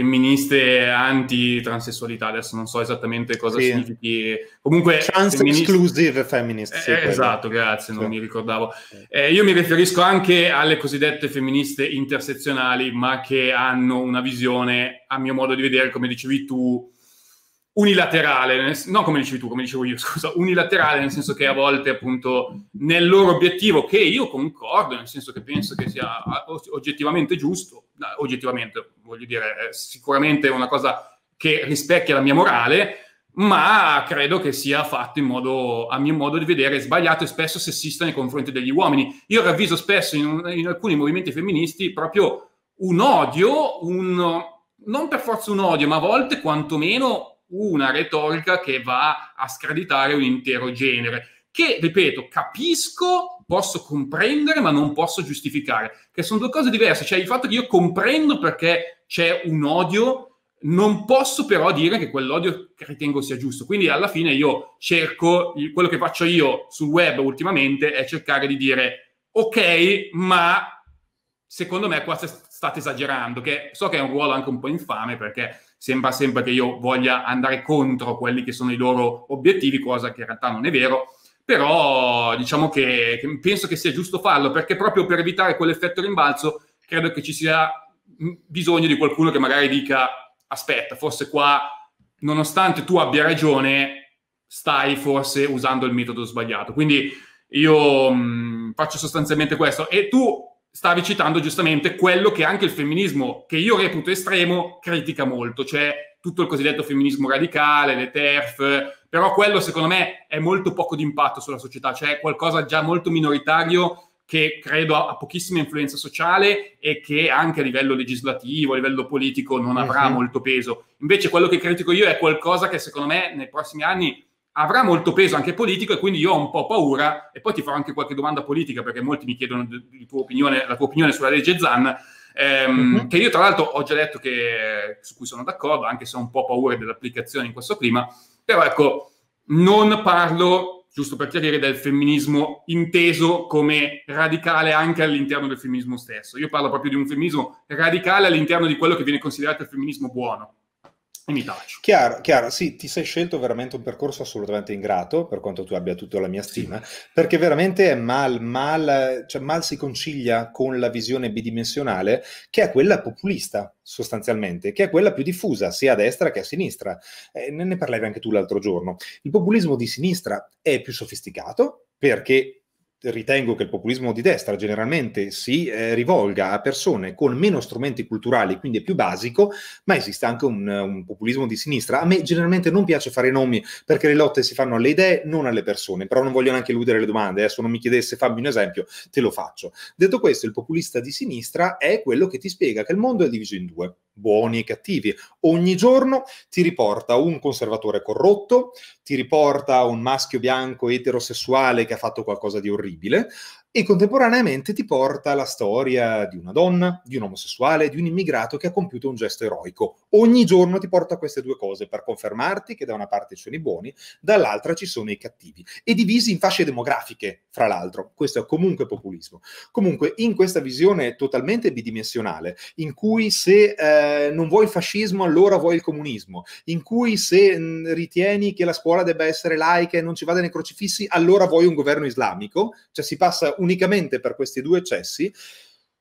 S1: femministe anti-transessualità, adesso non so esattamente cosa sì. significhi.
S2: Comunque trans femminist... exclusive feminist. Sì, eh, esatto,
S1: grazie, sì. non mi ricordavo. Eh, io mi riferisco anche alle cosiddette femministe intersezionali, ma che hanno una visione, a mio modo di vedere, come dicevi tu, unilaterale, non come dicevi tu, come dicevo io, (laughs) scusa, unilaterale nel senso che a volte appunto nel loro obiettivo, che io concordo, nel senso che penso che sia oggettivamente giusto, oggettivamente voglio dire, è sicuramente una cosa che rispecchia la mia morale, ma credo che sia fatto in modo, a mio modo di vedere, sbagliato e spesso sessista nei confronti degli uomini. Io ravviso spesso in, in alcuni movimenti femministi proprio un odio, un, non per forza un odio, ma a volte quantomeno una retorica che va a screditare un intero genere che, ripeto, capisco, posso comprendere, ma non posso giustificare, che sono due cose diverse. Cioè il fatto che io comprendo perché c'è un odio, non posso però dire che quell'odio ritengo sia giusto. Quindi alla fine io cerco, quello che faccio io sul web ultimamente è cercare di dire, ok, ma secondo me qua state esagerando, che so che è un ruolo anche un po' infame perché sembra sempre che io voglia andare contro quelli che sono i loro obiettivi, cosa che in realtà non è vero, però diciamo che, che penso che sia giusto farlo, perché proprio per evitare quell'effetto rimbalzo credo che ci sia bisogno di qualcuno che magari dica aspetta, forse qua, nonostante tu abbia ragione, stai forse usando il metodo sbagliato. Quindi io mh, faccio sostanzialmente questo. E tu stavi citando giustamente quello che anche il femminismo, che io reputo estremo, critica molto, cioè tutto il cosiddetto femminismo radicale, le TERF, però quello secondo me è molto poco di impatto sulla società, cioè è qualcosa già molto minoritario che credo ha pochissima influenza sociale e che anche a livello legislativo, a livello politico non avrà uh-huh. molto peso. Invece quello che critico io è qualcosa che secondo me nei prossimi anni avrà molto peso anche politico e quindi io ho un po' paura, e poi ti farò anche qualche domanda politica perché molti mi chiedono tua opinione, la tua opinione sulla legge Zan, ehm, uh-huh. che io tra l'altro ho già detto che, su cui sono d'accordo, anche se ho un po' paura dell'applicazione in questo clima, però ecco, non parlo, giusto per chiarire, del femminismo inteso come radicale anche all'interno del femminismo stesso, io parlo proprio di un femminismo radicale all'interno di quello che viene considerato il femminismo buono
S2: e mi taccio. Chiaro, chiaro, sì, ti sei scelto veramente un percorso assolutamente ingrato, per quanto tu abbia tutta la mia stima, sì. perché veramente è mal, mal, cioè mal si concilia con la visione bidimensionale, che è quella populista, sostanzialmente, che è quella più diffusa sia a destra che a sinistra. Eh, ne parlavi anche tu l'altro giorno. Il populismo di sinistra è più sofisticato perché ritengo che il populismo di destra generalmente si eh, rivolga a persone con meno strumenti culturali, quindi è più basico, ma esiste anche un, un, populismo di sinistra. A me generalmente non piace fare nomi perché le lotte si fanno alle idee, non alle persone, però non voglio neanche eludere le domande, adesso non mi chiedesse fammi un esempio, te lo faccio. Detto questo, il populista di sinistra è quello che ti spiega che il mondo è diviso in due buoni e cattivi. Ogni giorno ti riporta un conservatore corrotto, ti riporta un maschio bianco eterosessuale che ha fatto qualcosa di orribile, e contemporaneamente ti porta alla storia di una donna, di un omosessuale, di un immigrato che ha compiuto un gesto eroico. Ogni giorno ti porta queste due cose per confermarti che da una parte ci sono i buoni, dall'altra ci sono i cattivi e divisi in fasce demografiche, fra l'altro. Questo è comunque populismo. Comunque, in questa visione totalmente bidimensionale, in cui se eh, non vuoi il fascismo, allora vuoi il comunismo, in cui se mh, mm, ritieni che la scuola debba essere laica e non ci vada nei crocifissi, allora vuoi un governo islamico, cioè si passa un unicamente per questi due eccessi,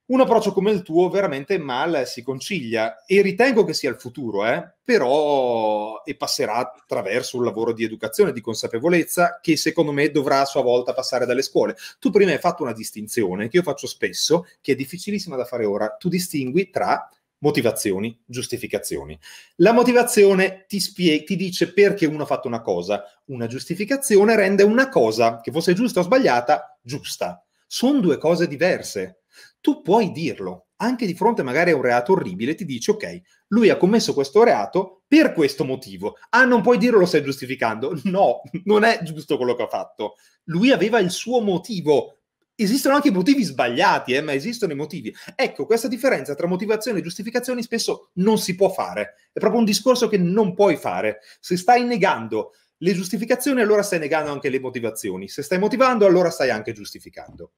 S2: un approccio come il tuo veramente mal si concilia e ritengo che sia il futuro, eh? però e passerà attraverso un lavoro di educazione, di consapevolezza che secondo me dovrà a sua volta passare dalle scuole. Tu prima hai fatto una distinzione che io faccio spesso, che è difficilissima da fare ora, tu distingui tra motivazioni, giustificazioni. La motivazione ti, spie- ti dice perché uno ha fatto una cosa, una giustificazione rende una cosa, che fosse giusta o sbagliata, giusta sono due cose diverse. Tu puoi dirlo, anche di fronte magari a un reato orribile, ti dici ok, lui ha commesso questo reato per questo motivo. Ah, non puoi dirlo, lo stai giustificando. (laughs) No, non è giusto quello che ha fatto. Lui aveva il suo motivo. Esistono anche motivi sbagliati, eh, ma esistono i motivi. Ecco, questa differenza tra motivazione e giustificazione spesso non si può fare. È proprio un discorso che non puoi fare. Se stai negando le giustificazioni, allora stai negando anche le motivazioni. Se stai motivando, allora stai anche giustificando.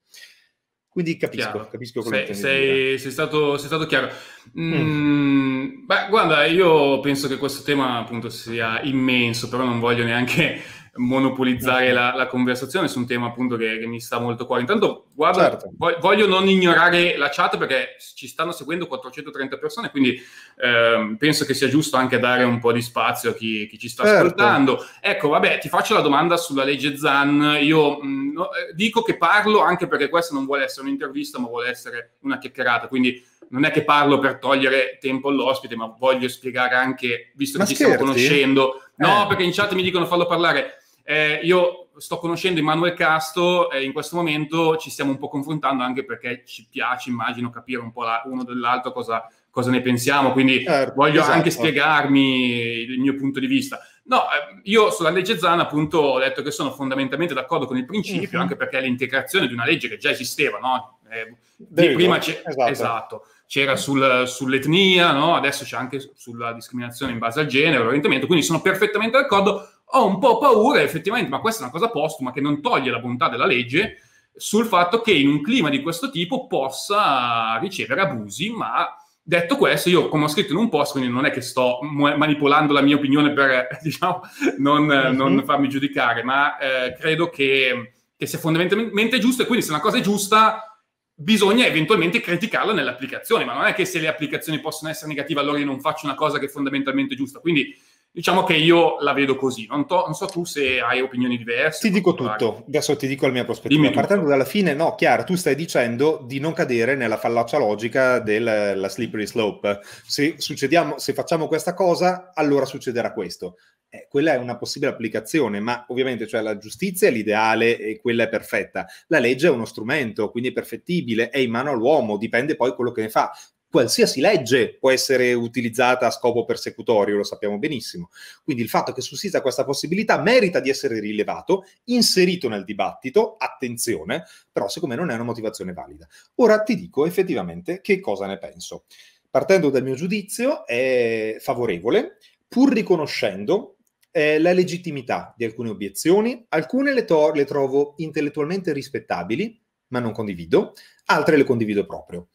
S2: Quindi capisco, chiaro. capisco quello sei, che
S1: sei, sei, stato, sei stato chiaro. Mm, mm. Beh, guarda, io penso che questo tema appunto sia immenso, però non voglio neanche monopolizzare eh. la, la, conversazione su un tema appunto che, che mi sta molto a cuore. Intanto guarda, certo. voglio non ignorare la chat perché ci stanno seguendo 430 persone, quindi ehm, penso che sia giusto anche dare un po' di spazio a chi, chi ci sta certo. ascoltando. Ecco, vabbè, ti faccio la domanda sulla legge ZAN. Io mh, mm, eh, dico che parlo anche perché questa non vuole essere un'intervista, ma vuole essere una chiacchierata, quindi non è che parlo per togliere tempo all'ospite, ma voglio spiegare anche, visto ma che ci stiamo conoscendo, eh. no, perché in chat mi dicono fallo parlare eh, io sto conoscendo Emanuele Casto e eh, in questo momento ci stiamo un po' confrontando anche perché ci piace, immagino, capire un po' la, uno dell'altro cosa, cosa ne pensiamo, quindi eh, voglio esatto. anche spiegarmi il mio punto di vista. No, eh, io sulla legge Zana appunto ho detto che sono fondamentalmente d'accordo con il principio, mm-hmm. anche perché è l'integrazione di una legge che già esisteva, no? Eh, prima c'è, esatto. esatto. c'era sul, sull'etnia, no? adesso c'è anche sulla discriminazione in base al genere, orientamento, quindi sono perfettamente d'accordo ho un po' paura effettivamente, ma questa è una cosa postuma che non toglie la bontà della legge, sul fatto che in un clima di questo tipo possa ricevere abusi, ma detto questo, io come ho scritto in un post, quindi non è che sto manipolando la mia opinione per (laughs) diciamo, non, mm-hmm. non farmi giudicare, ma eh, credo che, che, sia fondamentalmente giusto e quindi se una cosa è giusta bisogna eventualmente criticarla nell'applicazione, ma non è che se le applicazioni possono essere negative allora io non faccio una cosa che è fondamentalmente giusta. Quindi Diciamo che io la vedo così, non, to- non so tu se hai opinioni diverse. Ti
S2: dico tutto, magari. adesso ti dico la mia prospettiva. Dimmi Partendo tutto. dalla fine, no, Chiara, tu stai dicendo di non cadere nella fallaccia logica della slippery slope. Se, se facciamo questa cosa, allora succederà questo. Eh, quella è una possibile applicazione, ma ovviamente cioè, la giustizia è l'ideale e quella è perfetta. La legge è uno strumento, quindi è perfettibile, è in mano all'uomo, dipende poi quello che ne fa qualsiasi legge può essere utilizzata a scopo persecutorio, lo sappiamo benissimo. Quindi il fatto che sussista questa possibilità merita di essere rilevato, inserito nel dibattito, attenzione, però siccome non è una motivazione valida. Ora ti dico effettivamente che cosa ne penso. Partendo dal mio giudizio, è favorevole, pur riconoscendo eh, la legittimità di alcune obiezioni, alcune le, to- le trovo intellettualmente rispettabili, ma non condivido, altre le condivido proprio.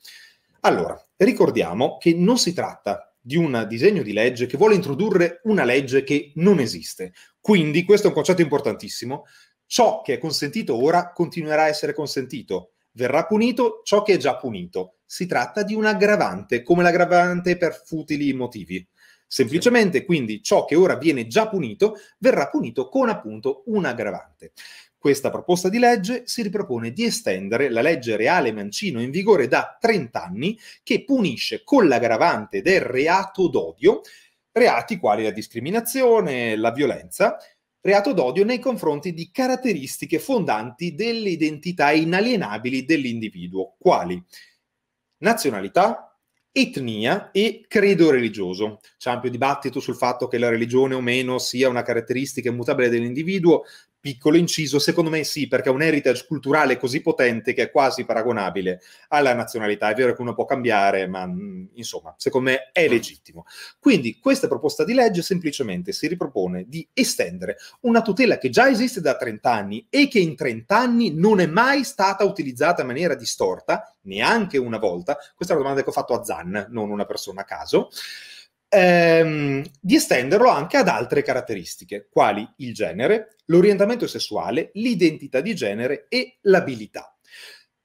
S2: Allora, ricordiamo che non si tratta di un disegno di legge che vuole introdurre una legge che non esiste. Quindi, questo è un concetto importantissimo, ciò che è consentito ora continuerà a essere consentito, verrà punito ciò che è già punito. Si tratta di un aggravante, come l'aggravante per futili motivi. Semplicemente, quindi, ciò che ora viene già punito verrà punito con appunto un aggravante. Questa proposta di legge si ripropone di estendere la legge reale Mancino in vigore da 30 anni che punisce con l'aggravante del reato d'odio reati quali la discriminazione, la violenza, reato d'odio nei confronti di caratteristiche fondanti delle identità inalienabili dell'individuo, quali nazionalità, etnia e credo religioso. C'è ampio dibattito sul fatto che la religione o meno sia una caratteristica immutabile dell'individuo, Piccolo inciso, secondo me sì, perché è un heritage culturale così potente che è quasi paragonabile alla nazionalità. È vero che uno può cambiare, ma mm, insomma, secondo me è mm. legittimo. Quindi questa proposta di legge semplicemente si ripropone di estendere una tutela che già esiste da 30 anni e che in 30 anni non è mai stata utilizzata in maniera distorta, neanche una volta. Questa è una domanda che ho fatto a Zan, non una persona a caso ehm, di estenderlo anche ad altre caratteristiche, quali il genere, l'orientamento sessuale, l'identità di genere e l'abilità.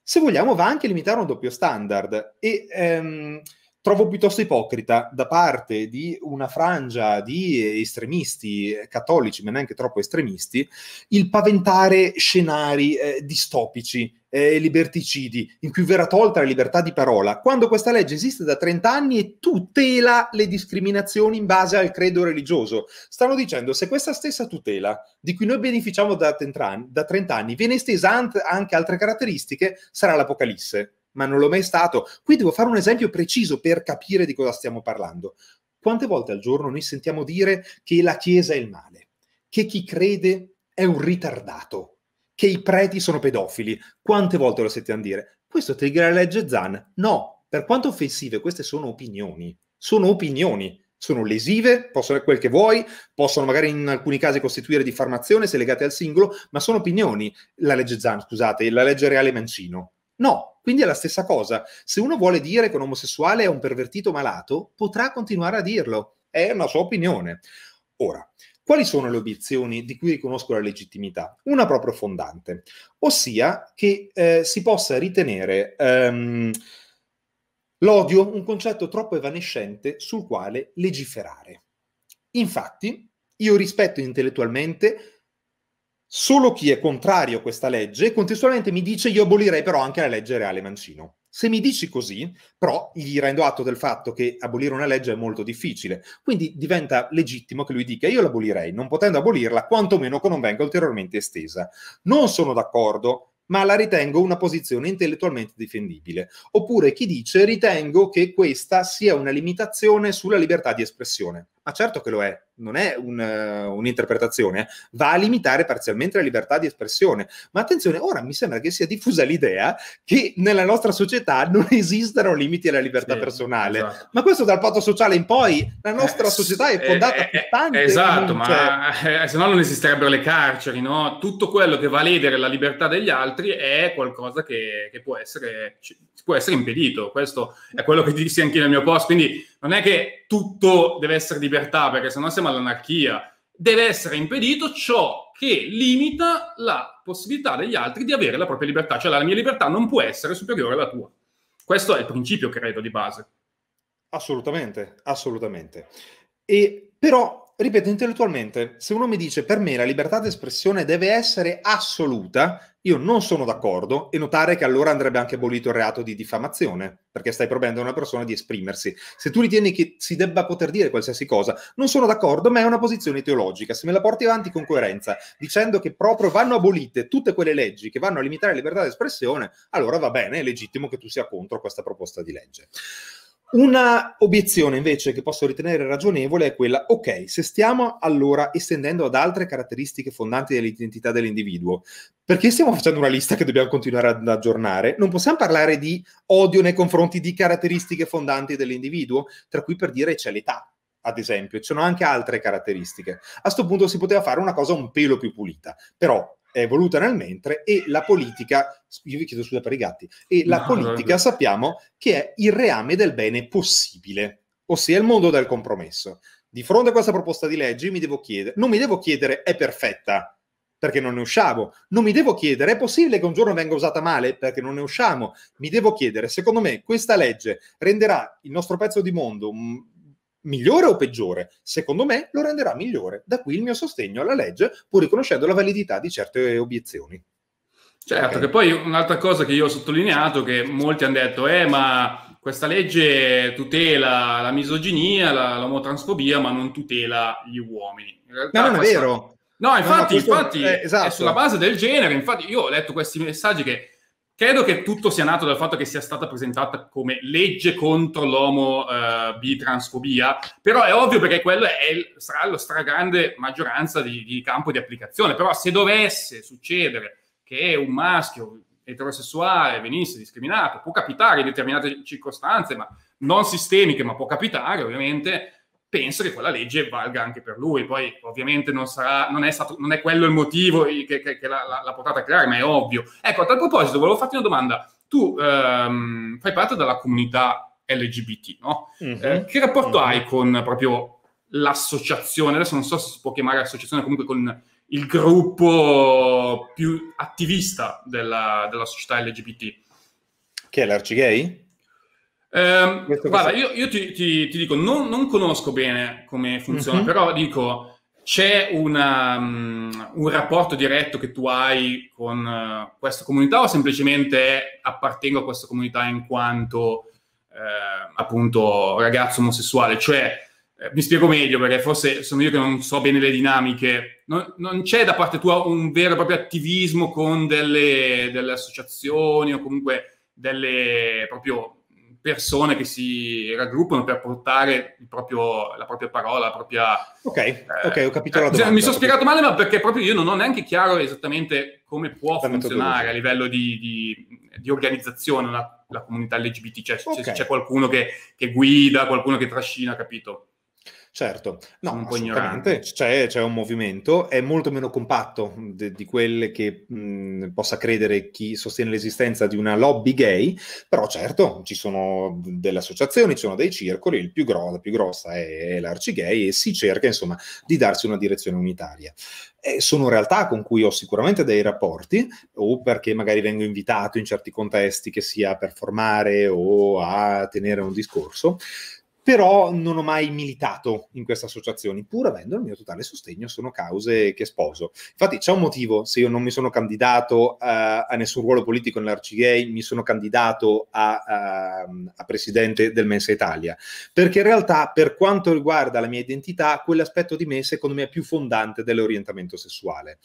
S2: Se vogliamo, va anche a limitare un doppio standard e ehm, trovo piuttosto ipocrita da parte di una frangia di estremisti eh, cattolici, ma neanche troppo estremisti, il paventare scenari eh, distopici eh, liberticidi, in cui verrà tolta la libertà di parola, quando questa legge esiste da 30 anni e tutela le discriminazioni in base al credo religioso. Stanno dicendo, se questa stessa tutela, di cui noi beneficiamo da 30 anni, da 30 anni viene estesa anche altre caratteristiche, sarà l'Apocalisse ma non l'ho mai stato. Qui devo fare un esempio preciso per capire di cosa stiamo parlando. Quante volte al giorno noi sentiamo dire che la Chiesa è il male, che chi crede è un ritardato, che i preti sono pedofili? Quante volte lo sentiamo dire? Questo trigger la legge Zan? No, per quanto offensive, queste sono opinioni. Sono opinioni sono lesive, possono essere quel che vuoi, possono magari in alcuni casi costituire diffamazione se legate al singolo, ma sono opinioni. La legge Zan, scusate, la legge reale Mancino. No, quindi è la stessa cosa. Se uno vuole dire che un omosessuale è un pervertito malato, potrà continuare a dirlo. È una sua opinione. Ora, quali sono le obiezioni di cui riconosco la legittimità? Una proprio fondante, ossia che eh, si possa ritenere ehm, l'odio un concetto troppo evanescente sul quale legiferare. Infatti, io rispetto intellettualmente Solo chi è contrario a questa legge contestualmente mi dice io abolirei però anche la legge reale Mancino. Se mi dici così, però gli rendo atto del fatto che abolire una legge è molto difficile, quindi diventa legittimo che lui dica io l'abolirei, non potendo abolirla, quantomeno che non venga ulteriormente estesa. Non sono d'accordo, ma la ritengo una posizione intellettualmente difendibile. Oppure chi dice ritengo che questa sia una limitazione sulla libertà di espressione. Ma certo che lo è, non è un, eh, un'interpretazione, eh, va a limitare parzialmente la libertà di espressione. Ma attenzione, ora mi sembra che sia diffusa l'idea che nella nostra società non (laughs) esistano limiti alla libertà sì, personale. Esatto. Ma questo dal patto sociale in poi, la eh, nostra eh, società è fondata eh, su tante... Esatto, ma
S1: eh, se no non esisterebbero le carceri, no? Tutto quello che va a ledere la libertà degli altri è qualcosa che, che può, essere, può essere impedito. Questo è quello che dissi anche nel mio post. Quindi non è che tutto deve essere libertà, perché se no siamo insieme all'anarchia, deve essere impedito ciò che limita la possibilità degli altri di avere la propria libertà, cioè la mia libertà non può essere superiore alla tua.
S2: Questo è il principio, credo, di base. Assolutamente, assolutamente. E però ripeto, intellettualmente, se uno mi dice per me la libertà d'espressione deve essere assoluta, io non sono d'accordo e notare che allora andrebbe anche abolito il reato di diffamazione, perché stai proponendo a una persona di esprimersi. Se tu ritieni che si debba poter dire qualsiasi cosa, non sono d'accordo, ma è una posizione teologica. Se me la porti avanti con coerenza, dicendo che proprio vanno abolite tutte quelle leggi che vanno a limitare la libertà d'espressione, allora va bene, è legittimo che tu sia contro questa proposta di legge. Una obiezione invece che posso ritenere ragionevole è quella, ok, se stiamo allora estendendo ad altre caratteristiche fondanti dell'identità dell'individuo, perché stiamo facendo una lista che dobbiamo continuare ad aggiornare? Non possiamo parlare di odio nei confronti di caratteristiche fondanti dell'individuo, tra cui per dire c'è l'età, ad esempio, ci sono anche altre caratteristiche. A questo punto si poteva fare una cosa un pelo più pulita, però è voluta nel mentre e la politica, io vi chiedo scusa per i gatti, e la no, politica no, sappiamo che è il reame del bene possibile, ossia il mondo del compromesso. Di fronte a questa proposta di legge mi devo chiedere, non mi devo chiedere è perfetta, perché non ne usciamo. Non mi devo chiedere, è possibile che un giorno venga usata male perché non ne usciamo. Mi devo chiedere, secondo me questa legge renderà il nostro pezzo di mondo, Un, migliore o peggiore? Secondo me lo renderà migliore. Da qui il mio sostegno alla legge, pur riconoscendo la validità di certe obiezioni.
S1: Certo, okay. che poi un'altra cosa che io ho sottolineato, che molti hanno detto, eh, ma questa legge tutela la misoginia, la, l'omotransfobia, ma non tutela gli uomini. In realtà, no, non questa... è vero. No, infatti, no, no, infatti eh, esatto. è sulla esatto. base del genere. Infatti, io ho letto questi messaggi che Credo che tutto sia nato dal fatto che sia stata presentata come legge contro l'omo eh, bitransfobia, però è ovvio perché quello è il, sarà la stragrande maggioranza di, di campo di applicazione. Però se dovesse succedere che un maschio eterosessuale venisse discriminato, può capitare in determinate circostanze, ma non sistemiche, ma può capitare ovviamente, penso che quella legge valga anche per lui. Poi ovviamente non, sarà, non, è, stato, non è, quello il motivo che, che, che l'ha, portata a creare, ma è ovvio. Ecco, a tal proposito volevo farti una domanda. Tu ehm, fai parte della comunità LGBT, no? Mm-hmm. Eh, che rapporto mm-hmm. hai con proprio l'associazione? Adesso non so se si può chiamare associazione, comunque con il gruppo più attivista della, della società LGBT.
S2: Che è l'Arcigay?
S1: Eh, guarda, io, io ti, ti, ti, dico, non, non, conosco bene come funziona, mm-hmm. però dico, c'è una, um, un rapporto diretto che tu hai con uh, questa comunità o semplicemente appartengo a questa comunità in quanto eh, appunto ragazzo omosessuale? Cioè, eh, mi spiego meglio perché forse sono io che non so bene le dinamiche. Non, non c'è da parte tua un vero e proprio attivismo con delle, delle associazioni o comunque delle proprio persone che si raggruppano per portare proprio, la propria parola, la propria...
S2: Ok, eh, ok, ho capito la eh, domanda. Mi sono
S1: spiegato male, ma perché proprio io non ho neanche chiaro esattamente come può da funzionare a livello di, di, di organizzazione una, la comunità LGBT, cioè okay. c'è, c'è, qualcuno che, che guida, qualcuno che trascina, capito?
S2: Certo, no, un po' ignorante. C'è, c'è, un movimento, è molto meno compatto de, di quelle che mh, possa credere chi sostiene l'esistenza di una lobby gay, però certo ci sono delle associazioni, ci sono dei circoli, più gro- la più grossa è, è l'Arcigay e si cerca insomma di darsi una direzione unitaria. E sono realtà con cui ho sicuramente dei rapporti o perché magari vengo invitato in certi contesti che sia per formare o a tenere un discorso però non ho mai militato in queste associazioni, pur avendo il mio totale sostegno, sono cause che sposo. Infatti c'è un motivo se io non mi sono candidato a, eh, a nessun ruolo politico nell'Arcigay, mi sono candidato a, a, ehm, a presidente del Mensa Italia, perché in realtà per quanto riguarda la mia identità, quell'aspetto di me secondo me è più fondante dell'orientamento sessuale,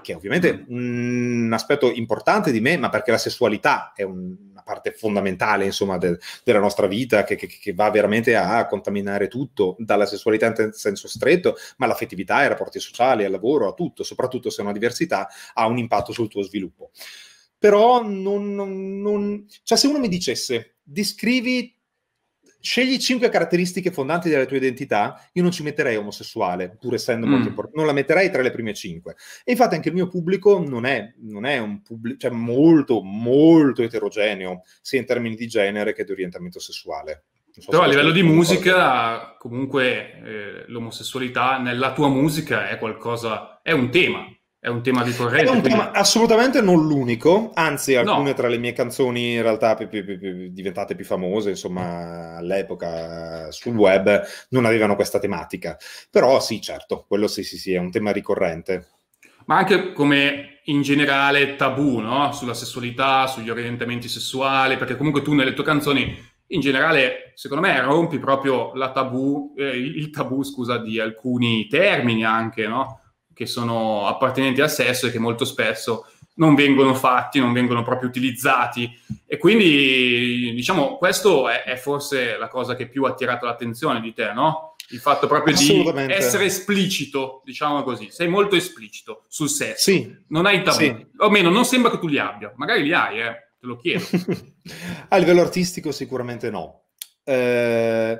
S2: che è ovviamente mm. un aspetto importante di me, ma perché la sessualità è un, una parte fondamentale insomma, de, della nostra vita che, che, che va veramente a a contaminare tutto, dalla sessualità in senso stretto, ma l'affettività, ai rapporti sociali, al lavoro, a tutto, soprattutto se una diversità, ha un impatto sul tuo sviluppo. Però non, non, non... Cioè, se uno mi dicesse, descrivi scegli cinque caratteristiche fondanti della tua identità, io non ci metterei omosessuale, pur essendo mm. molto importante, non la metterei tra le prime cinque. E infatti anche il mio pubblico non è, non è un pubblico, cioè molto, molto eterogeneo, sia in termini di genere che di orientamento sessuale. So Però a livello di
S1: musica, che... comunque, eh, l'omosessualità nella tua musica è qualcosa, è un tema, è un tema ricorrente. È un tema
S2: assolutamente non l'unico, anzi alcune no. tra le mie canzoni in realtà più, più, più, diventate più famose, insomma, all'epoca sul web non avevano questa tematica. Però sì, certo, quello sì, sì, sì, è un tema ricorrente.
S1: Ma anche come in generale tabù, no? Sulla sessualità, sugli orientamenti sessuali, perché comunque tu nelle tue canzoni in generale, secondo me, rompi proprio la tabù, eh, il tabù scusa, di alcuni termini anche, no? che sono appartenenti al sesso e che molto spesso non vengono fatti, non vengono proprio utilizzati. E quindi, diciamo, questo è, è forse la cosa che più ha attirato l'attenzione di te, no? Il fatto proprio di essere esplicito, diciamo così, sei molto esplicito sul sesso, sì. non hai tabù, sì. o meno non sembra che tu li abbia, magari li hai, eh Te lo chiedo. (laughs)
S2: a livello artistico sicuramente no. Eh,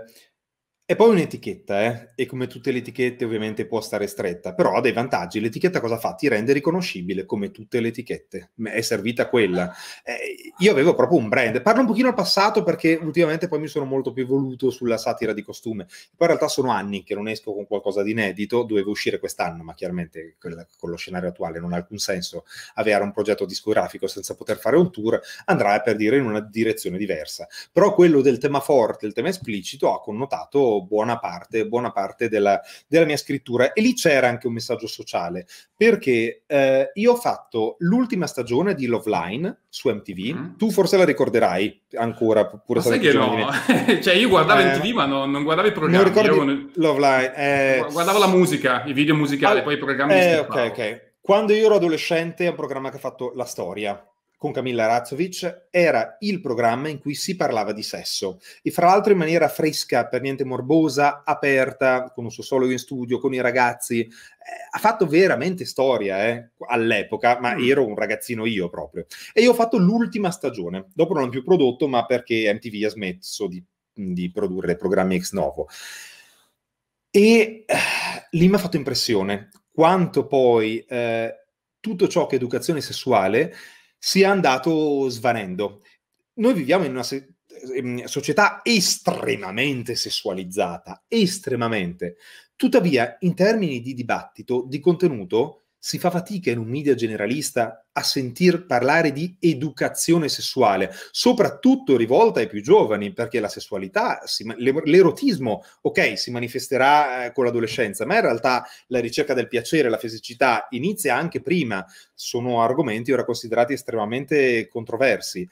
S2: è poi un'etichetta, eh? e come tutte le etichette ovviamente può stare stretta, però ha dei vantaggi. L'etichetta cosa fa? Ti rende riconoscibile come tutte le etichette. È servita quella. Eh, io avevo proprio un brand. Parlo un pochino al passato perché ultimamente poi mi sono molto più evoluto sulla satira di costume. Poi in realtà sono anni che non esco con qualcosa di inedito, dovevo uscire quest'anno, ma chiaramente con lo scenario attuale non ha alcun senso avere un progetto discografico senza poter fare un tour, andrà per dire in una direzione diversa. Però quello del tema forte, il tema esplicito ha connotato buona parte, buona parte della, della, mia scrittura e lì c'era anche un messaggio sociale perché eh, io ho fatto l'ultima stagione di Love Line su MTV, mm. Mm-hmm. tu forse la ricorderai ancora pur ma sai che no,
S1: (laughs) cioè io guardavo eh, MTV
S2: ma non, non guardavo i programmi, non Love Line, eh...
S1: guardavo la musica, i video musicali, ah, poi i programmi. Eh, ok, ok.
S2: Quando io ero adolescente è un programma che ha fatto la storia, con Camilla Razzovic era il programma in cui si parlava di sesso e fra l'altro in maniera fresca, per niente morbosa, aperta, con un suo solo in studio, con i ragazzi. Eh, ha fatto veramente storia eh, all'epoca, ma mm. ero un ragazzino io proprio. E io ho fatto l'ultima stagione, dopo non ho più prodotto, ma perché MTV ha smesso di, di produrre programmi ex novo. E eh, lì mi ha fatto impressione quanto poi eh, tutto ciò che è educazione sessuale sia andato svanendo. Noi viviamo in una se- società estremamente sessualizzata, estremamente. Tuttavia, in termini di dibattito, di contenuto, si fa fatica in un media generalista a sentir parlare di educazione sessuale, soprattutto rivolta ai più giovani, perché la sessualità, l'erotismo, ok, si manifesterà eh, con l'adolescenza, ma in realtà la ricerca del piacere, la fisicità inizia anche prima, sono argomenti ora considerati estremamente controversi.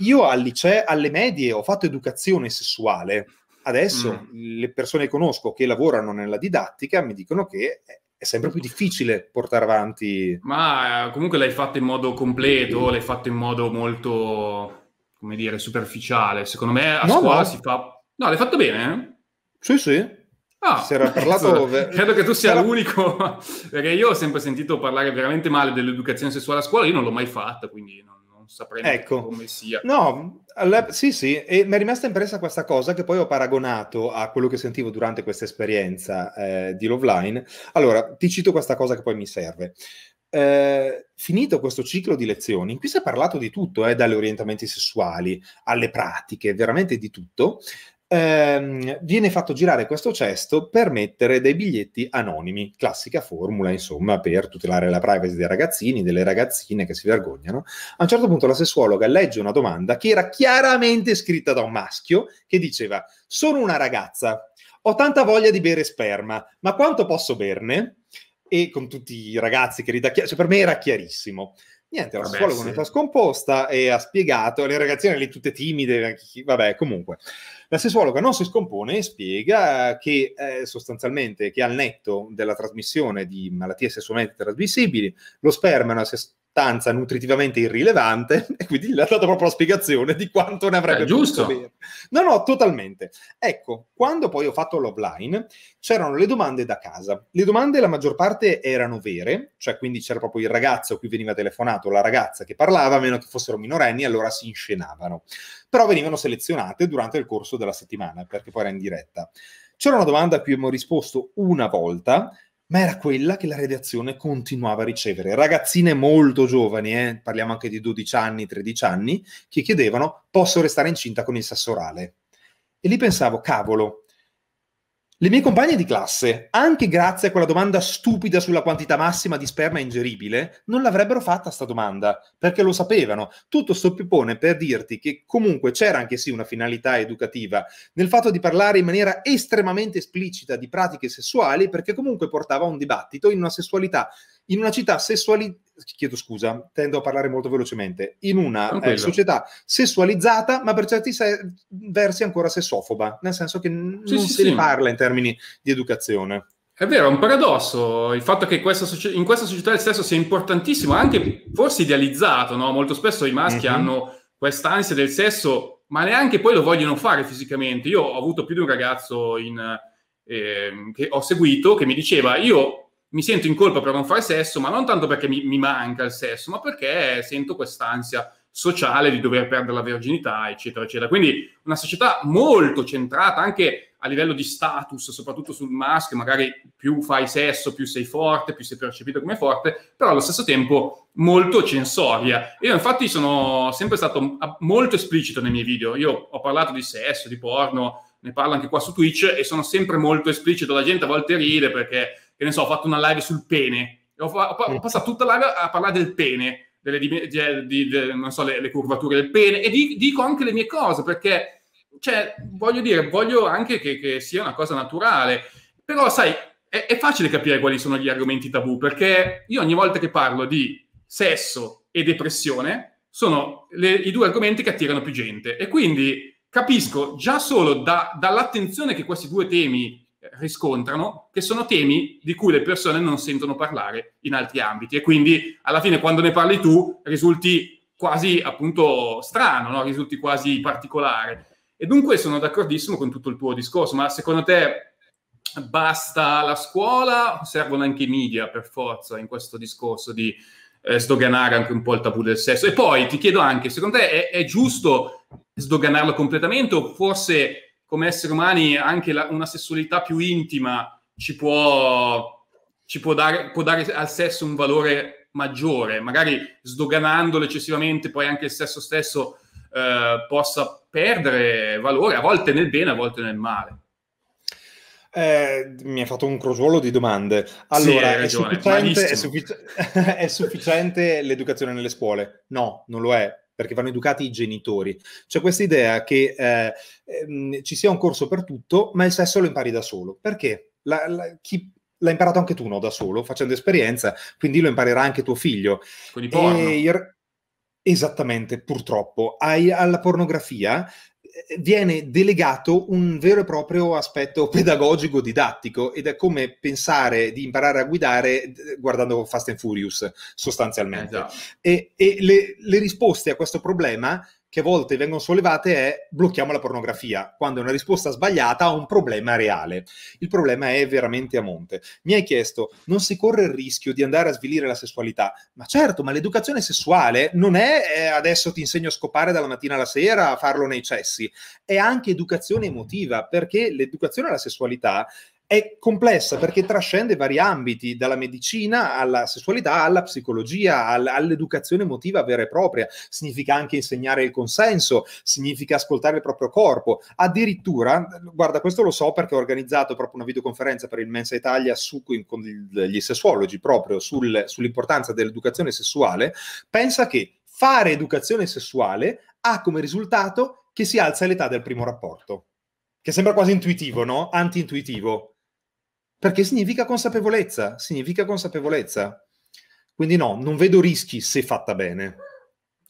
S2: Io al liceo, alle medie ho fatto educazione sessuale, adesso mm. le persone che conosco che lavorano nella didattica mi dicono che eh, è sempre più difficile portare avanti.
S1: Ma eh, comunque l'hai fatto in modo completo, l'hai fatto in modo molto, come dire, superficiale. Secondo me a no, scuola no. si fa... No, l'hai fatto bene?
S2: Eh? Sì, sì. Ah, si era parlato... (laughs) Credo che tu sia era...
S1: l'unico, (laughs) perché io ho sempre sentito parlare veramente male dell'educazione sessuale a scuola, io non l'ho mai fatta, quindi... Non saprei ecco.
S2: come sia. No, alla, sì, sì, e mi è rimasta impressa questa cosa che poi ho paragonato a quello che sentivo durante questa esperienza eh, di Line. Allora, ti cito questa cosa che poi mi serve. Eh, finito questo ciclo di lezioni, in cui si è parlato di tutto, eh, dalle orientamenti sessuali alle pratiche, veramente di tutto, ehm, viene fatto girare questo cesto per mettere dei biglietti anonimi, classica formula, insomma, per tutelare la privacy dei ragazzini, delle ragazzine che si vergognano. A un certo punto la sessuologa legge una domanda che era chiaramente scritta da un maschio che diceva: Sono una ragazza, ho tanta voglia di bere sperma, ma quanto posso berne? E con tutti i ragazzi che ridacchiavano, cioè per me era chiarissimo. Niente, la scuola con un'età scomposta e ha spiegato, le ragazzine lì tutte timide, vabbè, comunque. La sessuologa non si scompone e spiega che eh, sostanzialmente che al netto della trasmissione di malattie sessualmente trasmissibili, lo sperma è una, ses- sostanza nutritivamente irrilevante (laughs) e quindi gli ha dato proprio la spiegazione di quanto ne avrebbe eh, giusto. No, no, totalmente. Ecco, quando poi ho fatto l'offline c'erano le domande da casa. Le domande la maggior parte erano vere, cioè quindi c'era proprio il ragazzo a cui veniva telefonato, la ragazza che parlava, a meno che fossero minorenni, allora si inscenavano. Però venivano selezionate durante il corso della settimana, perché poi era in diretta. C'era una domanda a cui abbiamo risposto una volta, ma era quella che la redazione continuava a ricevere. Ragazzine molto giovani, eh, parliamo anche di 12 anni, 13 anni, che chiedevano posso restare incinta con il sassorale. E lì pensavo, cavolo, le mie compagne di classe, anche grazie a quella domanda stupida sulla quantità massima di sperma ingeribile, non l'avrebbero fatta sta domanda, perché lo sapevano. Tutto sto pippone per dirti che comunque c'era anche sì una finalità educativa nel fatto di parlare in maniera estremamente esplicita di pratiche sessuali, perché comunque portava a un dibattito in una sessualità, in una città sessuali- chiedo scusa, tendo a parlare molto velocemente, in una eh, società sessualizzata, ma per certi se- versi ancora sessofoba, nel senso che n- sì, non sì, se ne parla in termini di educazione.
S1: È vero, è un paradosso il fatto che questa socia- in questa società il sesso sia importantissimo, anche forse idealizzato, no? molto spesso i maschi mm-hmm. hanno questa ansia del sesso, ma neanche poi lo vogliono fare fisicamente. Io ho avuto più di un ragazzo in, eh, che ho seguito che mi diceva, io mi sento in colpa per non fare sesso, ma non tanto perché mi, mi manca il sesso, ma perché sento quest'ansia sociale di dover perdere la virginità, eccetera, eccetera. Quindi una società molto centrata anche a livello di status, soprattutto sul maschio, magari più fai sesso, più sei forte, più sei percepito come forte, però allo stesso tempo molto censoria. Io infatti sono sempre stato molto esplicito nei miei video, io ho parlato di sesso, di porno, ne parlo anche qua su Twitch e sono sempre molto esplicito, la gente a volte ride perché che ne so, ho fatto una live sul pene, ho, fa- ho, passato tutta la live a parlare del pene, delle di, di, di, so, le, le, curvature del pene, e di, dico anche le mie cose, perché, cioè, voglio dire, voglio anche che, che sia una cosa naturale, però, sai, è, è facile capire quali sono gli argomenti tabù, perché io ogni volta che parlo di sesso e depressione, sono le, i due argomenti che attirano più gente, e quindi capisco già solo da, dall'attenzione che questi due temi riscontrano, che sono temi di cui le persone non sentono parlare in altri ambiti e quindi alla fine quando ne parli tu risulti quasi appunto strano, no? risulti quasi particolare. E dunque sono d'accordissimo con tutto il tuo discorso, ma secondo te basta la scuola servono anche i media per forza in questo discorso di eh, sdoganare anche un po' il tabù del sesso? E poi ti chiedo anche, secondo te è, è giusto sdoganarlo completamente o forse come esseri umani anche la, una sessualità più intima ci può, ci può dare, può dare al sesso un valore maggiore, magari sdoganandolo eccessivamente, poi anche il sesso stesso eh, possa perdere valore, a volte nel bene, a volte nel male.
S2: Eh, mi ha fatto un crogiolo di domande. Allora, sì, è, sufficiente, è, suffic- (laughs) è sufficiente l'educazione nelle scuole? No, non lo è perché vanno educati i genitori. C'è questa idea che eh, ehm, ci sia un corso per tutto, ma il sesso lo impari da solo. Perché? La, la, chi, l'ha imparato anche tu, no, da solo, facendo esperienza, quindi lo imparerà anche tuo figlio. Quindi porno. E, Esattamente, purtroppo. Hai alla pornografia eh, viene delegato un vero e proprio aspetto pedagogico didattico ed è come pensare di imparare a guidare guardando Fast and Furious sostanzialmente esatto. e, e le, le risposte a questo problema che a volte vengono sollevate è blocchiamo la pornografia, quando è una risposta sbagliata a un problema reale. Il problema è veramente a monte. Mi hai chiesto, non si corre il rischio di andare a svilire la sessualità? Ma certo, ma l'educazione sessuale non è eh, adesso ti insegno a scopare dalla mattina alla sera, a farlo nei cessi, è anche educazione emotiva, perché l'educazione alla sessualità è complessa perché trascende vari ambiti, dalla medicina alla sessualità, alla psicologia, all'educazione emotiva vera e propria. Significa anche insegnare il consenso, significa ascoltare il proprio corpo. Addirittura, guarda, questo lo so perché ho organizzato proprio una videoconferenza per il Mensa Italia su, con gli sessuologi proprio sul, sull'importanza dell'educazione sessuale. Pensa che fare educazione sessuale ha come risultato che si alza l'età del primo rapporto. Che sembra quasi intuitivo, no? Anti-intuitivo perché significa consapevolezza, significa consapevolezza. Quindi no, non vedo rischi se fatta bene.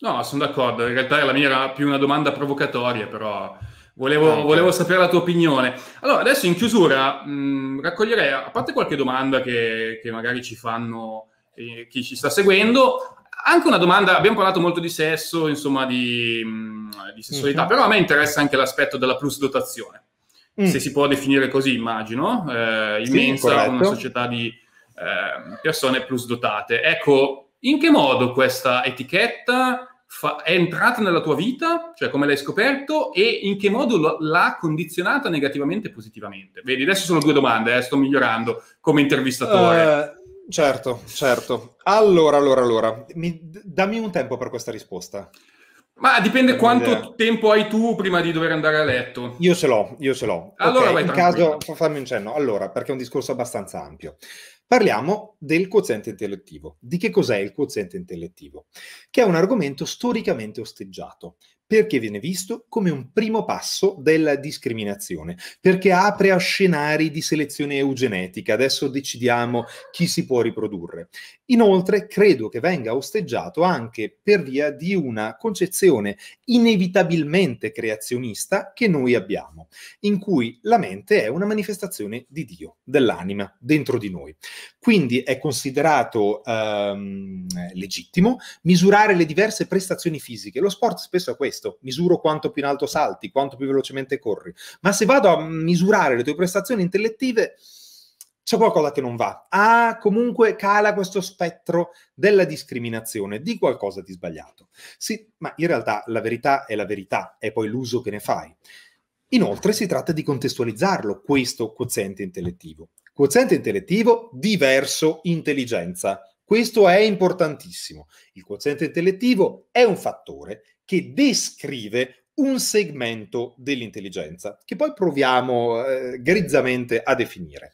S1: No, sono d'accordo, in realtà la mia era più una domanda provocatoria, però volevo, ah, okay. volevo sapere la tua opinione. Allora, adesso in chiusura mh, mm, raccoglierei, a parte qualche domanda che, che magari ci fanno eh, chi ci sta seguendo, anche una domanda, abbiamo parlato molto di sesso, insomma di, mh, mm, di sessualità, mm-hmm. però a me interessa anche l'aspetto della plus dotazione. Mm. se si può definire così, immagino, eh, immensa, sì, una società di eh, persone plus dotate. Ecco, in che modo questa etichetta fa- è entrata nella tua vita, cioè come l'hai scoperto, e in che modo lo- l'ha condizionata negativamente e positivamente? Vedi, adesso sono due domande, eh, sto migliorando come
S2: intervistatore. Uh... Certo, certo. Allora, allora, allora, mi, dammi un tempo per questa risposta. Ma dipende eh, quanto eh. tempo hai tu prima di dover andare a letto. Io ce l'ho, io ce l'ho. Allora okay, in tranquillo. caso, fammi un cenno. Allora, perché è un discorso abbastanza ampio. Parliamo del quoziente intellettivo. Di che cos'è il quoziente intellettivo? Che è un argomento storicamente osteggiato, perché viene visto come un primo passo della discriminazione, perché apre a scenari di selezione eugenetica, adesso decidiamo chi si può riprodurre. Inoltre credo che venga osteggiato anche per via di una concezione inevitabilmente creazionista che noi abbiamo, in cui la mente è una manifestazione di Dio, dell'anima, dentro di noi. Quindi è considerato ehm, legittimo misurare le diverse prestazioni fisiche. Lo sport spesso è questo questo, misuro quanto più in alto salti, quanto più velocemente corri, ma se vado a misurare le tue prestazioni intellettive, c'è qualcosa che non va. Ah, comunque cala questo spettro della discriminazione, di qualcosa di sbagliato. Sì, ma in realtà la verità è la verità, è poi l'uso che ne fai. Inoltre si tratta di contestualizzarlo, questo quoziente intellettivo. Quoziente intellettivo diverso intelligenza. Questo è importantissimo. Il quoziente intellettivo è un fattore che descrive un segmento dell'intelligenza, che poi proviamo eh, grizzamente a definire.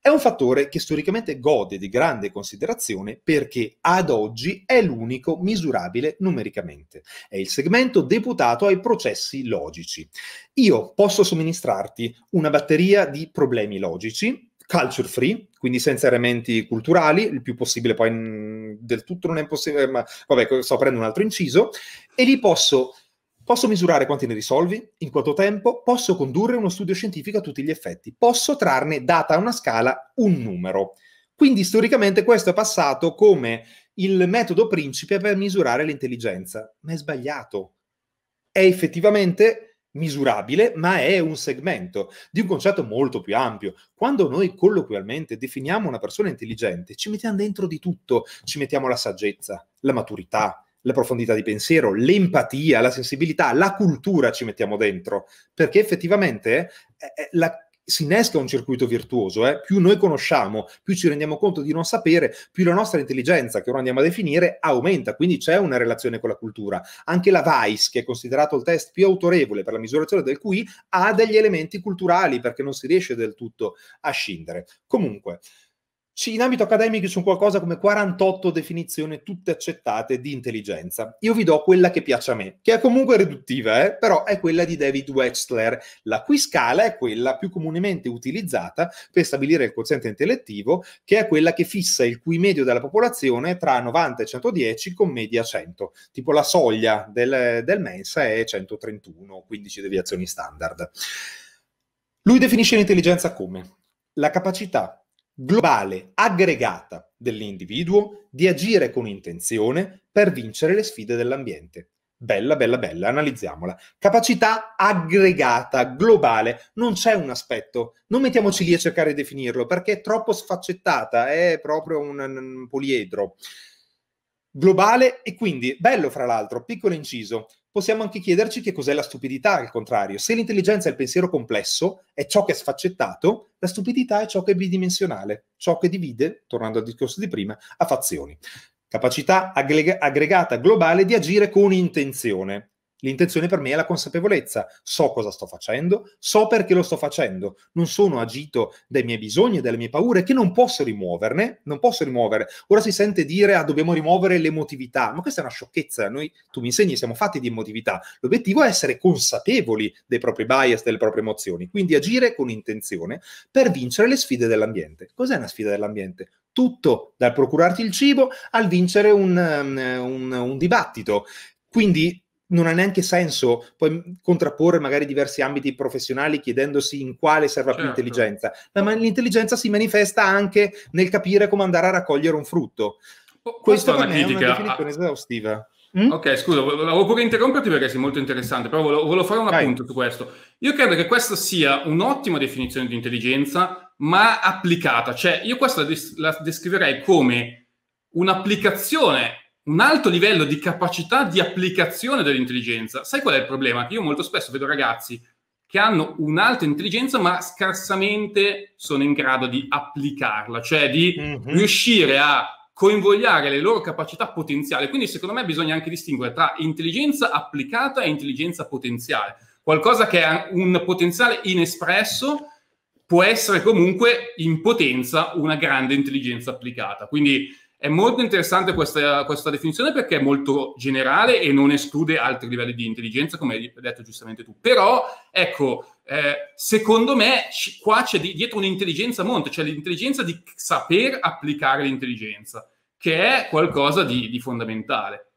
S2: È un fattore che storicamente gode di grande considerazione perché ad oggi è l'unico misurabile numericamente. È il segmento deputato ai processi logici. Io posso somministrarti una batteria di problemi logici culture free, quindi senza elementi culturali, il più possibile, poi mm, del tutto non è possibile, ma vabbè, sto prendendo un altro inciso, e lì posso, posso misurare quanti ne risolvi, in quanto tempo, posso condurre uno studio scientifico a tutti gli effetti, posso trarne, data una scala, un numero. Quindi storicamente questo è passato come il metodo principe per misurare l'intelligenza, ma è sbagliato. È effettivamente misurabile, ma è un segmento di un concetto molto più ampio. Quando noi colloquialmente definiamo una persona intelligente, ci mettiamo dentro di tutto, ci mettiamo la saggezza, la maturità, la profondità di pensiero, l'empatia, la sensibilità, la cultura ci mettiamo dentro, perché effettivamente eh, eh la si innesca un circuito virtuoso, eh? più noi conosciamo, più ci rendiamo conto di non sapere, più la nostra intelligenza, che ora andiamo a definire, aumenta, quindi c'è una relazione con la cultura. Anche la VICE, che è considerato il test più autorevole per la misurazione del QI, ha degli elementi culturali perché non si riesce del tutto a scindere. Comunque, in ambito accademico ci sono qualcosa come 48 definizioni tutte accettate di intelligenza. Io vi do quella che piace a me, che è comunque riduttiva, eh? però è quella di David Wechsler, la cui scala è quella più comunemente utilizzata per stabilire il quoziente intellettivo, che è quella che fissa il cui medio della popolazione tra 90 e 110 con media 100. Tipo la soglia del, del mensa è 131, 15 deviazioni standard. Lui definisce l'intelligenza come la capacità globale, aggregata dell'individuo di agire con intenzione per vincere le sfide dell'ambiente. Bella, bella, bella, analizziamola. Capacità aggregata, globale, non c'è un aspetto. Non mettiamoci lì a cercare di definirlo perché è troppo sfaccettata, è proprio un, un poliedro globale e quindi bello fra l'altro, piccolo inciso, possiamo anche chiederci che cos'è la stupidità, al contrario. Se l'intelligenza è il pensiero complesso, è ciò che è sfaccettato, la stupidità è ciò che è bidimensionale, ciò che divide, tornando al discorso di prima, a fazioni. Capacità aggregata globale di agire con intenzione, L'intenzione per me è la consapevolezza. So cosa sto facendo, so perché lo sto facendo. Non sono agito dai miei bisogni e dalle mie paure che non posso rimuoverne, non posso rimuovere. Ora si sente dire ah, dobbiamo rimuovere l'emotività, ma questa è una sciocchezza. Noi, tu mi insegni, siamo fatti di emotività. L'obiettivo è essere consapevoli dei propri bias, delle proprie emozioni, quindi agire con intenzione per vincere le sfide dell'ambiente. Cos'è una sfida dell'ambiente? Tutto, dal procurarti il cibo al vincere un, um, un, un dibattito. Quindi non ha neanche senso poi mhmm, contrapporre magari diversi ambiti professionali chiedendosi in quale serva certo. più intelligenza. Ma l'intelligenza si manifesta anche nel capire come andare a raccogliere un frutto. Oh, Questa per me critica. è una ah. definizione esaustiva.
S1: Mm? Ok, scusa, volevo pure interromperti perché sei molto interessante, però volevo, volevo fare un appunto Dai. su questo. Io credo che questa sia un'ottima definizione di intelligenza, ma applicata. Cioè, io questa la, des- la descriverei come un'applicazione un alto livello di capacità di applicazione dell'intelligenza. Sai qual è il problema? Che io molto spesso vedo ragazzi che hanno un'alta intelligenza ma scarsamente sono in grado di applicarla, cioè di mm-hmm. riuscire a coinvogliare le loro capacità potenziali. Quindi secondo me bisogna anche distinguere tra intelligenza applicata e intelligenza potenziale. Qualcosa che ha un potenziale inespresso può essere comunque in potenza una grande intelligenza applicata. Quindi è molto interessante questa, questa, definizione perché è molto generale e non esclude altri livelli di intelligenza, come hai detto giustamente tu. Però, ecco, eh, secondo me qua c'è dietro un'intelligenza a monte, cioè l'intelligenza di saper applicare l'intelligenza, che è qualcosa di, di fondamentale.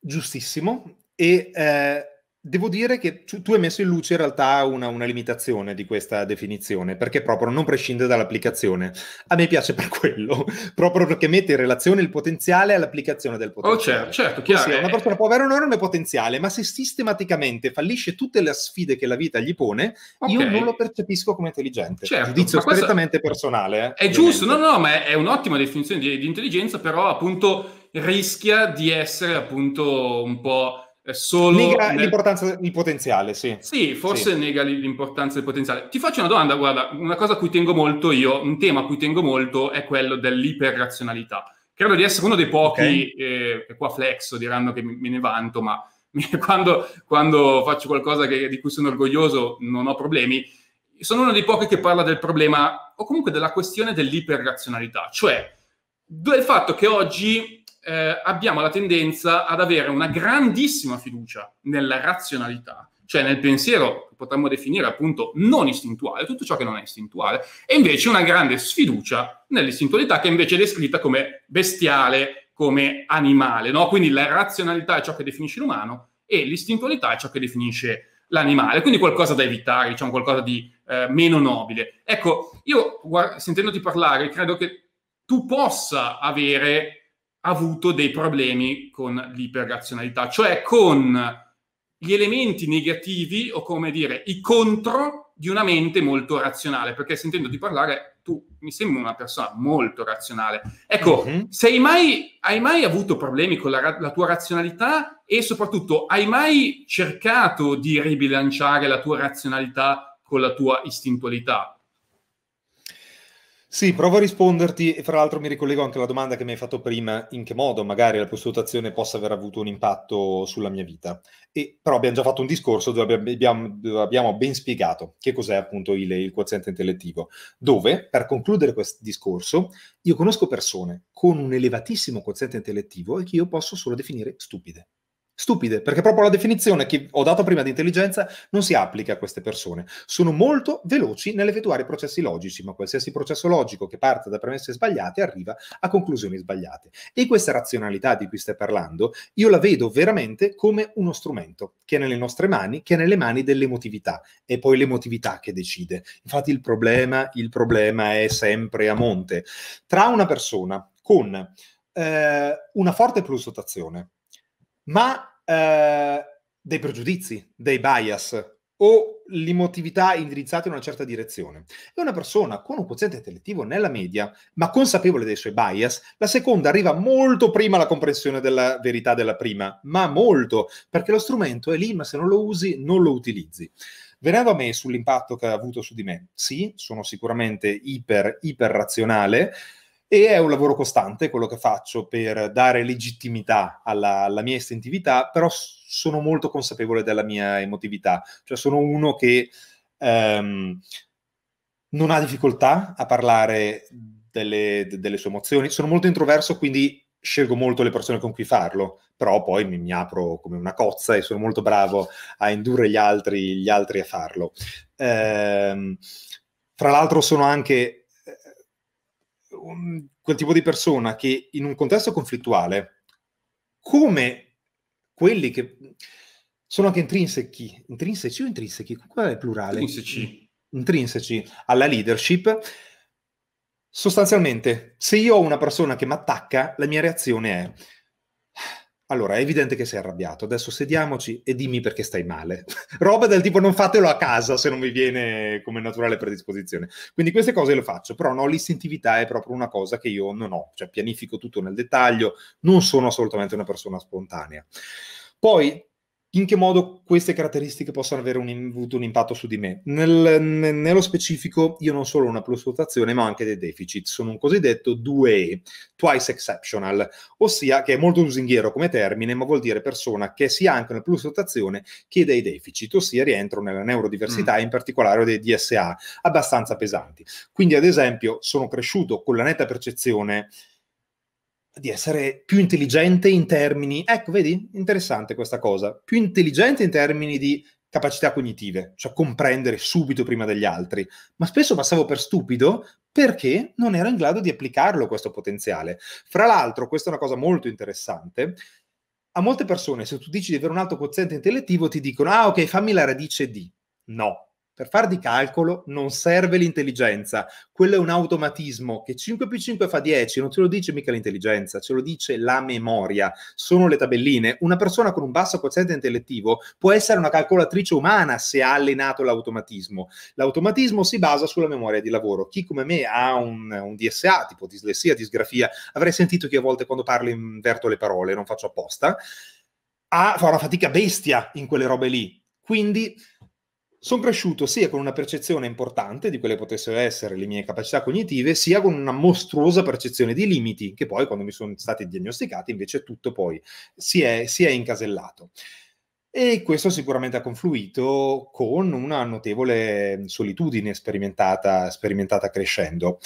S2: Giustissimo. E eh, Devo dire che tu hai messo in luce in realtà una, una, limitazione di questa definizione, perché proprio non prescinde dall'applicazione. A me piace per quello, (laughs) proprio perché mette in relazione il potenziale all'applicazione del oh, potenziale.
S1: Oh, certo, certo, chiaro. Ossia, una
S2: persona può avere un enorme potenziale, ma se sistematicamente fallisce tutte le sfide che la vita gli pone, okay. io non lo percepisco come intelligente. Certo, Giudizio strettamente personale. Eh, è ovviamente.
S1: giusto, no, no, ma è, è un'ottima definizione di, di intelligenza, però appunto rischia di essere appunto un po' solo nega nel...
S2: l'importanza del potenziale, sì.
S1: Sì, forse sì. nega l'importanza del potenziale. Ti faccio una domanda, guarda, una cosa a cui tengo molto io, un tema a cui tengo molto è quello dell'iperrazionalità. Credo di essere uno dei pochi, okay. eh, qua flexo, diranno che me ne vanto, ma (laughs) quando, quando faccio qualcosa che, di cui sono orgoglioso non ho problemi. Sono uno dei pochi che parla del problema o comunque della questione dell'iperrazionalità, cioè del fatto che oggi eh, abbiamo la tendenza ad avere una grandissima fiducia nella razionalità, cioè nel pensiero che potremmo definire appunto non istintuale, tutto ciò che non è istintuale, e invece una grande sfiducia nell'istintualità che invece è descritta come bestiale, come animale, no? Quindi la razionalità è ciò che definisce l'umano e l'istintualità è ciò che definisce l'animale, quindi qualcosa da evitare, diciamo qualcosa di eh, meno nobile. Ecco, io guard- sentendoti parlare, credo che tu possa avere avuto dei problemi con l'iperrazionalità, cioè con gli elementi negativi o come dire i contro di una mente molto razionale, perché sentendo di parlare tu mi sembri una persona molto razionale. Ecco, uh-huh. Mhm. sei mai, hai mai avuto problemi con la, la, tua razionalità e soprattutto hai mai cercato di ribilanciare la tua razionalità con la tua istintualità?
S2: Sì, provo a risponderti e fra l'altro mi ricollego anche alla domanda che mi hai fatto prima, in che modo magari la prostituzione possa aver avuto un impatto sulla mia vita. E, però abbiamo già fatto un discorso dove abbiamo, dove abbiamo ben spiegato che cos'è appunto il, il quoziente intellettivo, dove, per concludere questo discorso, io conosco persone con un elevatissimo quoziente intellettivo e che io posso solo definire stupide stupide, perché proprio la definizione che ho dato prima di intelligenza non si applica a queste persone. Sono molto veloci nell'effettuare processi logici, ma qualsiasi processo logico che parte da premesse sbagliate arriva a conclusioni sbagliate. E questa razionalità di cui stai parlando, io la vedo veramente come uno strumento che è nelle nostre mani, che è nelle mani dell'emotività. È poi l'emotività che decide. Infatti il problema, il problema è sempre a monte. Tra una persona con eh, una forte plusvotazione ma eh, dei pregiudizi, dei bias o l'emotività indirizzata in una certa direzione. E una persona con un quoziente intellettivo nella media, ma consapevole dei suoi bias, la seconda arriva molto prima alla comprensione della verità della prima, ma molto, perché lo strumento è lì, ma se non lo usi non lo utilizzi. Venendo a me sull'impatto che ha avuto su di me, sì, sono sicuramente iper, iper razionale, e è un lavoro costante quello che faccio per dare legittimità alla, alla mia istintività, però sono molto consapevole della mia emotività, cioè sono uno che ehm, non ha difficoltà a parlare delle, delle, sue emozioni, sono molto introverso, quindi scelgo molto le persone con cui farlo, però poi mi, mi apro come una cozza e sono molto bravo a indurre gli altri, gli altri a farlo. Ehm, fra l'altro sono anche quel tipo di persona che in un contesto conflittuale, come quelli che sono anche intrinsechi, intrinseci o intrinsechi, qual è il plurale? Intrinseci. Intrinseci alla leadership, sostanzialmente se io ho una persona che mi attacca, la mia reazione è allora, è evidente che sei arrabbiato. Adesso sediamoci e dimmi perché stai male. (laughs) Roba del tipo non fatelo a casa se non mi viene come naturale predisposizione. Quindi queste cose le faccio, però no, l'istintività è proprio una cosa che io non ho, cioè pianifico tutto nel dettaglio, non sono assolutamente una persona spontanea. Poi in che modo queste caratteristiche possono avere un, avuto un impatto su di me. Nel, ne, nello specifico, io non solo ho una plusfluttazione, ma anche dei deficit. Sono un cosiddetto 2E, twice exceptional, ossia che è molto lusinghiero come termine, ma vuol dire persona che sia anche una plusfluttazione che dei deficit, ossia rientro nella neurodiversità, mm. in particolare dei DSA, abbastanza pesanti. Quindi, ad esempio, sono cresciuto con la netta percezione di essere più intelligente in termini, ecco, vedi, interessante questa cosa, più intelligente in termini di capacità cognitive, cioè comprendere subito prima degli altri, ma spesso passavo per stupido perché non ero in grado di applicarlo questo potenziale. Fra l'altro, questa è una cosa molto interessante, a molte persone se tu dici di avere un alto quoziente intellettivo ti dicono "Ah, ok, fammi la radice di". No, per far di calcolo non serve l'intelligenza, quello è un automatismo che 5 più 5 fa 10, non ce lo dice mica l'intelligenza, ce lo dice la memoria, sono le tabelline. Una persona con un basso quoziente intellettivo può essere una calcolatrice umana se ha allenato l'automatismo. L'automatismo si basa sulla memoria di lavoro. Chi come me ha un, un DSA, tipo dislessia, disgrafia, avrei sentito che a volte quando parlo inverto le parole, non faccio apposta, ha, fa una fatica bestia in quelle robe lì. Quindi sono cresciuto sia con una percezione importante di quelle potessero essere le mie capacità cognitive, sia con una mostruosa percezione di limiti, che poi quando mi sono stati diagnosticati invece tutto poi si è, si è incasellato. E questo sicuramente ha confluito con una notevole solitudine sperimentata, sperimentata crescendo.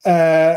S2: Eh,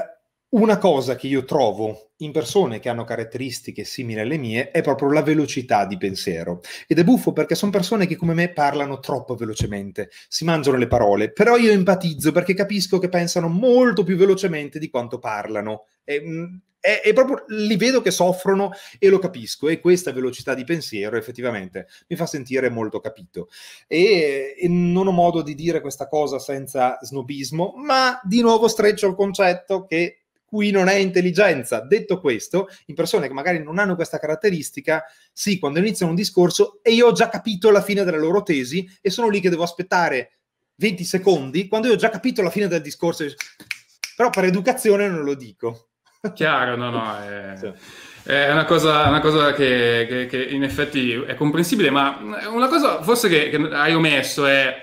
S2: una cosa che io trovo in persone che hanno caratteristiche simili alle mie è proprio la velocità di pensiero. Ed è buffo perché sono persone che come me parlano troppo velocemente, si mangiano le parole, però io empatizzo perché capisco che pensano molto più velocemente di quanto parlano. E, mm, è, è, proprio li vedo che soffrono e lo capisco e questa velocità di pensiero effettivamente mi fa sentire molto capito e, e non ho modo di dire questa cosa senza snobismo ma di nuovo streccio il concetto che Qui non è intelligenza. Detto questo, in persone che magari non hanno questa caratteristica, sì, quando iniziano un discorso e io ho già capito la fine della loro tesi e sono lì che devo aspettare 20 secondi quando io ho già capito la fine del discorso. Però per educazione non lo dico.
S1: Chiaro, no, no. (laughs) È... Sì. È una cosa, una cosa che, che, che, in effetti è comprensibile, ma una cosa forse che, che, hai omesso è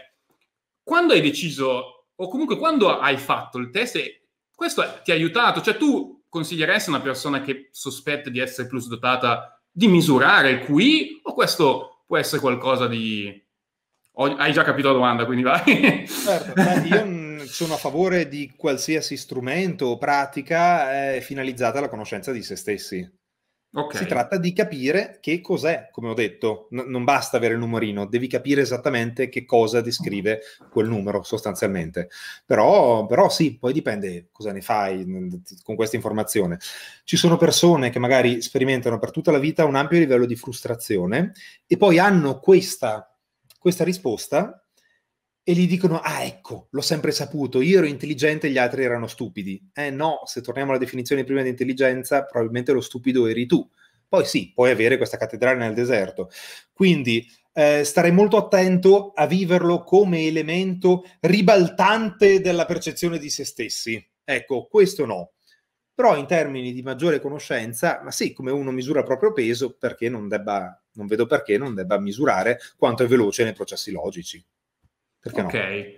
S1: quando hai deciso, o comunque quando hai fatto il test e questo è, ti ha aiutato. Cioè, tu consiglieresti a una persona che sospetta di essere plus dotata di misurare il QI o questo può essere qualcosa di... Hai già capito la domanda, quindi vai.
S2: Certo, beh, (laughs) io mm, sono a favore di qualsiasi strumento o pratica eh, finalizzata alla conoscenza di se stessi. Okay. Si tratta di capire che cos'è, come ho detto, N- non basta avere il numerino, devi capire esattamente che cosa descrive quel numero sostanzialmente. Però, però sì, poi dipende cosa ne fai con questa informazione. Ci sono persone che magari sperimentano per tutta la vita un ampio livello di frustrazione e poi hanno questa, questa risposta e gli dicono, ah ecco, l'ho sempre saputo, io ero intelligente e gli altri erano stupidi. Eh no, se torniamo alla definizione prima di intelligenza, probabilmente lo stupido eri tu. Poi sì, puoi avere questa cattedrale nel deserto. Quindi eh, stare molto attento a viverlo come elemento ribaltante della percezione di se stessi. Ecco, questo no. Però in termini di maggiore conoscenza, ma sì, come uno misura il proprio peso, perché non debba, non vedo perché non debba misurare quanto è veloce nei processi logici. Perché ok. No?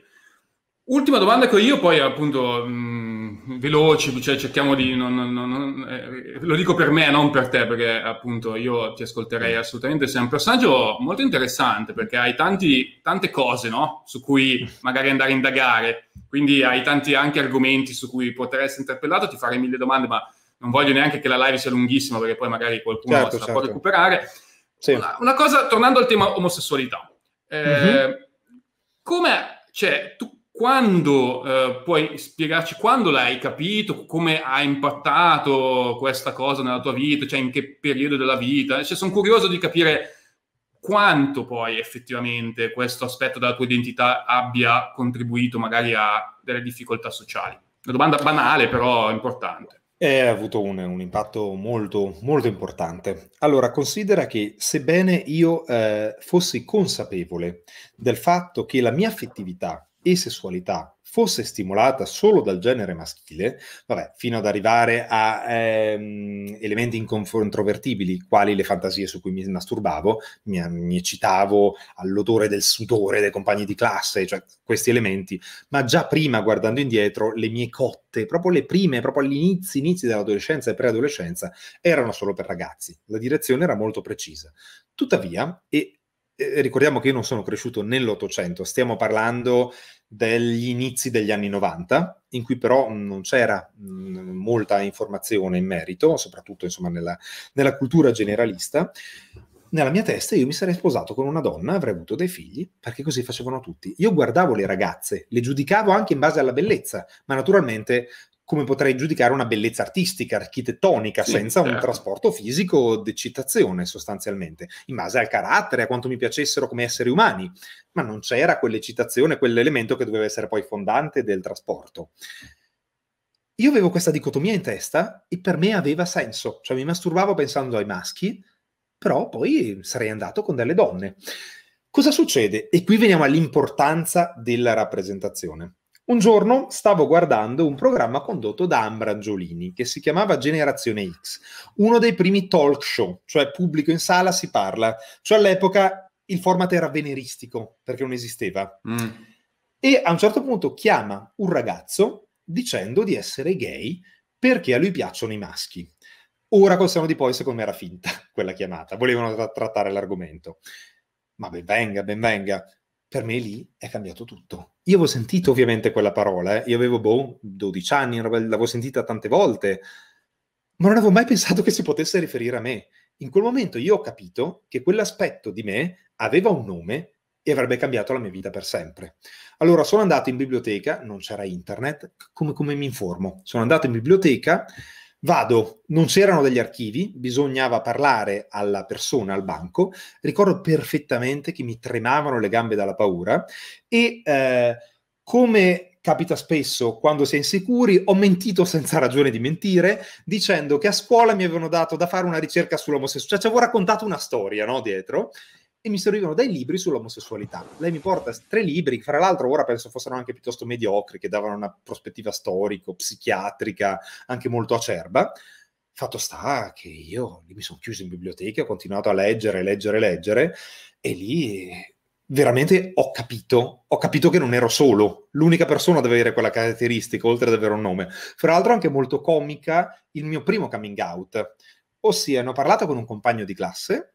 S1: Ultima domanda che ho io, poi appunto mh, mm, veloci, cioè cerchiamo di... Non, non, non, eh, lo dico per me, non per te, perché appunto io ti ascolterei mm. assolutamente. Sei un personaggio molto interessante perché hai tanti, tante cose no? su cui (laughs) magari andare a indagare, quindi hai tanti anche argomenti su cui poter essere interpellato, ti farei mille domande, ma non voglio neanche che la live sia lunghissima perché poi magari qualcuno certo, la certo. può recuperare. Sì. Una, una, cosa, tornando al tema omosessualità. Eh, mm-hmm come, cioè, tu quando eh, puoi spiegarci quando l'hai capito, come ha impattato questa cosa nella tua vita, cioè in che periodo della vita? Cioè, sono curioso di capire quanto poi effettivamente questo aspetto della tua identità abbia contribuito magari a delle difficoltà sociali. Una domanda banale però importante
S2: ha avuto un, un impatto molto, molto, importante. Allora, considera che sebbene io eh, fossi consapevole del fatto che la mia affettività e sessualità fosse stimolata solo dal genere maschile, vabbè, fino ad arrivare a ehm, elementi incontrovertibili, quali le fantasie su cui mi masturbavo, mi, mi eccitavo all'odore del sudore dei compagni di classe, cioè questi elementi, ma già prima, guardando indietro, le mie cotte, proprio le prime, proprio all'inizio inizi dell'adolescenza e preadolescenza, erano solo per ragazzi. La direzione era molto precisa. Tuttavia, e ricordiamo che io non sono cresciuto nell'Ottocento, stiamo parlando degli inizi degli anni 90, in cui però non c'era mh, mm, molta informazione in merito, soprattutto insomma, nella, nella cultura generalista, nella mia testa io mi sarei sposato con una donna, avrei avuto dei figli, perché così facevano tutti. Io guardavo le ragazze, le giudicavo anche in base alla bellezza, ma naturalmente come potrei giudicare una bellezza artistica, architettonica, sì, senza certo. un trasporto fisico d'eccitazione sostanzialmente, in base al carattere, a quanto mi piacessero come esseri umani, ma non c'era quell'eccitazione, quell'elemento che doveva essere poi fondante del trasporto. Io avevo questa dicotomia in testa e per me aveva senso, cioè mi masturbavo pensando ai maschi, però poi sarei andato con delle donne. Cosa succede? E qui veniamo all'importanza della rappresentazione. Un giorno stavo guardando un programma condotto da Ambra Giolini che si chiamava Generazione X, uno dei primi talk show, cioè pubblico in sala si parla, cioè all'epoca il format era veneristico perché non esisteva. Mm. E a un certo punto chiama un ragazzo dicendo di essere gay perché a lui piacciono i maschi. Ora col seno di poi secondo me era finta (laughs) quella chiamata, volevano tra- trattare l'argomento. Ma ben venga, ben venga, per me lì è cambiato tutto io avevo sentito ovviamente quella parola, eh. io avevo boh, 12 anni, l'avevo sentita tante volte, ma non avevo mai pensato che si potesse riferire a me. In quel momento io ho capito che quell'aspetto di me aveva un nome e avrebbe cambiato la mia vita per sempre. Allora sono andato in biblioteca, non c'era internet, come, come mi informo? Sono andato in biblioteca Vado, non c'erano degli archivi, bisognava parlare alla persona al banco. Ricordo perfettamente che mi tremavano le gambe dalla paura e eh, come capita spesso quando si è insicuri, ho mentito senza ragione di mentire, dicendo che a scuola mi avevano dato da fare una ricerca sull'omosessuale, cioè ci avevo raccontato una storia, no, dietro, e mi servivano dei libri sull'omosessualità. Lei mi porta tre libri, fra l'altro ora penso fossero anche piuttosto mediocri, che davano una prospettiva storico, psichiatrica, anche molto acerba. Fatto sta che io mi sono chiuso in biblioteca, ho continuato a leggere, leggere, leggere, e lì veramente ho capito, ho capito che non ero solo, l'unica persona ad avere quella caratteristica, oltre ad avere un nome. Fra l'altro anche molto comica il mio primo coming out, ossia ne ho parlato con un compagno di classe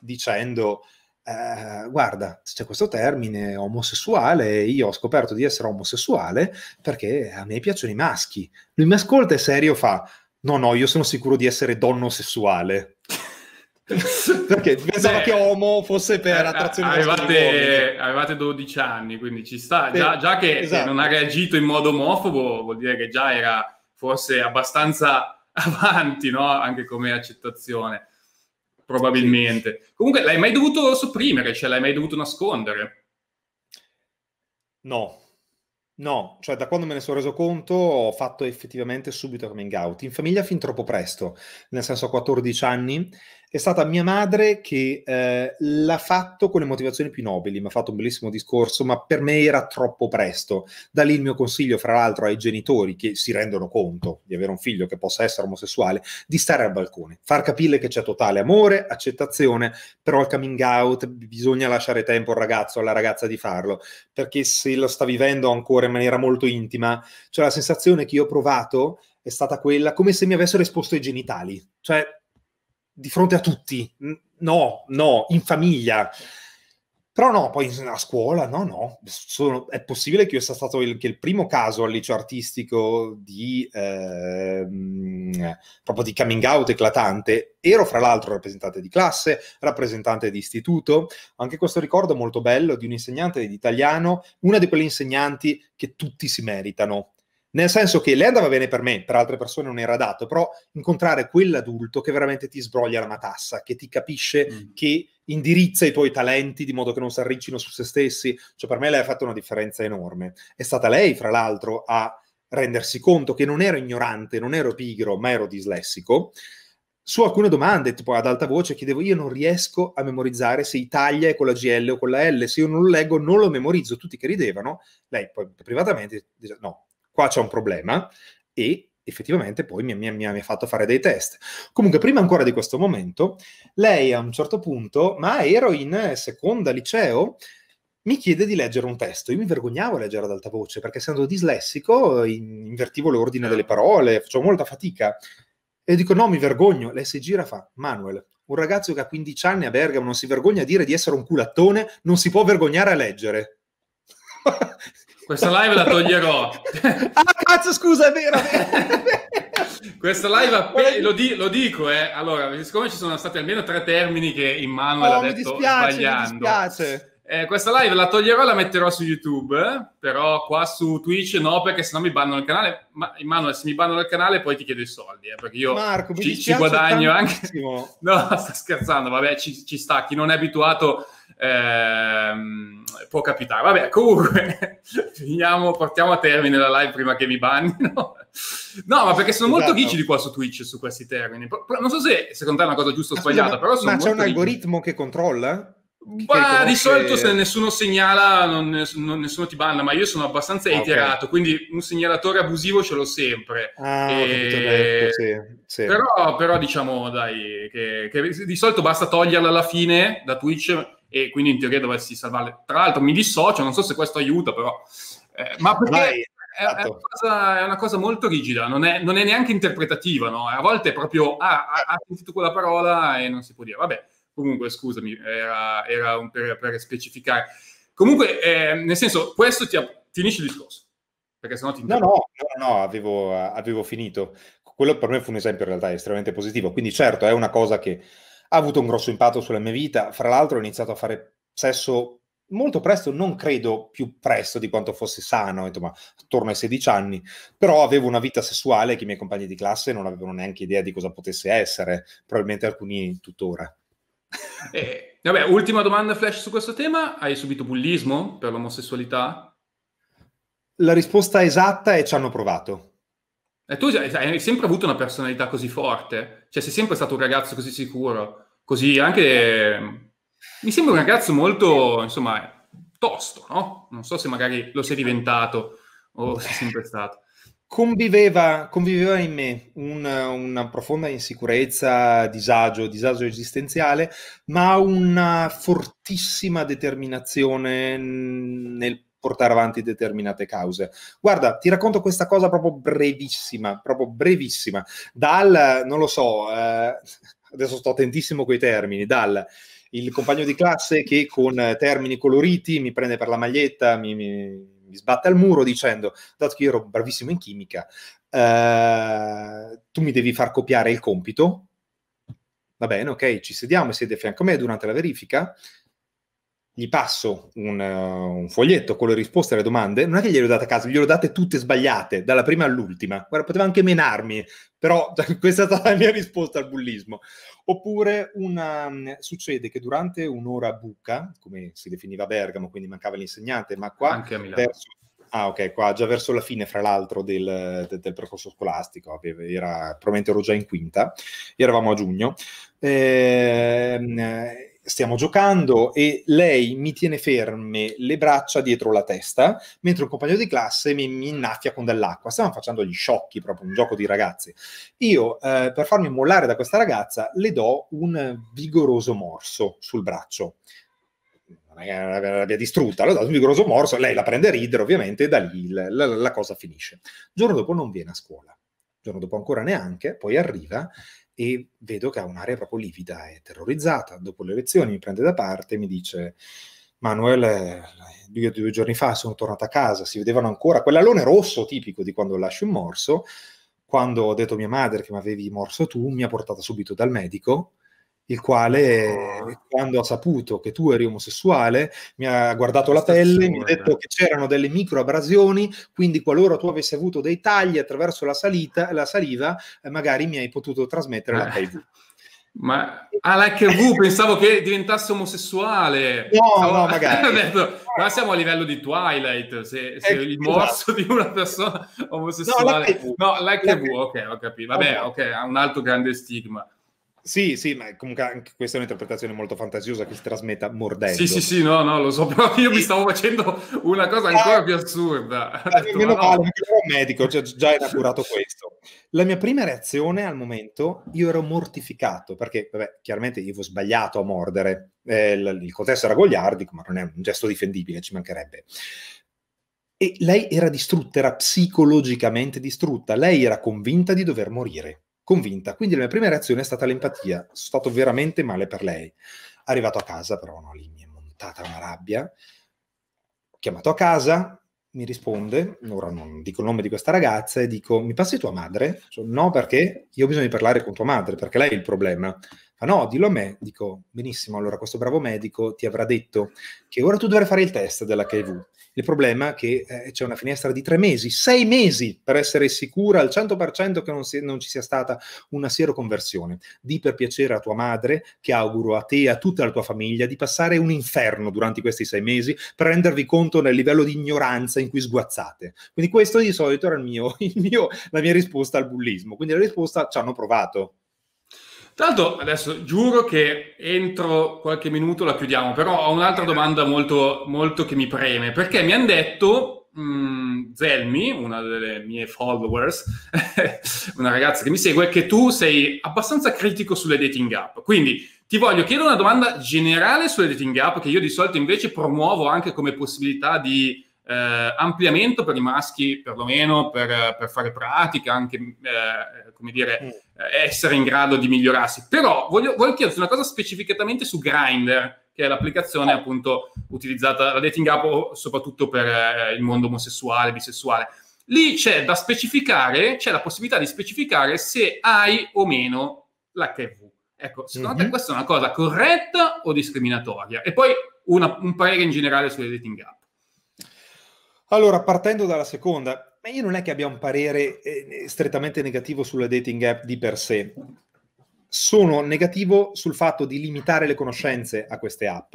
S2: dicendo eh, guarda, c'è questo termine omosessuale, io ho scoperto di essere omosessuale perché a me piacciono i maschi. Lui mi ascolta e serio fa, no, no, io sono sicuro di essere donno sessuale. (laughs) perché (laughs) pensava che homo fosse per eh, attrazione ah, avevate,
S1: avevate 12 anni quindi ci sta Beh, già, già, che esatto. non ha reagito in modo omofobo vuol dire che già era forse abbastanza (laughs) avanti no? anche come accettazione probabilmente. Sì. Comunque, l'hai mai dovuto sopprimere? Cioè, l'hai mai dovuto nascondere?
S2: No. No, cioè da quando me ne sono reso conto ho fatto effettivamente subito coming out. In famiglia fin troppo presto, nel senso a 14 anni, è stata mia madre che eh, l'ha fatto con le motivazioni più nobili, mi ha fatto un bellissimo discorso, ma per me era troppo presto. Da lì il mio consiglio, fra l'altro, ai genitori che si rendono conto di avere un figlio che possa essere omosessuale, di stare al balcone, far capire che c'è totale amore, accettazione, però il coming out bisogna lasciare tempo al ragazzo, alla ragazza di farlo, perché se lo sta vivendo ancora in maniera molto intima, cioè la sensazione che io ho provato è stata quella come se mi avessero esposto i genitali, cioè di fronte a tutti. No, no, in famiglia. Però no, poi a scuola, no, no. Sono, è possibile che io sia stato il, il, primo caso al liceo artistico di eh, proprio di coming out eclatante. Ero fra l'altro rappresentante di classe, rappresentante di istituto. Anche questo ricordo molto bello di un insegnante di italiano, una di quelle insegnanti che tutti si meritano nel senso che lei andava bene per me, per altre persone non era dato, però incontrare quell'adulto che veramente ti sbroglia la matassa, che ti capisce, mm. che indirizza i tuoi talenti di modo che non si arriccino su se stessi, cioè per me lei ha fatto una differenza enorme. È stata lei, fra l'altro, a rendersi conto che non ero ignorante, non ero pigro, ma ero dislessico. Su alcune domande, tipo ad alta voce, chiedevo: Io non riesco a memorizzare se Italia è con la GL o con la L, se io non lo leggo, non lo memorizzo. Tutti che ridevano, lei poi privatamente dice: No, qua c'è un problema e effettivamente poi mi, mi, mi, ha fatto fare dei test. Comunque, prima ancora di questo momento, lei a un certo punto, ma ero in seconda liceo, mi chiede di leggere un testo. Io mi vergognavo a leggere ad alta voce perché essendo dislessico invertivo l'ordine delle certo. parole, facevo molta fatica. E dico no, mi vergogno. Lei si gira e fa, Manuel, un ragazzo che ha 15 anni a Bergamo non si vergogna a dire di essere un culattone, non si può vergognare a leggere.
S1: Questa live la toglierò. (laughs)
S2: ah, cazzo, scusa, è vero.
S1: Questa live, appena, lo, di, lo, dico, eh. Allora, siccome ci sono stati almeno tre termini che in mano oh, ha detto dispiace, sbagliando. Eh, questa live la toglierò e la metterò su YouTube, eh? però qua su Twitch no, perché sennò mi bannano il canale. Ma Immanuel, se mi bannano il canale poi ti chiedo i soldi, eh, perché io Marco, ci, ci guadagno tantissimo. anche... (laughs) No, sto scherzando, vabbè, ci, ci sta. Chi non è abituato ehm, può capitare. Vabbè, comunque, (laughs) finiamo, portiamo a termine la live prima che mi bannino. No, ma perché sono esatto. molto rigidi qua su Twitch su questi termini. Non so se secondo te è una cosa giusta o ah, sbagliata, però sono Ma c'è un rigidi.
S2: algoritmo che controlla? Ma di solito se
S1: nessuno segnala non, non, nessuno ti banna, ma io sono abbastanza ah, iterato, okay. quindi un segnalatore abusivo ce l'ho sempre. Ah, e... detto,
S2: sì, sì.
S1: Però, però, diciamo dai, che, che di solito basta toglierla alla fine da Twitch e quindi in teoria dovresti salvare. Tra l'altro mi dissocio, non so se questo aiuta, però... Eh, ma perché Vai, esatto. è, una cosa, è, una cosa, molto rigida, non è, non è neanche interpretativa, no? A volte è proprio, ah, ha, sentito quella parola e non si può dire. Vabbè, comunque, scusami, era, era un, per, per, specificare. Comunque, eh, nel senso, questo ti... Ha, finisce il discorso
S2: perché sennò ti no, no, no, no, avevo, avevo, finito. Quello per me fu un esempio in realtà estremamente positivo. Quindi, certo, è una cosa che ha avuto un grosso impatto sulla mia vita. Fra l'altro ho iniziato a fare sesso molto presto, non credo più presto di quanto fosse sano, insomma, attorno ai 16 anni, però avevo una vita sessuale che i miei compagni di classe non avevano neanche idea di cosa potesse essere, probabilmente alcuni tuttora.
S1: (laughs) Eh, vabbè, ultima domanda flash su questo tema, hai subito bullismo per l'omosessualità?
S2: La risposta esatta è ci hanno provato.
S1: E tu hai sempre avuto una personalità così forte, cioè sei sempre stato un ragazzo così sicuro, così anche... Mi sembra un ragazzo molto, insomma, tosto, no? Non so se magari lo sei diventato o sei sempre stato.
S2: Conviveva, conviveva in me una, una profonda insicurezza, disagio, disagio esistenziale, ma una fortissima determinazione nel portare avanti determinate cause. Guarda, ti racconto questa cosa proprio brevissima, proprio brevissima, dal, non lo so, eh, adesso sto attentissimo con i termini, dal il compagno di classe che con termini coloriti mi prende per la maglietta, mi, mi, mi sbatte al muro dicendo, dato che io ero bravissimo in chimica, eh, tu mi devi far copiare il compito, va bene, ok, ci sediamo e siete a fianco a me durante la verifica, gli passo un, uh, un foglietto con le risposte alle domande, non è che glielo date a caso, glielo date tutte sbagliate, dalla prima all'ultima. Guarda, poteva anche menarmi, però (laughs) questa è stata la mia risposta al bullismo. Oppure una, mm, succede che durante un'ora buca, come si definiva Bergamo, quindi mancava l'insegnante, ma qua... Anche a Milano. Verso, Ah, ok, qua già verso la fine, fra l'altro, del, del, del percorso scolastico, era, probabilmente ero già in quinta, eravamo a giugno. Eh, stiamo giocando e lei mi tiene ferme le braccia dietro la testa, mentre un compagno di classe mi, mi innaffia con dell'acqua. Stiamo facendo gli sciocchi, proprio un gioco di ragazzi. Io, eh, per farmi mollare da questa ragazza, le do un vigoroso morso sul braccio. L'abbia distrutta, l'ho dato un vigoroso morso, lei la prende a ridere ovviamente e da lì la, la, la cosa finisce. Il giorno dopo non viene a scuola, il giorno dopo ancora neanche, poi arriva e vedo che ha un'area proprio livida e terrorizzata. Dopo le lezioni mi prende da parte e mi dice Manuel, eh, io due giorni fa sono tornato a casa, si vedevano ancora quell'alone rosso tipico di quando lascio un morso. Quando ho detto a mia madre che mi avevi morso tu, mi ha portata subito dal medico il quale ah. quando ha saputo che tu eri omosessuale mi ha guardato la pelle, mi ha detto che c'erano delle microabrasioni, quindi qualora tu avessi avuto dei tagli attraverso la, salita, la saliva, eh, magari mi hai potuto trasmettere la HIV. Eh.
S1: Ma all'HV pensavo che diventasse omosessuale. No, no, magari. (laughs) ma siamo a livello di Twilight, se, se eh, il esatto. morso esatto. di una persona (laughs) omosessuale. No, l'HV, no, l'HV ok,
S2: ho capito. Vabbè, ok, ha un altro grande stigma. Sì, sì, ma comunque anche questa è un'interpretazione molto fantasiosa che si trasmetta mordendo. Sì, sì, sì,
S1: no, no, lo so, (laughs) però io mi
S2: stavo facendo una cosa ancora ah, più assurda. Ah, (laughs) detto, meno male, no. ero medico, cioè, già era curato questo. La mia prima reazione al momento, io ero mortificato, perché, vabbè, chiaramente io avevo sbagliato a mordere, eh, il, il contesto era goliardico, ma non è un gesto difendibile, ci mancherebbe. E lei era distrutta, era psicologicamente distrutta, lei era convinta di dover morire convinta. Quindi la mia prima reazione è stata l'empatia. Sono stato veramente male per lei. Arrivato a casa, però, no, lì mi è montata una rabbia. chiamato a casa, mi risponde, ora non dico il nome di questa ragazza, e dico, mi passi tua madre? no, perché io ho bisogno di parlare con tua madre, perché lei è il problema. Ma no, dillo a me. Dico, benissimo, allora questo bravo medico ti avrà detto che ora tu dovrai fare il test dell'HIV. Il problema è che eh, c'è una finestra di tre mesi, sei mesi per essere sicura al 100% che non, si, non ci sia stata una conversione. Di per piacere a tua madre, che auguro a te e a tutta la tua famiglia di passare un inferno durante questi sei mesi per rendervi conto del livello di ignoranza in cui sguazzate. Quindi questo di solito era il mio, (laughs) il mio la mia risposta al bullismo. Quindi la risposta ci hanno provato,
S1: tra l'altro, adesso giuro che entro qualche minuto la chiudiamo, però ho un'altra domanda molto, molto che mi preme, perché mi hanno detto mh, mm, Zelmi, una delle mie followers, (laughs) una ragazza che mi segue, che tu sei abbastanza critico sulle dating app. Quindi ti voglio chiedere una domanda generale sulle dating app, che io di solito invece promuovo anche come possibilità di eh, ampliamento per i maschi, perlomeno per, per fare pratica, anche eh, come dire, mm essere in grado di migliorarsi. Però voglio, voglio chiederti una cosa specificatamente su Grindr, che è l'applicazione eh. appunto utilizzata, la dating app soprattutto per eh, il mondo omosessuale, bisessuale. Lì c'è da specificare, c'è la possibilità di specificare se hai o meno l'HIV. Ecco, secondo mm-hmm. te mhm. questa è una cosa corretta o discriminatoria? E poi una, un parere in generale sulle dating app.
S2: Allora, partendo dalla seconda, ma io non è che abbia un parere eh, strettamente negativo sulla dating app di per sé. Sono negativo sul fatto di limitare le conoscenze a queste app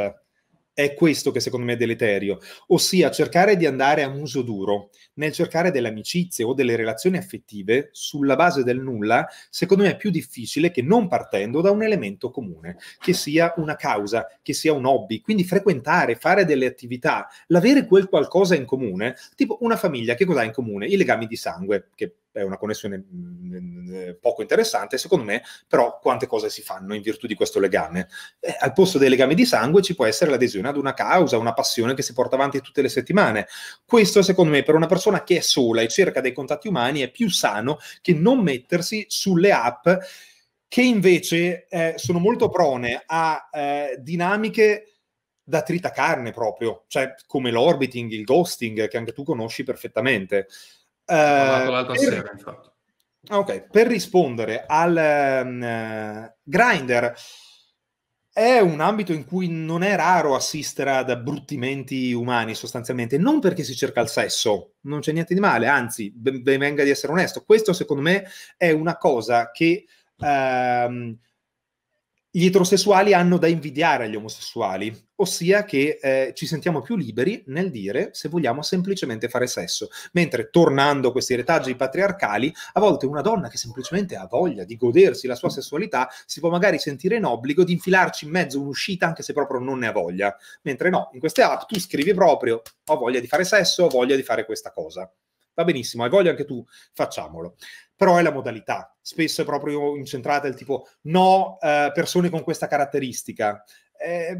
S2: è questo che secondo me è deleterio, ossia cercare di andare a muso duro nel cercare delle amicizie o delle relazioni affettive sulla base del nulla, secondo me è più difficile che non partendo da un elemento comune, che sia una causa, che sia un hobby, quindi frequentare, fare delle attività, l'avere quel qualcosa in comune, tipo una famiglia che cosa ha in comune? I legami di sangue, che è una connessione mm, eh, poco interessante, secondo me, però quante cose si fanno in virtù di questo legame. Eh, al posto dei legami di sangue ci può essere l'adesione ad una causa, una passione che si porta avanti tutte le settimane. Questo, secondo me, per una persona che è sola e cerca dei contatti umani è più sano che non mettersi sulle app che invece eh, sono molto prone a eh, dinamiche da tritacarne proprio, cioè come l'orbiting, il ghosting, che anche tu conosci perfettamente. Eh, l'altra per... sera, infatti. Ah, ok, per rispondere al um, ehm, eh, grinder, è un ambito in cui non è raro assistere ad abbruttimenti umani sostanzialmente, non perché si cerca il sesso, non c'è niente di male, anzi, ben venga di essere onesto, questo secondo me è una cosa che ehm, gli eterosessuali hanno da invidiare agli omosessuali, ossia che eh, ci sentiamo più liberi nel dire se vogliamo semplicemente fare sesso, mentre tornando a questi retaggi patriarcali, a volte una donna che semplicemente ha voglia di godersi la sua sessualità si può magari sentire in obbligo di infilarci in mezzo un'uscita anche se proprio non ne ha voglia, mentre no, in queste app tu scrivi proprio ho voglia di fare sesso, ho voglia di fare questa cosa. Va benissimo, hai voglia anche tu, facciamolo però è la modalità. Spesso è proprio incentrata il tipo no, eh, persone con questa caratteristica. Eh,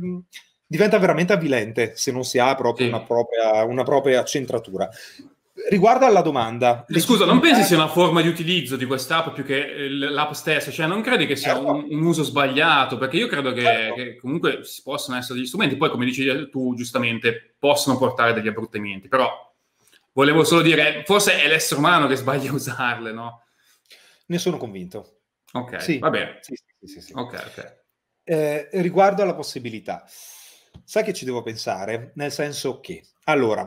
S2: diventa veramente avvilente se non si ha proprio sì. una, propria, una, propria, centratura. Riguardo alla domanda... Scusa, non pensi eh,
S1: sia una forma di utilizzo di quest'app più che eh, l'app stessa? Cioè, non credi che sia certo. un, un, uso sbagliato? Perché io credo che, certo. che comunque si possano essere degli strumenti, poi come dici eh, tu giustamente, possono portare degli abbruttimenti, però volevo solo dire, forse è l'essere umano che sbaglia a usarle, no?
S2: Ne sono convinto. Ok, sì. va bene. Sì, sì, okay, okay. Eh, riguardo alla possibilità, sai che ci devo pensare? Nel senso che, allora,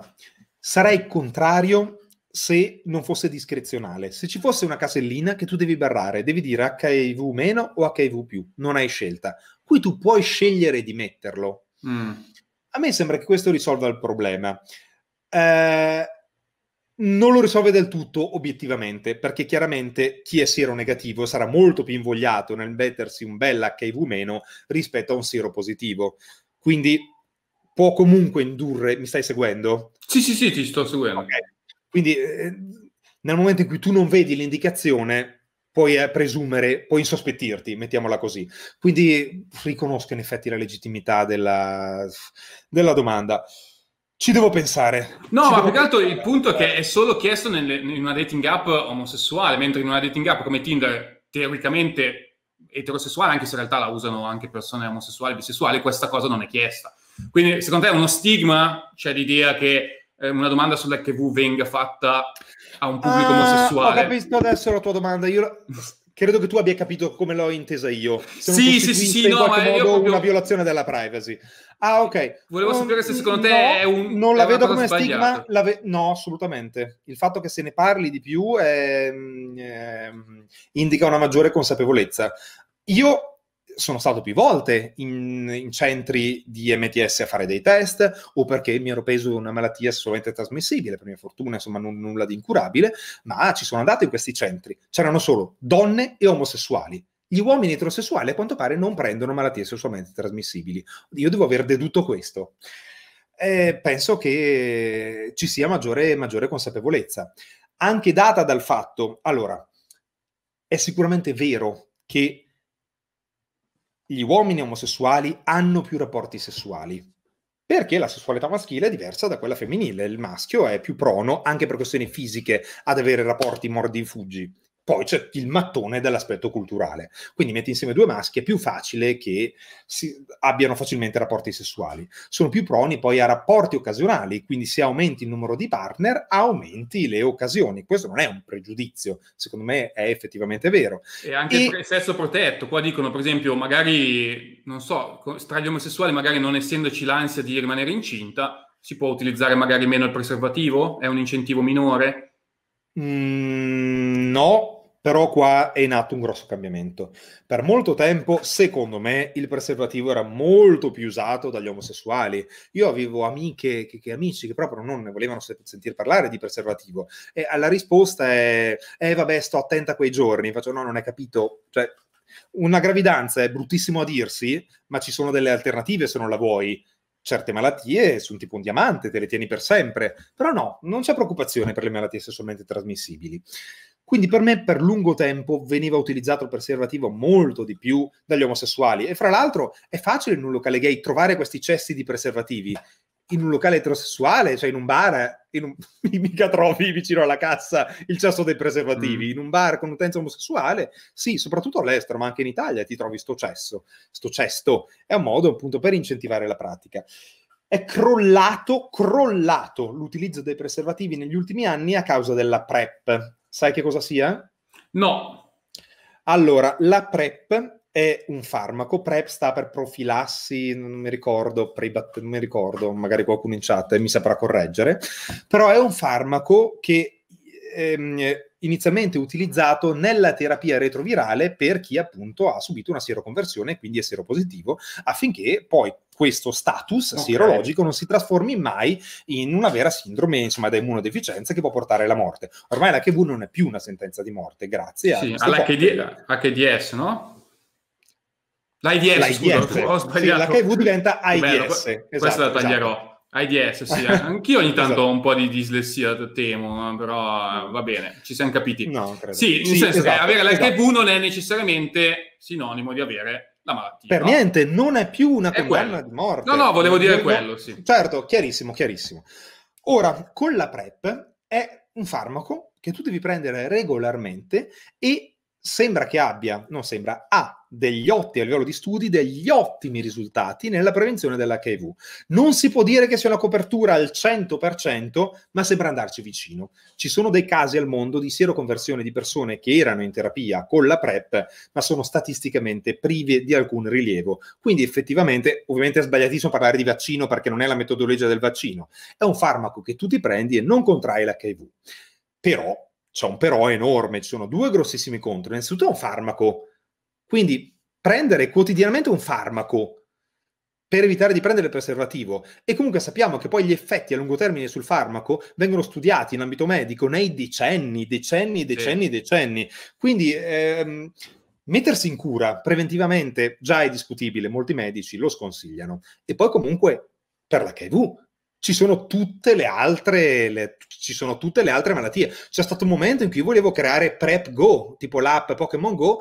S2: sarei contrario se non fosse discrezionale. Se ci fosse una casellina che tu devi barrare, devi dire HIV o HIV non hai scelta. Qui tu puoi scegliere di metterlo. Mm. A me sembra che questo risolva il problema. Eh, non lo risolve del tutto obiettivamente, perché chiaramente chi è siero negativo sarà molto più invogliato nel mettersi un bel HIV meno rispetto a un siero positivo. Quindi può comunque indurre. Mi stai seguendo? Sì, sì, sì, ti sto seguendo. Okay. Quindi eh, nel momento in cui tu non vedi l'indicazione, puoi eh, presumere, puoi insospettirti, mettiamola così. Quindi riconosco in effetti la legittimità della, della domanda. Ci devo pensare.
S1: No, Ci ma più che altro il punto è che è solo chiesto nelle, in una dating app omosessuale, mentre in una dating app come Tinder, teoricamente eterosessuale, anche se in realtà la usano anche persone omosessuali, e bisessuali, questa cosa non è chiesta. Quindi, secondo te è uno stigma, cioè l'idea che eh, una domanda sull'HV venga fatta a un pubblico ah, omosessuale? Ho
S2: capito adesso la tua domanda. Io credo che tu abbia capito come l'ho intesa io. Se sì, sì, sì, sì, in no, qualche modo proprio... una violazione della privacy. Ah, ok. Volevo non, sapere se mm, secondo te no, è un Non la vedo come stigma, ve... no, assolutamente. Il fatto che se ne parli di più è... Ehm, è... Ehm, indica una maggiore consapevolezza. Io sono stato più volte in, in, centri di MTS a fare dei test o perché mi ero preso una malattia sessualmente trasmissibile, per mia fortuna, insomma, non, nulla di incurabile, ma ci sono andato in questi centri. C'erano solo donne e omosessuali. Gli uomini eterosessuali, a quanto pare, non prendono malattie sessualmente trasmissibili. Io devo aver deduto questo. Eh, penso che ci sia maggiore, maggiore consapevolezza, anche data dal fatto, allora, è sicuramente vero che gli uomini omosessuali hanno più rapporti sessuali, perché la sessualità maschile è diversa da quella femminile, il maschio è più prono, anche per questioni fisiche, ad avere rapporti mordi e fuggi poi c'è il mattone dell'aspetto culturale. Quindi metti insieme due maschi, è più facile che si, abbiano facilmente rapporti sessuali. Sono più proni poi a rapporti occasionali, quindi se aumenti il numero di partner, aumenti le occasioni. Questo non è un pregiudizio, secondo me è effettivamente vero.
S1: E anche e... il sesso protetto. Qua dicono, per esempio, magari, non so, tra gli omosessuali, magari non essendoci l'ansia di rimanere incinta, si può utilizzare magari meno il preservativo? È un incentivo minore?
S2: Mm, no, però qua è nato un grosso cambiamento. Per molto tempo, secondo me, il preservativo era molto più usato dagli omosessuali. Io avevo amiche, che, che amici che proprio non ne volevano sentire parlare di preservativo. E alla risposta è, eh vabbè, sto attenta a quei giorni. Faccio, no, non hai capito. Cioè, una gravidanza è bruttissimo a dirsi, ma ci sono delle alternative se non la vuoi certe malattie sono tipo un diamante, te le tieni per sempre. Però no, non c'è preoccupazione per le malattie sessualmente trasmissibili. Quindi per me per lungo tempo veniva utilizzato il preservativo molto di più dagli omosessuali e fra l'altro è facile in un locale gay trovare questi cessi di preservativi in un locale eterosessuale, cioè in un bar, eh, in un... (laughs) mica trovi vicino alla cassa il cesso dei preservativi. Mm. In un bar con utenza omosessuale, sì, soprattutto all'estero, ma anche in Italia ti trovi sto cesso. Sto cesto è un modo appunto per incentivare la pratica. È crollato, crollato l'utilizzo dei preservativi negli ultimi anni a causa della PrEP, Sai che cosa sia? No. Allora, la PrEP è un farmaco. PrEP sta per profilassi, non mi ricordo, prebat- non mi ricordo, magari qualcuno in chat mi saprà correggere. Però è un farmaco che ehm, inizialmente utilizzato nella terapia retrovirale per chi appunto ha subito una sieroconversione, quindi è seropositivo, affinché poi questo status okay. sierologico non si trasformi mai in una vera sindrome insomma, da immunodeficienza che può portare alla morte. Ormai l'HIV non è più una sentenza di morte, grazie sì, all'HIDS, no? L'AIDS, l'AIDS, scusa, ho sbagliato. Sì, l'HIV diventa AIDS. Bello, esatto, questo la taglierò. Esatto.
S1: IDS, sì, eh. (laughs) anch'io ogni tanto esatto. ho un po' di dislessia, temo, eh, però eh, va bene, ci siamo capiti. No, credo. Sì, nel sì, senso esatto, che avere l'HIV esatto. non è necessariamente sinonimo di avere la malattia.
S2: Per no? niente, non è più una è condanna di morte. No, no, volevo dire no, quello, sì. Certo, chiarissimo, chiarissimo. Ora, con la PrEP è un farmaco che tu devi prendere regolarmente e sembra che abbia, non sembra, ha degli ottimi a livello di studi, degli ottimi risultati nella prevenzione dell'HIV. Non si può dire che sia una copertura al 100%, ma sembra andarci vicino. Ci sono dei casi al mondo di sieroconversione di persone che erano in terapia con la PrEP, ma sono statisticamente prive di alcun rilievo. Quindi effettivamente, ovviamente è sbagliatissimo parlare di vaccino perché non è la metodologia del vaccino. È un farmaco che tu ti prendi e non contrai l'HIV. Però c'è un però enorme, ci sono due grossissimi contro. Innanzitutto è un farmaco, quindi prendere quotidianamente un farmaco per evitare di prendere il preservativo e comunque sappiamo che poi gli effetti a lungo termine sul farmaco vengono studiati in ambito medico nei decenni, decenni, decenni, sì. decenni. Quindi ehm, mettersi in cura preventivamente già è discutibile, molti medici lo sconsigliano. E poi comunque per l'HIV ci sono tutte le altre, le, ci sono tutte le altre malattie. C'è stato un momento in cui volevo creare Prep Go, tipo l'app Pokémon Go,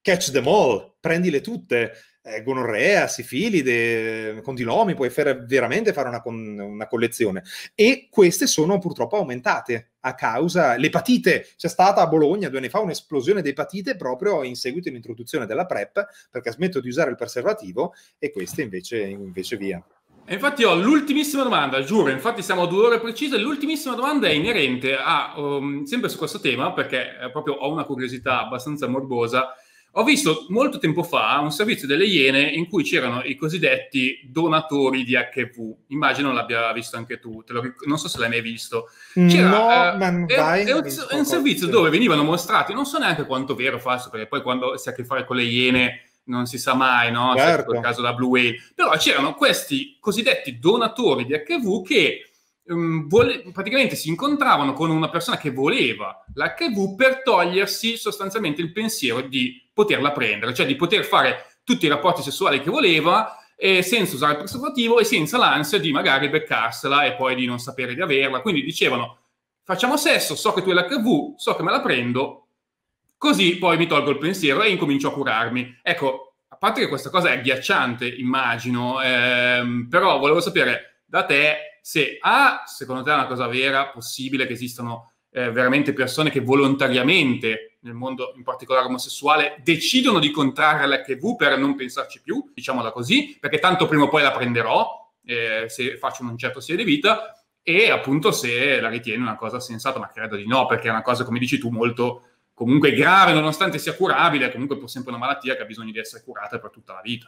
S2: catch them all, prendile tutte. Eh, gonorrea, sifilide, condilomi, puoi fare, veramente fare una, con, una, collezione. E queste sono purtroppo aumentate a causa l'epatite. C'è stata a Bologna due anni fa un'esplosione di epatite proprio in seguito all'introduzione della PrEP, perché smetto di usare il preservativo e queste invece, invece via.
S1: E infatti ho l'ultimissima domanda, giuro, infatti siamo a due ore precise, l'ultimissima domanda è inerente a, um, sempre su questo tema, perché eh, proprio ho una curiosità abbastanza morbosa. Ho visto molto tempo fa un servizio delle Iene in cui c'erano i cosiddetti donatori di HV. Immagino l'abbia visto anche tu, ric- non so se l'hai mai visto.
S2: C'era, no, eh, ma non vai, è, un, è un servizio
S1: dove venivano mostrati, non so neanche quanto vero o falso, perché poi quando si ha a che fare con le Iene non si sa mai, no? Certo. il caso la Blue Whale. Però c'erano questi cosiddetti donatori di HV che um, vole- praticamente si incontravano con una persona che voleva l'HV per togliersi sostanzialmente il pensiero di poterla prendere, cioè di poter fare tutti i rapporti sessuali che voleva eh, senza usare il preservativo e senza l'ansia di magari beccarsela e poi di non sapere di averla. Quindi dicevano facciamo sesso, so che tu hai l'HV, so che me la prendo, Così poi mi tolgo il pensiero e incomincio a curarmi. Ecco, a parte che questa cosa è agghiacciante, immagino, ehm, però volevo sapere da te se A, secondo te è una cosa vera, possibile che esistano eh, veramente persone che volontariamente, nel mondo in particolare omosessuale, decidono di contrarre l'HIV per non pensarci più, diciamola così, perché tanto prima o poi la prenderò, eh, se faccio un certo stile di vita, e appunto se la ritieni una cosa sensata, ma credo di no, perché è una cosa, come dici tu, molto comunque grave, nonostante sia curabile, comunque è pur sempre una malattia che ha bisogno di essere curata per tutta la vita.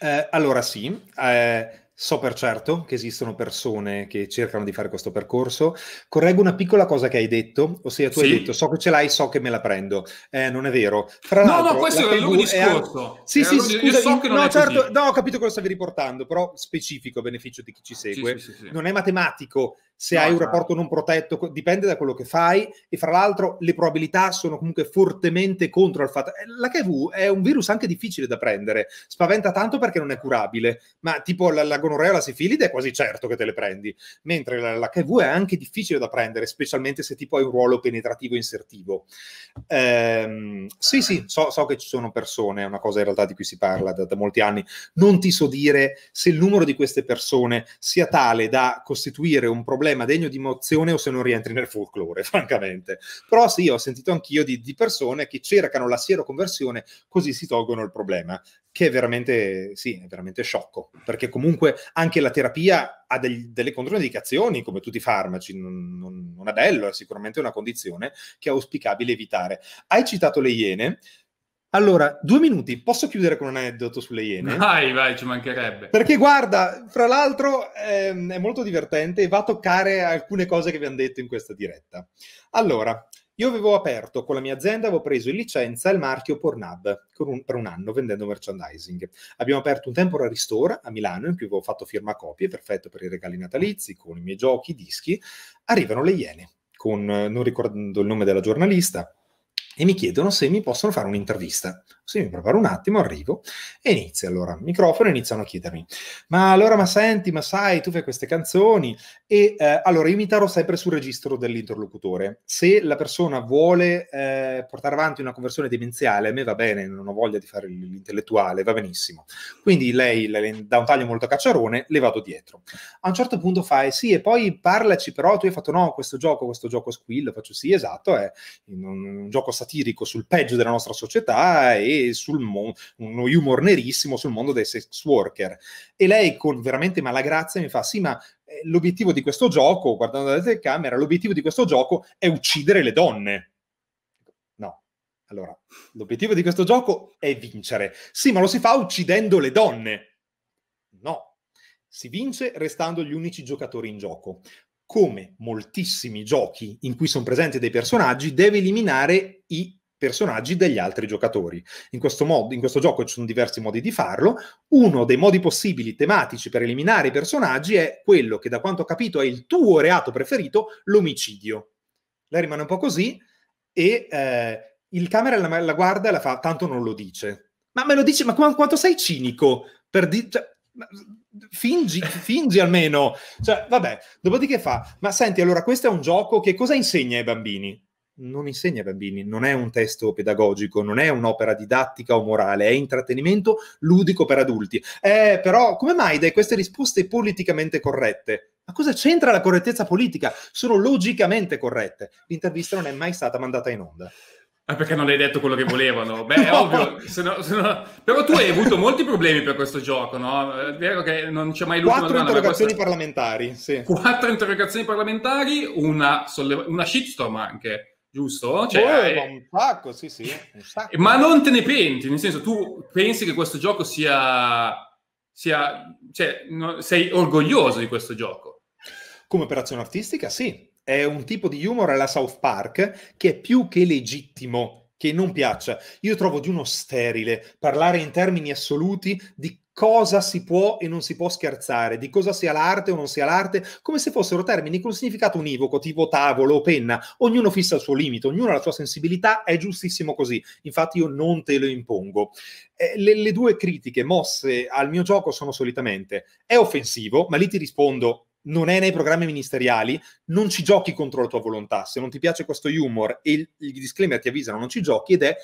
S2: Eh, allora sì, eh, so per certo che esistono persone che cercano di fare questo percorso. Correggo una piccola cosa che hai detto, ossia tu sì. hai detto so che ce l'hai, so che me la prendo. Eh, non è vero. Fra no, no, questo è il lungo discorso. È... Sì, era sì, scusa, so no, certo, No, ho capito cosa stavi riportando, però specifico a beneficio di chi ci segue. Sì, sì, non è matematico se no, hai un esatto. rapporto non protetto, dipende da quello che fai e fra l'altro le probabilità sono comunque fortemente contro il fatto. Eh, L'HIV è un virus anche difficile da prendere, spaventa tanto perché non è curabile, ma tipo la, la gonorrea o la sifilide è quasi certo che te le prendi, mentre l'HIV è anche difficile da prendere, specialmente se tipo hai un ruolo penetrativo insertivo. Ehm, sì, sì, so, so, che ci sono persone, è una cosa in realtà di cui si parla da, da molti anni, non ti so dire se il numero di queste persone sia tale da costituire un problema problema degno di mozione o se non rientri nel folklore, (laughs) francamente. Però sì, ho sentito anch'io di, di persone che cercano la sieroconversione così si tolgono il problema, che è veramente, sì, è veramente sciocco, perché comunque anche la terapia ha del, delle controindicazioni, come tutti i farmaci, non, non, non è bello, è sicuramente una condizione che è auspicabile evitare. Hai citato le iene, allora, due minuti, posso chiudere con un aneddoto sulle Iene? Vai,
S1: vai, ci mancherebbe. Perché
S2: guarda, fra l'altro ehm, è molto divertente e va a toccare alcune cose che vi hanno detto in questa diretta. Allora, io avevo aperto con la mia azienda, avevo preso in licenza il marchio Pornhub un, per un anno vendendo merchandising. Abbiamo aperto un temporary store a Milano, in cui avevo fatto firma copie, perfetto per i regali natalizi, con i miei giochi, dischi. Arrivano le Iene, con, non ricordo il nome della giornalista, e mi chiedono se mi possono fare un'intervista. Sì, mi preparo un attimo, arrivo e inizia allora microfono, iniziano a chiedermi, ma allora, ma senti, ma sai, tu fai queste canzoni e eh, allora imitarò sempre sul registro dell'interlocutore. Se la persona vuole eh, portare avanti una conversione demenziale, a me va bene, non ho voglia di fare l'intellettuale, va benissimo. Quindi lei le, dà un taglio molto cacciarone, le vado dietro. A un certo punto fai, eh sì, e poi parlaci, però tu hai fatto no, questo gioco, questo gioco squillo, faccio sì, esatto, è eh, un, un gioco satirico sul peggio della nostra società e sul mondo, uno humor nerissimo sul mondo dei sex worker. E lei con veramente malagrazia mi fa, sì ma eh, l'obiettivo di questo gioco, guardando la telecamera, l'obiettivo di questo gioco è uccidere le donne. No. Allora, l'obiettivo di questo gioco è vincere. Sì, ma lo si fa uccidendo le donne. No. Si vince restando gli unici giocatori in gioco. Come moltissimi giochi in cui sono presenti dei personaggi, deve eliminare i personaggi degli altri giocatori. In questo, modo, in questo gioco ci sono diversi modi di farlo. Uno dei modi possibili tematici per eliminare i personaggi è quello che, da quanto ho capito, è il tuo reato preferito, l'omicidio. Lei rimane un po' così e eh, il camera la, la, guarda e la fa, tanto non lo dice. Ma me lo dice, ma qu- quanto sei cinico? Per di- cioè, fingi, fingi almeno. Cioè, vabbè, dopodiché fa, ma senti, allora questo è un gioco che cosa insegna ai bambini? non insegna ai bambini, non è un testo pedagogico, non è un'opera didattica o morale, è intrattenimento ludico per adulti. Eh, però come mai dai queste risposte politicamente corrette? Ma cosa c'entra la correttezza politica? Sono logicamente corrette. L'intervista non è mai stata mandata in onda. Ah, perché non hai detto quello che volevano? (laughs) Beh,
S1: no. ovvio. Sono, sono... Però tu hai avuto molti problemi per questo gioco, no? È vero che non c'è mai l'ultima Quattro interrogazioni
S2: questo... parlamentari, sì.
S1: Quattro interrogazioni parlamentari, una, sollev- una shitstorm anche giusto? Boh, cioè, oh,
S2: un sacco, sì, sì, un sacco. Ma non te
S1: ne penti, nel senso, tu pensi che questo gioco sia... sia cioè, no, sei orgoglioso di questo gioco.
S2: Come operazione artistica, sì. È un tipo di humor alla South Park che è più che legittimo che non piaccia. Io trovo di uno sterile parlare in termini assoluti di cosa si può e non si può scherzare, di cosa sia l'arte o non sia l'arte, come se fossero termini con significato univoco, tipo tavolo o penna. Ognuno fissa il suo limite, ognuno ha la sua sensibilità, è giustissimo così. Infatti io non te lo impongo. Eh, le, le due critiche mosse al mio gioco sono solitamente è offensivo, ma lì ti rispondo non è nei programmi ministeriali, non ci giochi contro la tua volontà. Se non ti piace questo humor e il, il disclaimer ti avvisano non ci giochi ed è,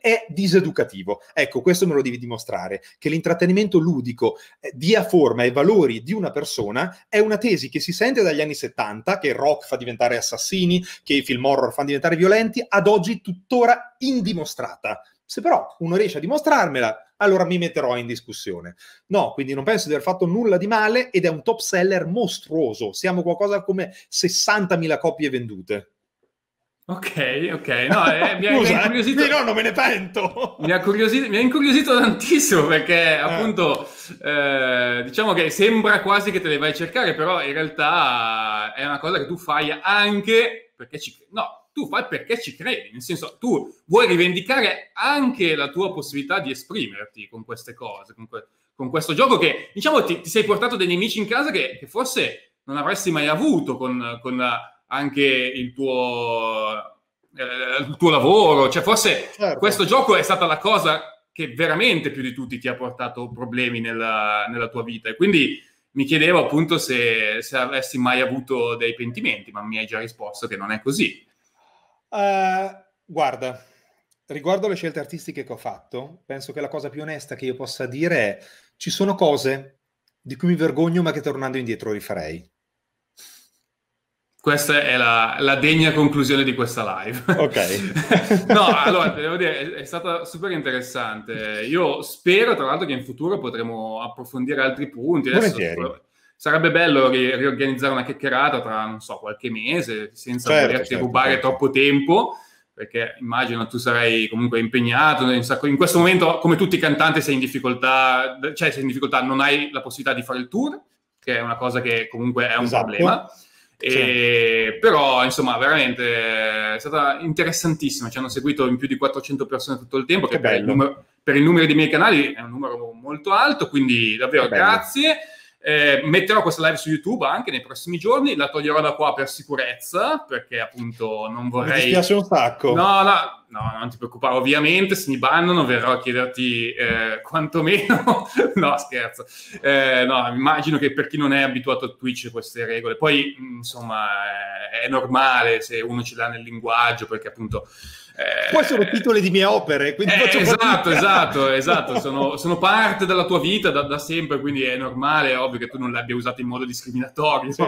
S2: è, diseducativo. Ecco, questo me lo devi dimostrare, che l'intrattenimento ludico eh, dia forma ai valori di una persona è una tesi che si sente dagli anni 70, che il rock fa diventare assassini, che i film horror fanno diventare violenti, ad oggi tuttora indimostrata. Se però uno riesce a dimostrarmela, allora mi metterò in discussione. No, quindi non penso di aver fatto nulla di male ed è un top seller mostruoso. Siamo qualcosa come 60.000 copie vendute.
S1: Ok, ok, no, eh, mi, ha, eh? incuriosito.
S2: Eh, no, non me ne pento.
S1: mi, ha mi ha incuriosito tantissimo perché, eh. appunto, eh, diciamo che sembra quasi che te le vai a cercare, però in realtà è una cosa che tu fai anche perché ci, no, tu fai perché ci credi, nel senso tu vuoi rivendicare anche la tua possibilità di esprimerti con queste cose, con, que- con questo gioco che diciamo ti, ti, sei portato dei nemici in casa che, che forse non avresti mai avuto con, con anche il tuo, eh, il tuo, lavoro, cioè forse certo. questo gioco è stata la cosa che veramente più di tutti ti ha portato problemi nella, nella tua vita e quindi mi chiedevo appunto se, se, avessi mai avuto dei pentimenti, ma mi hai già risposto che non è così.
S2: Uh, guarda, riguardo alle scelte artistiche che ho fatto, penso che la cosa più onesta che io possa dire è ci sono cose di cui mi vergogno ma che tornando indietro rifarei.
S1: Questa è la, la, degna conclusione di questa live. Ok.
S2: (laughs) no, allora,
S1: devo dire, è, è, stata super interessante. Io spero, tra l'altro, che in futuro potremo approfondire altri punti. Adesso, sarebbe bello ri- riorganizzare una chiacchierata tra, non so, qualche mese, senza certo, volerti certo, rubare certo. troppo tempo, perché immagino tu sarai comunque impegnato, in, sacco, in questo momento come tutti i cantanti sei in difficoltà, cioè sei in difficoltà, non hai la possibilità di fare il tour, che è una cosa che comunque è un esatto. problema. E, però insomma veramente è stata interessantissima ci hanno seguito in più di 400 persone tutto il tempo che, che per, il numero, per, il numero, dei miei canali è un numero molto alto quindi davvero grazie eh, metterò questa live su YouTube anche nei prossimi giorni, la toglierò da qua per sicurezza, perché appunto non vorrei... Mi dispiace
S2: un sacco. No,
S1: no, no, non ti preoccupare, ovviamente se mi bannano verrò a chiederti eh, quantomeno... (laughs) no, scherzo. Eh, no, immagino che per chi non è abituato a Twitch queste regole, poi insomma è normale se uno ce l'ha nel linguaggio, perché appunto eh, Poi
S2: sono titoli di mie opere, quindi eh, esatto,
S1: esatto, (laughs) esatto, sono, sono, parte della tua vita da, da, sempre, quindi è normale, è ovvio che tu non l'abbia usata in modo discriminatorio, sì.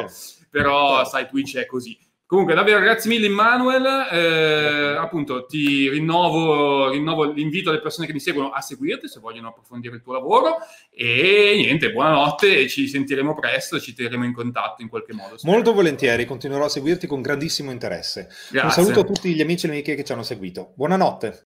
S1: però certo. sai, Twitch è così. Comunque, davvero, grazie mille, Emanuele. Eh, appunto, ti rinnovo, rinnovo, l'invito alle persone che mi seguono a seguirti se vogliono approfondire il tuo lavoro. E niente, buonanotte ci sentiremo presto, ci terremo in contatto in qualche modo. Spero.
S2: Molto volentieri, continuerò a seguirti con grandissimo interesse. Grazie. Un saluto a tutti gli amici e le amiche che ci hanno seguito. Buonanotte.